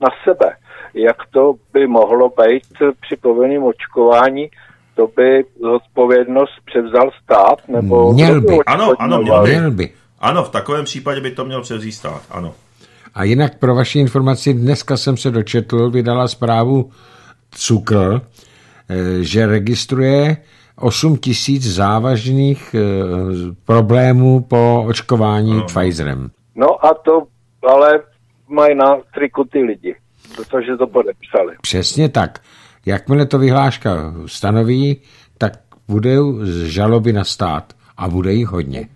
na sebe. Jak to by mohlo být při povinném očkování, to by odpovědnost převzal stát? Nebo měl by, ano, ano, měl by. Měl by. Ano, v takovém případě by to měl převzít stát, ano. A jinak pro vaši informaci, dneska jsem se dočetl, vydala zprávu Cukr, eh, že registruje 8 tisíc závažných eh, problémů po očkování no. Pfizerem. No a to ale mají na triku ty lidi, protože to podepsali. Přesně tak. Jakmile to vyhláška stanoví, tak budou žaloby na stát a bude jich hodně.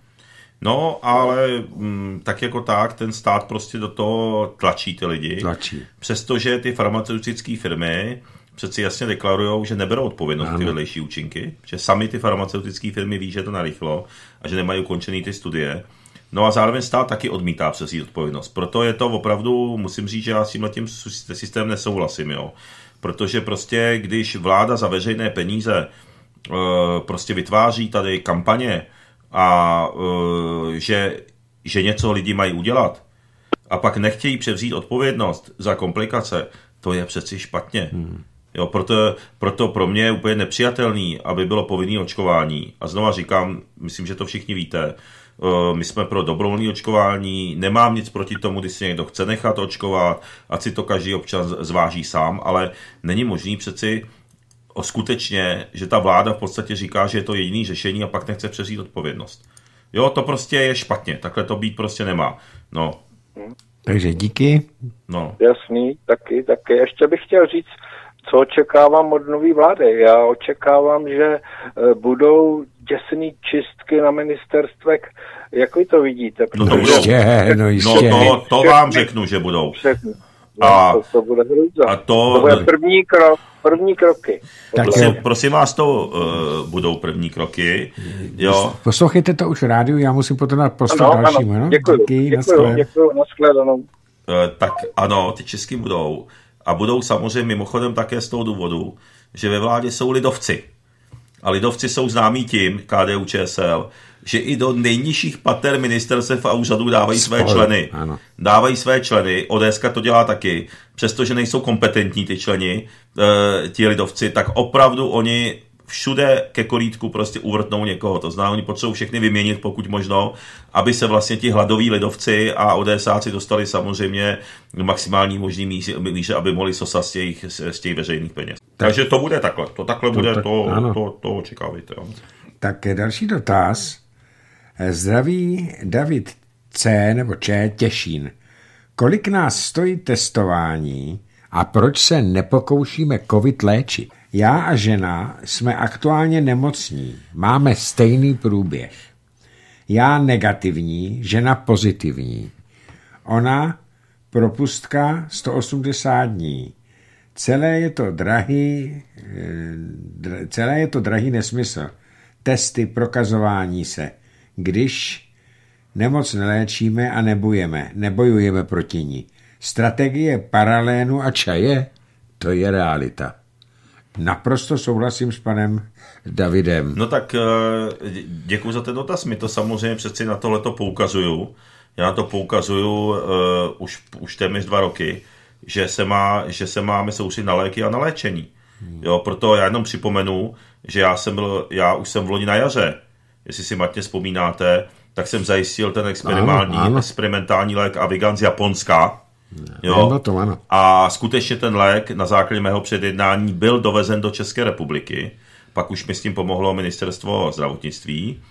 No, ale m, mm, tak jako tak, ten stát prostě do toho tlačí ty lidi. Tlačí. Přestože ty farmaceutické firmy přeci jasně deklarují, že neberou odpovědnost ano. ty vedlejší účinky, že sami ty farmaceutické firmy ví, že to narychlo a že nemají ukončený ty studie. No a zároveň stát taky odmítá přes odpovědnost. Proto je to opravdu, musím říct, že já s tímhle tím systémem nesouhlasím, jo. Protože prostě, když vláda za veřejné peníze e, prostě vytváří tady kampaně, a eh, že, že něco lidi mají udělat a pak nechtějí převzít odpovědnost za komplikace, to je přeci špatně. Hmm. Jo, proto, proto pro mě je úplně nepřijatelný, aby bylo povinné očkování. A znova říkám, myslím, že to všichni víte, eh, my jsme pro dobrovolné očkování, nemám nic proti tomu, když si někdo chce nechat očkovat, ať si to každý občan zváží sám, ale není možný přeci skutečně, že ta vláda v podstatě říká, že je to jediný řešení a pak nechce přezít odpovědnost. Jo, to prostě je špatně, takhle to být prostě nemá. No. Takže díky. No. Jasný, taky, taky. Ještě bych chtěl říct, co očekávám od nové vlády. Já očekávám, že eh, budou děsné čistky na ministerstvech. Jak vy to vidíte? No to no budou. Jistě, no, no jistě. No to, to vám řeknu, že budou. A, to, to bude hrůza. A to, to bude první krok, první kroky. Tak prosím, prosím vás, to uh, budou první kroky. Jo. Poslouchejte to už rádiu, já musím potom na prostor ano, dalšímu. Ano, no? děkuji, Díky, děkuji, děkuji, nashledanou. Uh, eh, tak ano, ty česky budou. A budou samozřejmě mimochodem také z toho důvodu, že ve vládě jsou lidovci. A lidovci jsou známí tím, KDU ČSL, že i do nejnižších pater ministerstev a úřadů dávají Spolu. své členy. Ano. Dávají své členy, ODS to dělá taky, přestože nejsou kompetentní ty členi, e, ti lidovci, tak opravdu oni všude ke korítku prostě uvrtnou někoho. To znamená, oni potřebují všechny vyměnit, pokud možno, aby se vlastně ti hladoví lidovci a ODSáci dostali samozřejmě maximální možný míře, míře aby mohli sosat z těch, z těch veřejných peněz. Tak, Takže to bude takhle. To takhle to, bude, tak, to, to, to, to očekávajte. Tak další dotaz. Zdraví David C. nebo Č. Těšín. Kolik nás stojí testování a proč se nepokoušíme covid léčit? Já a žena jsme aktuálně nemocní. Máme stejný průběh. Já negativní, žena pozitivní. Ona propustka 180 dní. Celé je to drahý, eh, celé je to drahý nesmysl. Testy, prokazování se – když nemoc neléčíme a nebojeme, nebojujeme proti ní. Strategie paralénu a čaje, to je realita. Naprosto souhlasím s panem Davidem. No tak eh, děkuji za ten dotaz. My to samozřejmě přeci na tohleto poukazuju. Já na to poukazuju uh, už, už téměř dva roky, že se, má, že se máme soustředit na léky a na léčení. Hmm. Jo, proto já jenom připomenu, že já jsem byl, já už jsem v loni na jaře jestli si matně vzpomínáte, tak jsem zajistil ten experimentální, ano, ano. experimentální lék Avigan z Japonska. Jo? To, ano. A skutečně ten lék na základě mého předjednání byl dovezen do České republiky. Pak už mi s tím pomohlo ministerstvo zdravotnictví.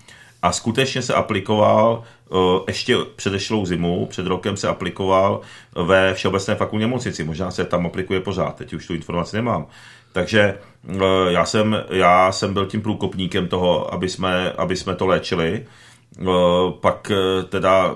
A skutečně se aplikoval eh, ještě předešlou zimu, před rokem se aplikoval ve Všeobecné fakultní nemocnici. Možná se tam aplikuje pořád, teď už tu informaci nemám. Takže eh, já jsem, já jsem byl tím průkopníkem toho, aby jsme, aby jsme to léčili. Eh, pak eh, teda,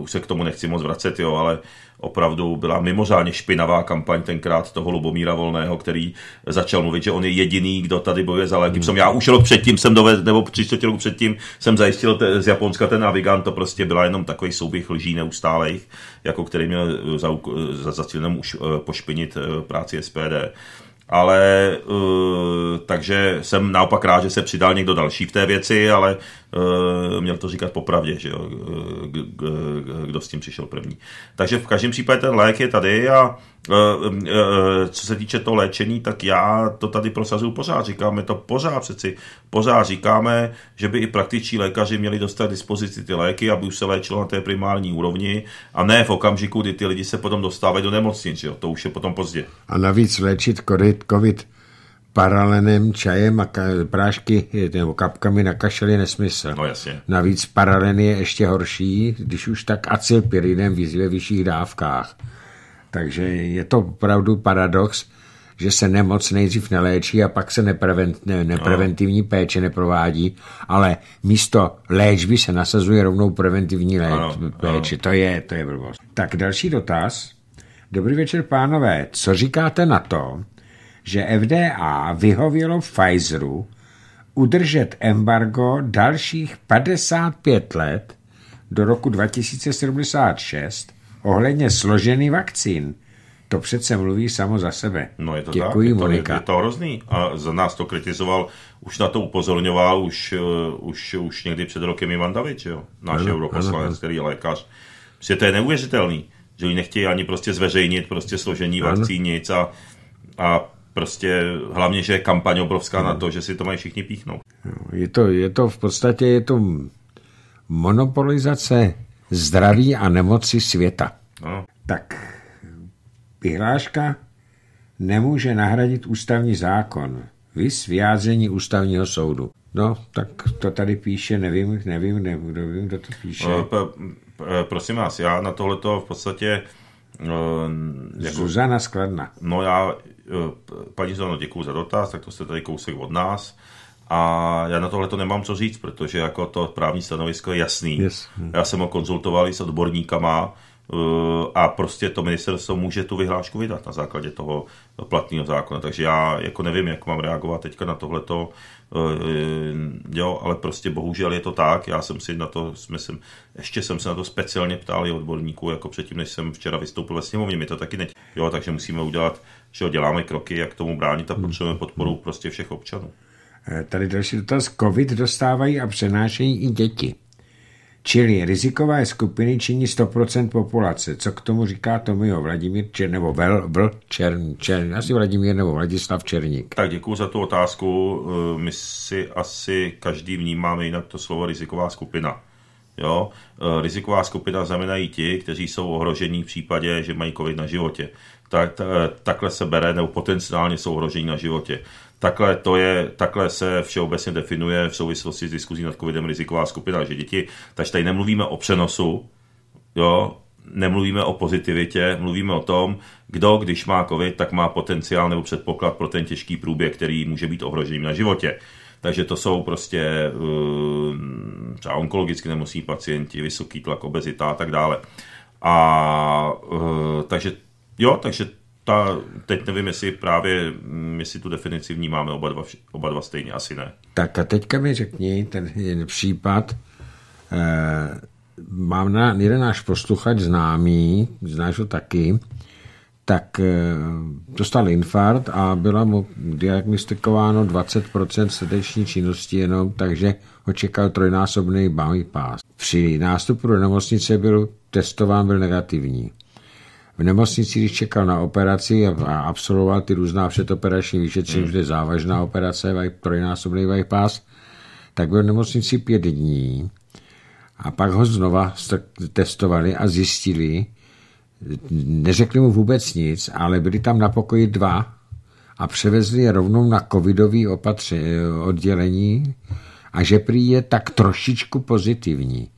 už se k tomu nechci moc vracet, jo, ale opravdu byla mimořádně špinavá kampaň tenkrát toho Lubomíra Volného, který začal mluvit, že on je jediný, kdo tady bojuje za léky. Hmm. Já už rok předtím jsem dovedl, nebo tři rok předtím jsem zajistil te, z Japonska ten Navigant, to prostě byla jenom takový souběh lží neustálejch, jako který měl za, za, za cílem už pošpinit práci SPD ale uh, takže jsem naopak rád, že se přidal někdo další v té věci, ale Eh, měl to říkat popravdě, že jo, eh, kdo s tím přišel první. Takže v každém případě ten lék je tady a eh, co se týče toho léčení, tak já to tady prosazuju pořád, říkáme to pořád přeci, pořád říkáme, že by i praktičtí lékaři měli dostat dispozici ty léky, aby už se léčilo na té primární úrovni a ne v okamžiku, kdy ty lidi se potom dostávají do nemocnic, jo? to už je potom pozdě. A navíc léčit COVID paralenem, čajem a ka- prášky nebo kapkami na kašel je nesmysl. No jasně. Navíc paralen je ještě horší, když už tak acylpirinem v vyšších dávkách. Takže je to opravdu paradox, že se nemoc nejdřív neléčí a pak se neprevent, ne, nepreventivní ano. péče neprovádí, ale místo léčby se nasazuje rovnou preventivní léč, ano, péče. Ano. To je, to je blbost. Tak další dotaz. Dobrý večer, pánové. Co říkáte na to, že FDA vyhovělo Pfizeru udržet embargo dalších 55 let do roku 2076 ohledně složený vakcín. To přece mluví samo za sebe. No je to Děkuji, tak, Je to, je to hrozný. A za nás to kritizoval, už na to upozorňoval už, eh, už, už někdy před rokem Ivan Davič, jo? náš no, europoslanec, no, který je lékař. Protože to je neuvěřitelný, že oni nechtějí ani prostě zveřejnit prostě složení no, vakcín nic a, a prostě hlavně, že je kampaň obrovská hmm. na to, že si to mají všichni píchnout. Je to, je to v podstatě je to monopolizace zdraví a nemoci světa. No. Tak vyhláška nemůže nahradit ústavní zákon. Vys vyjádření ústavního soudu. No, tak to tady píše, nevím, nevím, nevím, nevím kdo to píše. prosím vás, já na tohleto v podstatě Eh, jako, Zuzana Skladna. No já, eh, paní Zuzano, děkuji za dotaz, tak to jste tady kousek od nás. A já na tohle to nemám co říct, protože jako to právní stanovisko je jasný. Yes. Já jsem ho konzultoval s odborníkama eh, a prostě to ministerstvo může tu vyhlášku vydat na základě toho platného zákona. Takže já jako nevím, jak mám reagovat teďka na tohleto. Eh, eh, jo, ale prostě bohužel je to tak, já jsem si na to, myslím, ještě jsem se na to speciálně ptal i odborníků, jako předtím, než jsem včera vystoupil ve sněmovně, mi to taky ne, jo, takže musíme udělat, že děláme kroky, jak tomu bránit a hmm. potřebujeme podporu hmm. prostě všech občanů. Eh, tady další dotaz, covid dostávají a přenášejí i děti. Čili rizikové skupiny činí 100% populace. Co k tomu říká Tomio Vladimír Čer, nebo Vel, Vl, Čern, Čern, asi Vladimír nebo Vladislav Černík? Tak děkuji za tu otázku. Eh, my si asi každý vnímáme jinak to slovo riziková skupina. Jo? Eh, riziková skupina znamenají ti, kteří jsou ohrožení v případě, že mají covid na životě. Tak, eh, takhle se bere, nebo potenciálně jsou ohrožení na životě. Takhle, to je, takhle se všeobecně definuje v souvislosti s diskuzí nad covidem riziková skupina, že děti, takže tady nemluvíme o přenosu, jo, nemluvíme o pozitivitě, mluvíme o tom, kdo, když má covid, tak má potenciál nebo předpoklad pro ten těžký průběh, který může být ohroženým na životě. Takže to jsou prostě eh, třeba onkologicky nemocní pacienti, vysoký tlak, obezita a tak dále. A eh, takže jo, takže ta, teď nevím, jestli právě my mm, si tu definici vnímáme oba dva, oba dva stejně, asi ne. Tak a teďka mi řekni ten případ, eh, mám na, jeden náš posluchač známý, znáš ho taky, tak eh, dostal infarkt a byla mu diagnostikováno 20% srdeční činnosti jenom, takže ho čekal trojnásobný pás. Při nástupu do nemocnice byl testován, byl negativní v nemocnici, když čekal na operaci a absolvoval ty různá předoperační vyšetření, hmm. že je závažná operace, trojnásobný bypass, tak byl v nemocnici pět dní a pak ho znova testovali a zjistili, neřekli mu vůbec nic, ale byli tam na pokoji dva a převezli je rovnou na covidový opatře, oddělení a že prý je tak trošičku pozitivní.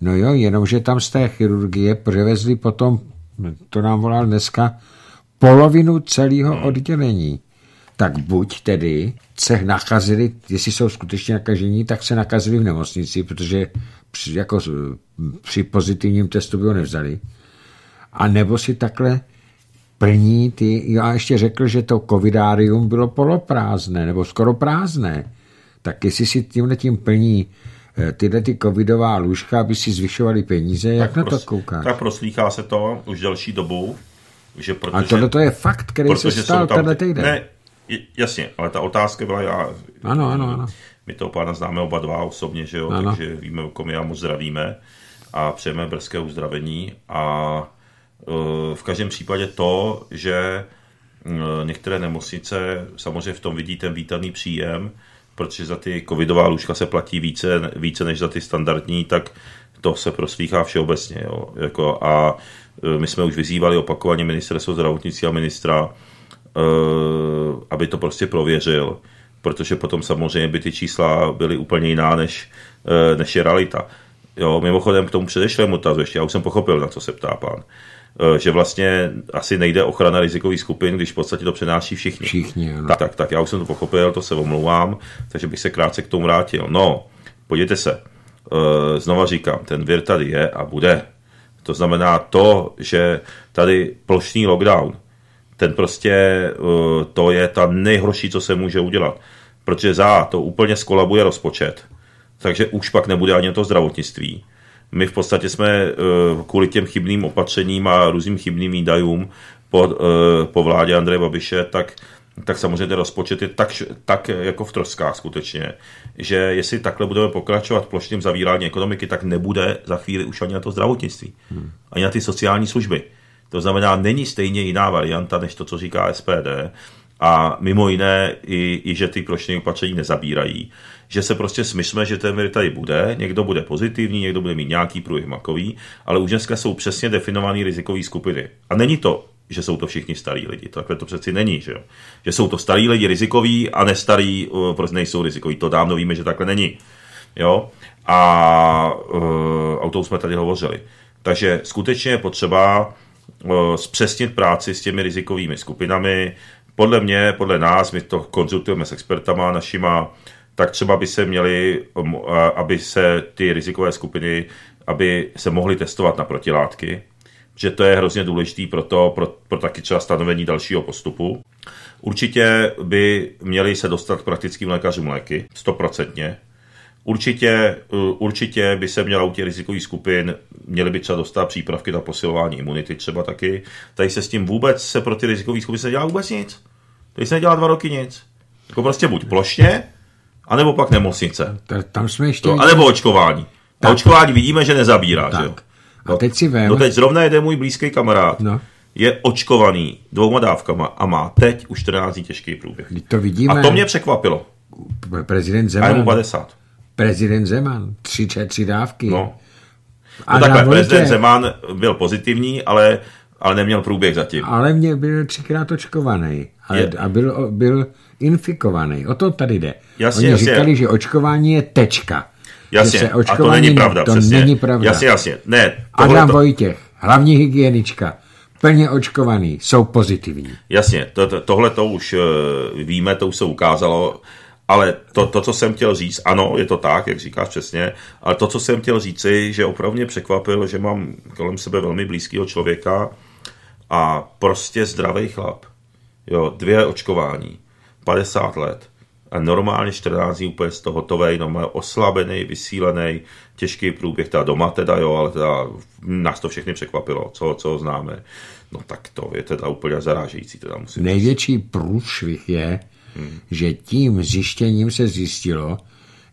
No jo, jenomže tam z té chirurgie převezli potom to nám volal dneska, polovinu celého hmm. oddělení. Tak buď tedy se nakazili, jestli jsou skutečně nakažení, tak se nakazili v nemocnici, protože při, jako, eh, při pozitivním testu by ho nevzali. A nebo si takhle plní ty... Já ještě řekl, že to covidárium bylo poloprázdné, nebo skoro prázdné. Tak jestli si tímhle tím plní Eh, tyhle ty covidová lůžka, aby si zvyšovali peníze. Tak Jak na to koukáš? Tak proslýchá se to už delší dobu. Že protože, A tohle to je fakt, který se stal tam, tenhle týden. Ne, jasně, ale ta otázka byla já. Ano, ano, ano. My toho pána známe oba dva osobně, že jo, ano. takže víme, o kom já moc zdravíme a přejeme brzké uzdravení a eh, v každém případě to, že eh, některé nemocnice samozřejmě v tom vidí ten vítaný příjem, protože za ty covidová lůžka se platí více, více než za ty standardní, tak to se proslýchá všeobecně. Jo. Jako a e, my jsme už vyzývali opakovaně ministerstvo zdravotnictví a ministra, e, aby to prostě prověřil, protože potom samozřejmě by ty čísla byly úplně jiná, než, e, než je realita. Jo, mimochodem k tomu předešlému tazu ještě, já už jsem pochopil, na co se ptá pán. Eh, že vlastně asi nejde ochrana rizikových skupin, když v podstatě to přenáší všichni. Všichni, ano. Tak, tak, tak, já už jsem to pochopil, to se omlouvám, takže bych se krátce k tomu vrátil. No, podívejte se, eh, znova říkám, ten vir tady je a bude. To znamená to, že tady plošný lockdown, ten prostě, eh, to je ta nejhorší, co se může udělat. Protože za to úplně skolabuje rozpočet, takže už pak nebude ani to zdravotnictví my v podstatě jsme eh, kvůli těm chybným opatřením a různým chybným výdajům po, eh, po vládě Andreje Babiše, tak tak samozřejmě ten rozpočet je tak, tak eh, jako v troskách skutečně, že jestli takhle budeme pokračovat plošným zavírání ekonomiky, tak nebude za chvíli už ani na to zdravotnictví, hmm. ani na ty sociální služby. To znamená, není stejně jiná varianta, než to, co říká SPD, a mimo jiné i, i že ty plošné opatření nezabírají že se prostě smyslíme, že ten vir tady bude, někdo bude pozitivní, někdo bude mít nějaký průjek makový, ale už dneska jsou přesně definované rizikové skupiny. A není to že jsou to všichni starí lidi. Takhle to přeci není, že jo? Že jsou to starí lidi rizikoví a nestarí eh, prostě nejsou rizikoví. To dávno víme, že takhle není. Jo? A eh, o tom jsme tady hovořili. Takže skutečně je potřeba eh, zpřesnit práci s těmi rizikovými skupinami. Podle mě, podle nás, my to konzultujeme s expertama našima, tak třeba by se měly, um, aby se ty rizikové skupiny, aby se mohly testovat na protilátky, že to je hrozně důležitý pro to, pro, pro taky třeba stanovení dalšího postupu. Určitě by měli se dostat k praktickým lékařům léky, stoprocentně. Určitě, určitě by se měla u těch rizikových skupin, měly by třeba dostat přípravky na posilování imunity třeba taky. Tady se s tím vůbec se pro ty rizikové skupiny se nedělá vůbec nic. Tady se nedělá dva roky nic. Jako prostě buď plošně, a nebo pak nemocnice. Tam jsme ještě... To, a nebo očkování. Tak. A očkování vidíme, že nezabírá, tak. že jo? a no, teď si vem... No teď zrovna jde můj blízký kamarád. No. Je očkovaný dvouma dávkama a má teď už 14 dní těžký průběh. to vidíme. A to mě překvapilo. Prezident Zeman. A mu 50. Prezident Zeman. Tři, tři dávky. No. no a no takhle, prezident Zeman byl pozitivní, ale, ale neměl průběh zatím. Ale mě byl třikrát očkovaný. Ale, a byl, byl infikovaný. O to tady jde. Jasně, Oni jasně. říkali, že očkování je tečka. Jasně, že se očkování, a to není pravda. To přesně. není pravda. Jasně, jasně. Ne, Adam to... Vojtěch, hlavní hygienička, plně očkovaný, jsou pozitivní. Jasně, to, to, tohle to už eh, víme, to už se ukázalo, ale to, to, co jsem chtěl říct, ano, je to tak, jak říkáš přesně, ale to, co jsem chtěl je, že opravdu mě překvapil, že mám kolem sebe velmi blízkého člověka a prostě zdravý chlap. Jo, dvě očkování. 50 let. A normálně 14 dní úplně z toho hotové, normálně oslabený, vysílený, těžký průběh, ta doma teda jo, ale teda nás to všechny překvapilo, co, co známe. No tak to je teda úplně zarážející. Teda musím Největší průšvih je, hmm. že tím zjištěním se zjistilo,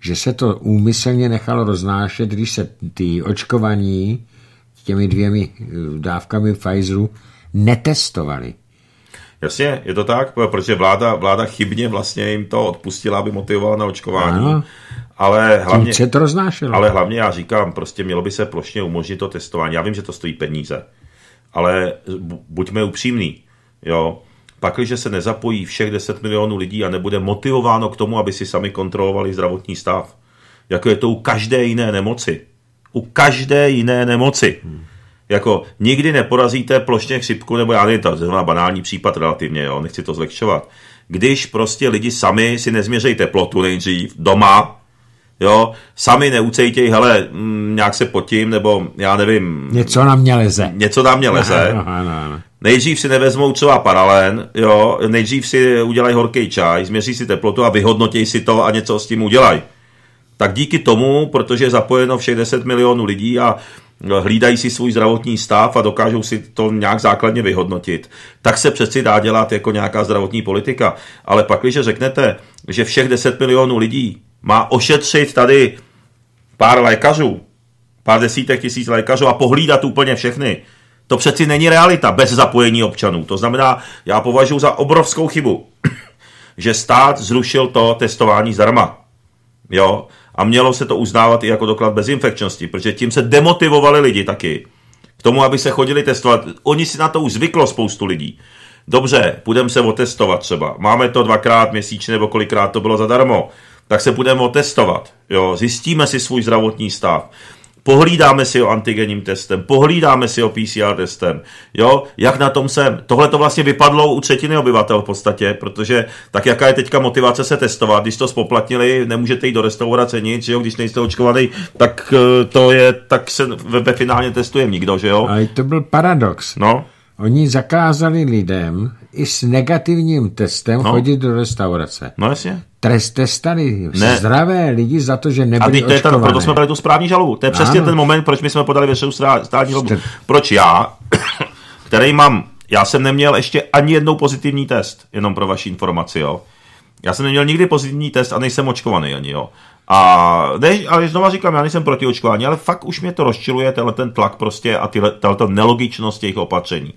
že se to úmyslně nechalo roznášet, když se ty očkovaní těmi dvěmi eh, dávkami Pfizeru netestovali. Jasně, je to tak, protože vláda, vláda chybně vlastně jim to odpustila, aby motivovala na očkování. Ano. Ale hlavně, se to ale hlavně já říkám, prostě mělo by se plošně umožnit to testování. Já vím, že to stojí peníze, ale buďme upřímní. Jo, pakliže se nezapojí všech 10 milionů lidí a nebude motivováno k tomu, aby si sami kontrolovali zdravotní stav, jako je to u každé jiné nemoci. U každé jiné nemoci. Hmm jako nikdy neporazíte plošně chřipku, nebo já nevím, to je zrovna banální případ relativně, jo, nechci to zlehčovat. Když prostě lidi sami si nezměřejí teplotu nejdřív doma, jo, sami neucejtěj, hele, m, mm, nějak se potím, nebo já nevím. Něco na mě leze. Něco na mě leze. No, no, no, no. Nejdřív si nevezmou třeba paralén, jo, nejdřív si udělají horký čaj, změří si teplotu a vyhodnotí si to a něco s tím udělají. Tak díky tomu, protože je zapojeno všech 10 milionů lidí a hlídají si svůj zdravotní stav a dokážou si to nějak základně vyhodnotit, tak se přeci dá dělat jako nějaká zdravotní politika. Ale pak, když řeknete, že všech 10 milionů lidí má ošetřit tady pár lékařů, pár desítek tisíc lékařů a pohlídat úplně všechny, to přeci není realita bez zapojení občanů. To znamená, já považuji za obrovskou chybu, že stát zrušil to testování zdarma. Jo, a mělo se to uznávat i jako doklad bezinfekčnosti, protože tím se demotivovali lidi taky k tomu, aby se chodili testovat. Oni si na to už zvyklo spoustu lidí. Dobře, půjdeme se otestovat třeba. Máme to dvakrát měsíčně nebo kolikrát to bylo zadarmo. Tak se půjdeme otestovat. Jo, zjistíme si svůj zdravotní stav pohlídáme si ho antigenním testem, pohlídáme si ho PCR testem, jo, jak na tom jsem. Tohle to vlastně vypadlo u třetiny obyvatel v podstatě, protože tak jaká je teďka motivace se testovat, když to spoplatnili, nemůžete jít do restaurace nic, jo, když nejste očkovaný, tak eh, to je, tak se ve, ve finálně testuje nikdo, že jo. A to byl paradox. No. Oni zakázali lidem i s negativním testem no. chodit do restaurace. No jasně. Trest testali ne. zdravé lidi za to, že nebyli A to je proto jsme podali tu správní žalobu. To je přesně ano. ten moment, proč my jsme podali veřejnou správní žalobu. Proč já, který mám, já jsem neměl ještě ani jednou pozitivní test, jenom pro vaši informaci, jo. Já jsem neměl nikdy pozitivní test a nejsem očkovaný ani, jo. A ne, ale znova říkám, já nejsem proti očkování, ale fakt už mě to rozčiluje, tenhle ten tlak prostě a tyhle, tato nelogičnost těch opatření.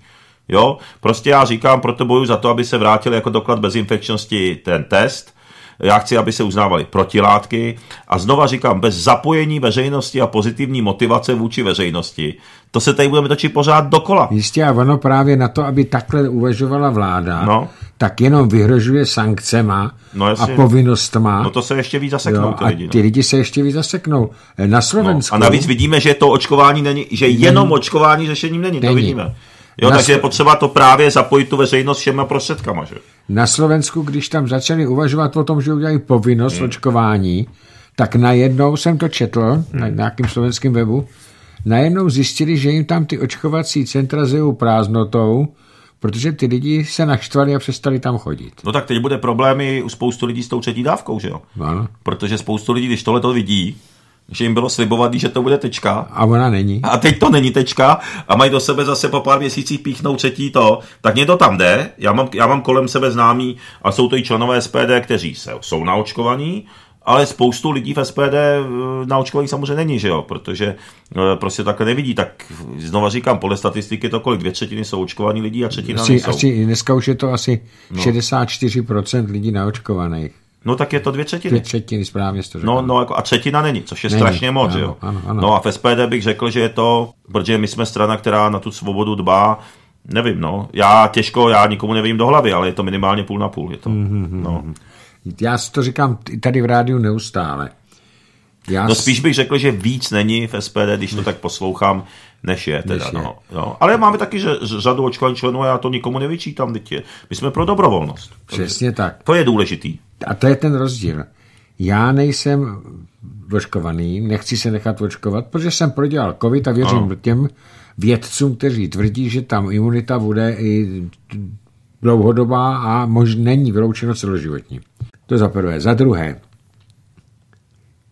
Jo, prostě já říkám, proto boju za to, aby se vrátil jako doklad bezinfekčnosti ten test, já chci, aby se uznávaly protilátky a znova říkám, bez zapojení veřejnosti a pozitivní motivace vůči veřejnosti, to se tady budeme točit pořád dokola. Jistě a ono právě na to, aby takhle uvažovala vláda, no. tak jenom vyhrožuje sankcema no a povinnostma. No to se ještě víc zaseknou jo, ty lidi. No. A ty lidi se ještě víc zaseknou. Na Slovensku... No, a navíc vidíme, že to očkování není, že není. jenom očkování řešením není, není. to vidíme. Jo, na takže je potřeba to právě zapojit tu veřejnost všema prostředkama. Že? Na Slovensku, když tam začali uvažovat o tom, že udělají povinnost hmm. očkování, tak najednou jsem to četl hmm. na nějakým slovenském webu, najednou zjistili, že jim tam ty očkovací centra zjevou prázdnotou, protože ty lidi se naštvali a přestali tam chodit. No tak teď bude problémy u spoustu lidí s tou třetí dávkou, že jo? Ano. Protože spoustu lidí, když tohle to vidí, že jim bylo slibovaný, že to bude tečka. A ona není. A teď to není tečka a mají do sebe zase po pár měsících píchnout třetí to, tak mě to tam jde, já mám, já mám kolem sebe známí a jsou to i členové SPD, kteří se, jsou naočkovaní, ale spoustu lidí v SPD eh, na samozřejmě není, že jo, protože eh, prostě takhle nevidí, tak znova říkám, podle statistiky to kolik, dvě třetiny jsou očkovaní lidí a třetina asi, nejsou. Asi dneska už je to asi no. 64% lidí naočkovaných. No tak je to dvě třetiny. Dvě třetiny, správně to No, no jako, a třetina není, což je není. strašně moc, ano, jo. Ano, ano. No a v SPD bych řekl, že je to, protože my jsme strana, která na tu svobodu dbá, nevím, no. Já těžko, já nikomu nevím do hlavy, ale je to minimálně půl na půl, je to. Mm-hmm. No. Já si to říkám tady v rádiu neustále. Já no spíš bych řekl, že víc není v SPD, když to tak poslouchám, než je teda. Než je. No, Ale máme taky že, řadu očkovaných členů a já to nikomu nevyčítám. Tě. My jsme pro dobrovolnost. Přesně to, tak. To je důležitý. A to je ten rozdíl. Já nejsem očkovaný, nechci se nechat očkovat, protože jsem prodělal covid a věřím ano. těm vědcům, kteří tvrdí, že tam imunita bude i dlouhodobá a mož není vyloučeno celoživotní. To za prvé. Za druhé,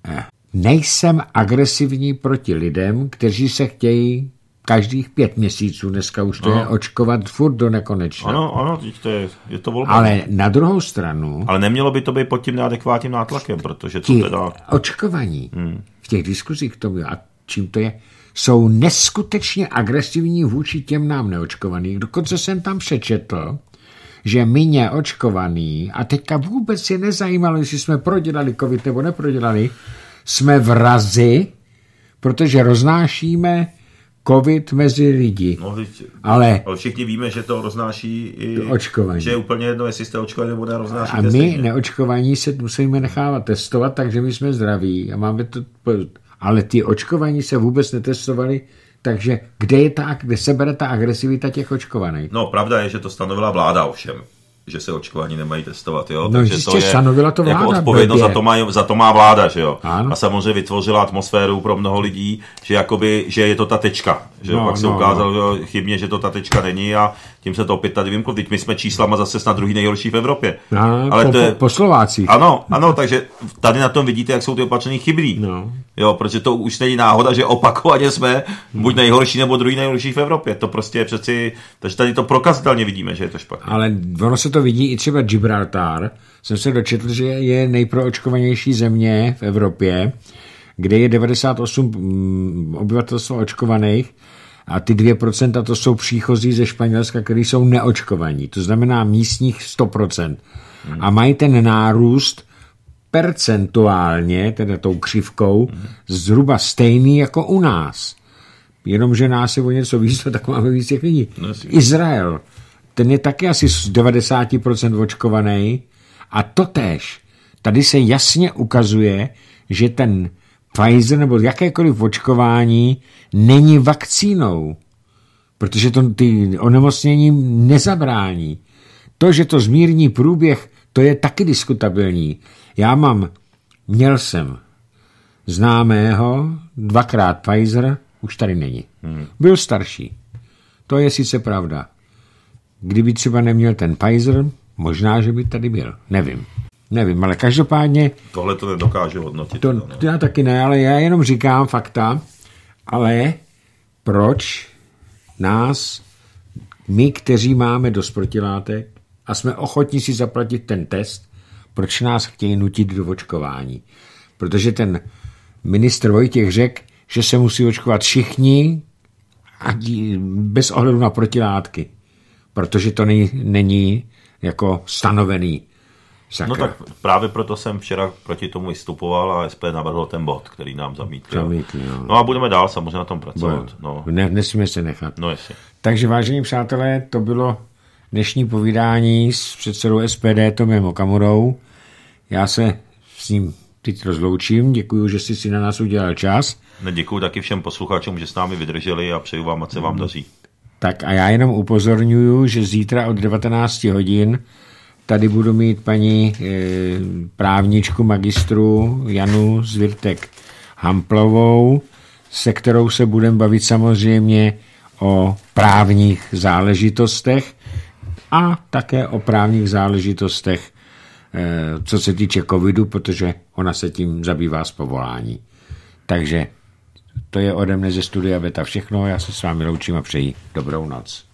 eh, Nejsem agresivní proti lidem, kteří se chtějí každých pět měsíců, dneska už to ano. je očkovat furt do nekonečna. Ano, ano, to je, je to volba. Ale na druhou stranu... Ale nemělo by to být pod tím neadekvátním nátlakem, protože to teda... očkovaní hmm. v těch diskuzích k tomu, a čím to je, jsou neskutečně agresivní vůči těm nám neočkovaným. Dokonce jsem tam přečetl, že my neočkovaní, a teďka vůbec je nezajímalo, jestli jsme prodělali covid nebo neprodělali, jsme vrazi, protože roznášíme covid mezi lidi. No, teď, ale, ale všichni víme, že to roznáší i očkovaní. Že je úplně jedno, jestli jste očkovaní nebo neroznášíte. A my stejně. neočkovaní se musíme nechávat testovat, takže my jsme zdraví a máme to... Ale ty očkovaní se vůbec netestovali, takže kde je ta, kde se bere ta agresivita těch očkovaných? No, pravda je, že to stanovila vláda ovšem že se očkování nemají testovat. Jo? No Takže jistě, to je stanovila to jako vláda. Jako odpovědnost za to, má, za to má vláda. Že jo? Ano. A samozřejmě vytvořila atmosféru pro mnoho lidí, že, jakoby, že je to ta tečka. Že no, pak no, se ukázalo no. chybně, že to ta tečka není a tím se to opět tady vymklo. Teď my jsme číslama zase snad druhý nejhorší v Evropě. No, Ale po, to je... po Slovácích. Ano, ano, takže tady na tom vidíte, jak jsou ty opatření chybí. No. Jo, protože to už není náhoda, že opakovaně jsme no. buď nejhorší nebo druhý nejhorší v Evropě. To prostě je přeci, takže tady to prokazatelně vidíme, že je to špatně. Ale ono se to vidí i třeba Gibraltar. Jsem se dočetl, že je nejproočkovanější země v Evropě, kde je 98 mm, obyvatelstvo očkovaných a ty 2% to jsou příchozí ze Španělska, kteří jsou neočkovaní, to znamená místních 100%. A mají ten nárůst percentuálně, teda tou křivkou, zhruba stejný jako u nás. Jenomže nás je o něco víc, tak máme víc těch lidí. No, Izrael, ten je taky asi z 90% očkovaný a totéž. Tady se jasně ukazuje, že ten Pfizer nebo jakékoliv očkování není vakcínou, protože to ty onemocnění nezabrání. To, že to zmírní průběh, to je taky diskutabilní. Já mám, měl jsem známého, dvakrát Pfizer, už tady není. Hmm. Byl starší. To je sice pravda. Kdyby třeba neměl ten Pfizer, možná, že by tady byl. Nevím. Nevím, ale každopádně... Tohle to nedokáže hodnotit. To, no. to já taky ne, ale já jenom říkám fakta, ale proč nás, my, kteří máme dost protilátek a jsme ochotní si zaplatit ten test, proč nás chtějí nutit do očkování? Protože ten ministr Vojtěch řekl, že se musí očkovat všichni a bez ohledu na protilátky, protože to není, není jako stanovený Sakra. No tak právě proto jsem včera proti tomu vystupoval a SP navrhl ten bod, který nám zamítli. zamítli no. no a budeme dál samozřejmě na tom pracovat. No. Ne, nesmíme se nechat. No jestli. Takže vážení přátelé, to bylo dnešní povídání s předsedou SPD Tomem Okamurou. Já se s ním teď rozloučím. Děkuji, že jsi si na nás udělal čas. No, děkuji taky všem posluchačům, že s námi vydrželi a přeju vám, ať se vám mm. daří. Tak a já jenom upozorňuji, že zítra od 19 hodin Tady budu mít paní e, právničku magistru Janu Zvirtek Hamplovou, se kterou se budeme bavit samozřejmě o právních záležitostech a také o právních záležitostech, eh, co se týče covidu, protože ona se tím zabývá z povolání. Takže to je ode mne ze studia Beta všechno, já se s vámi loučím a přeji dobrou noc.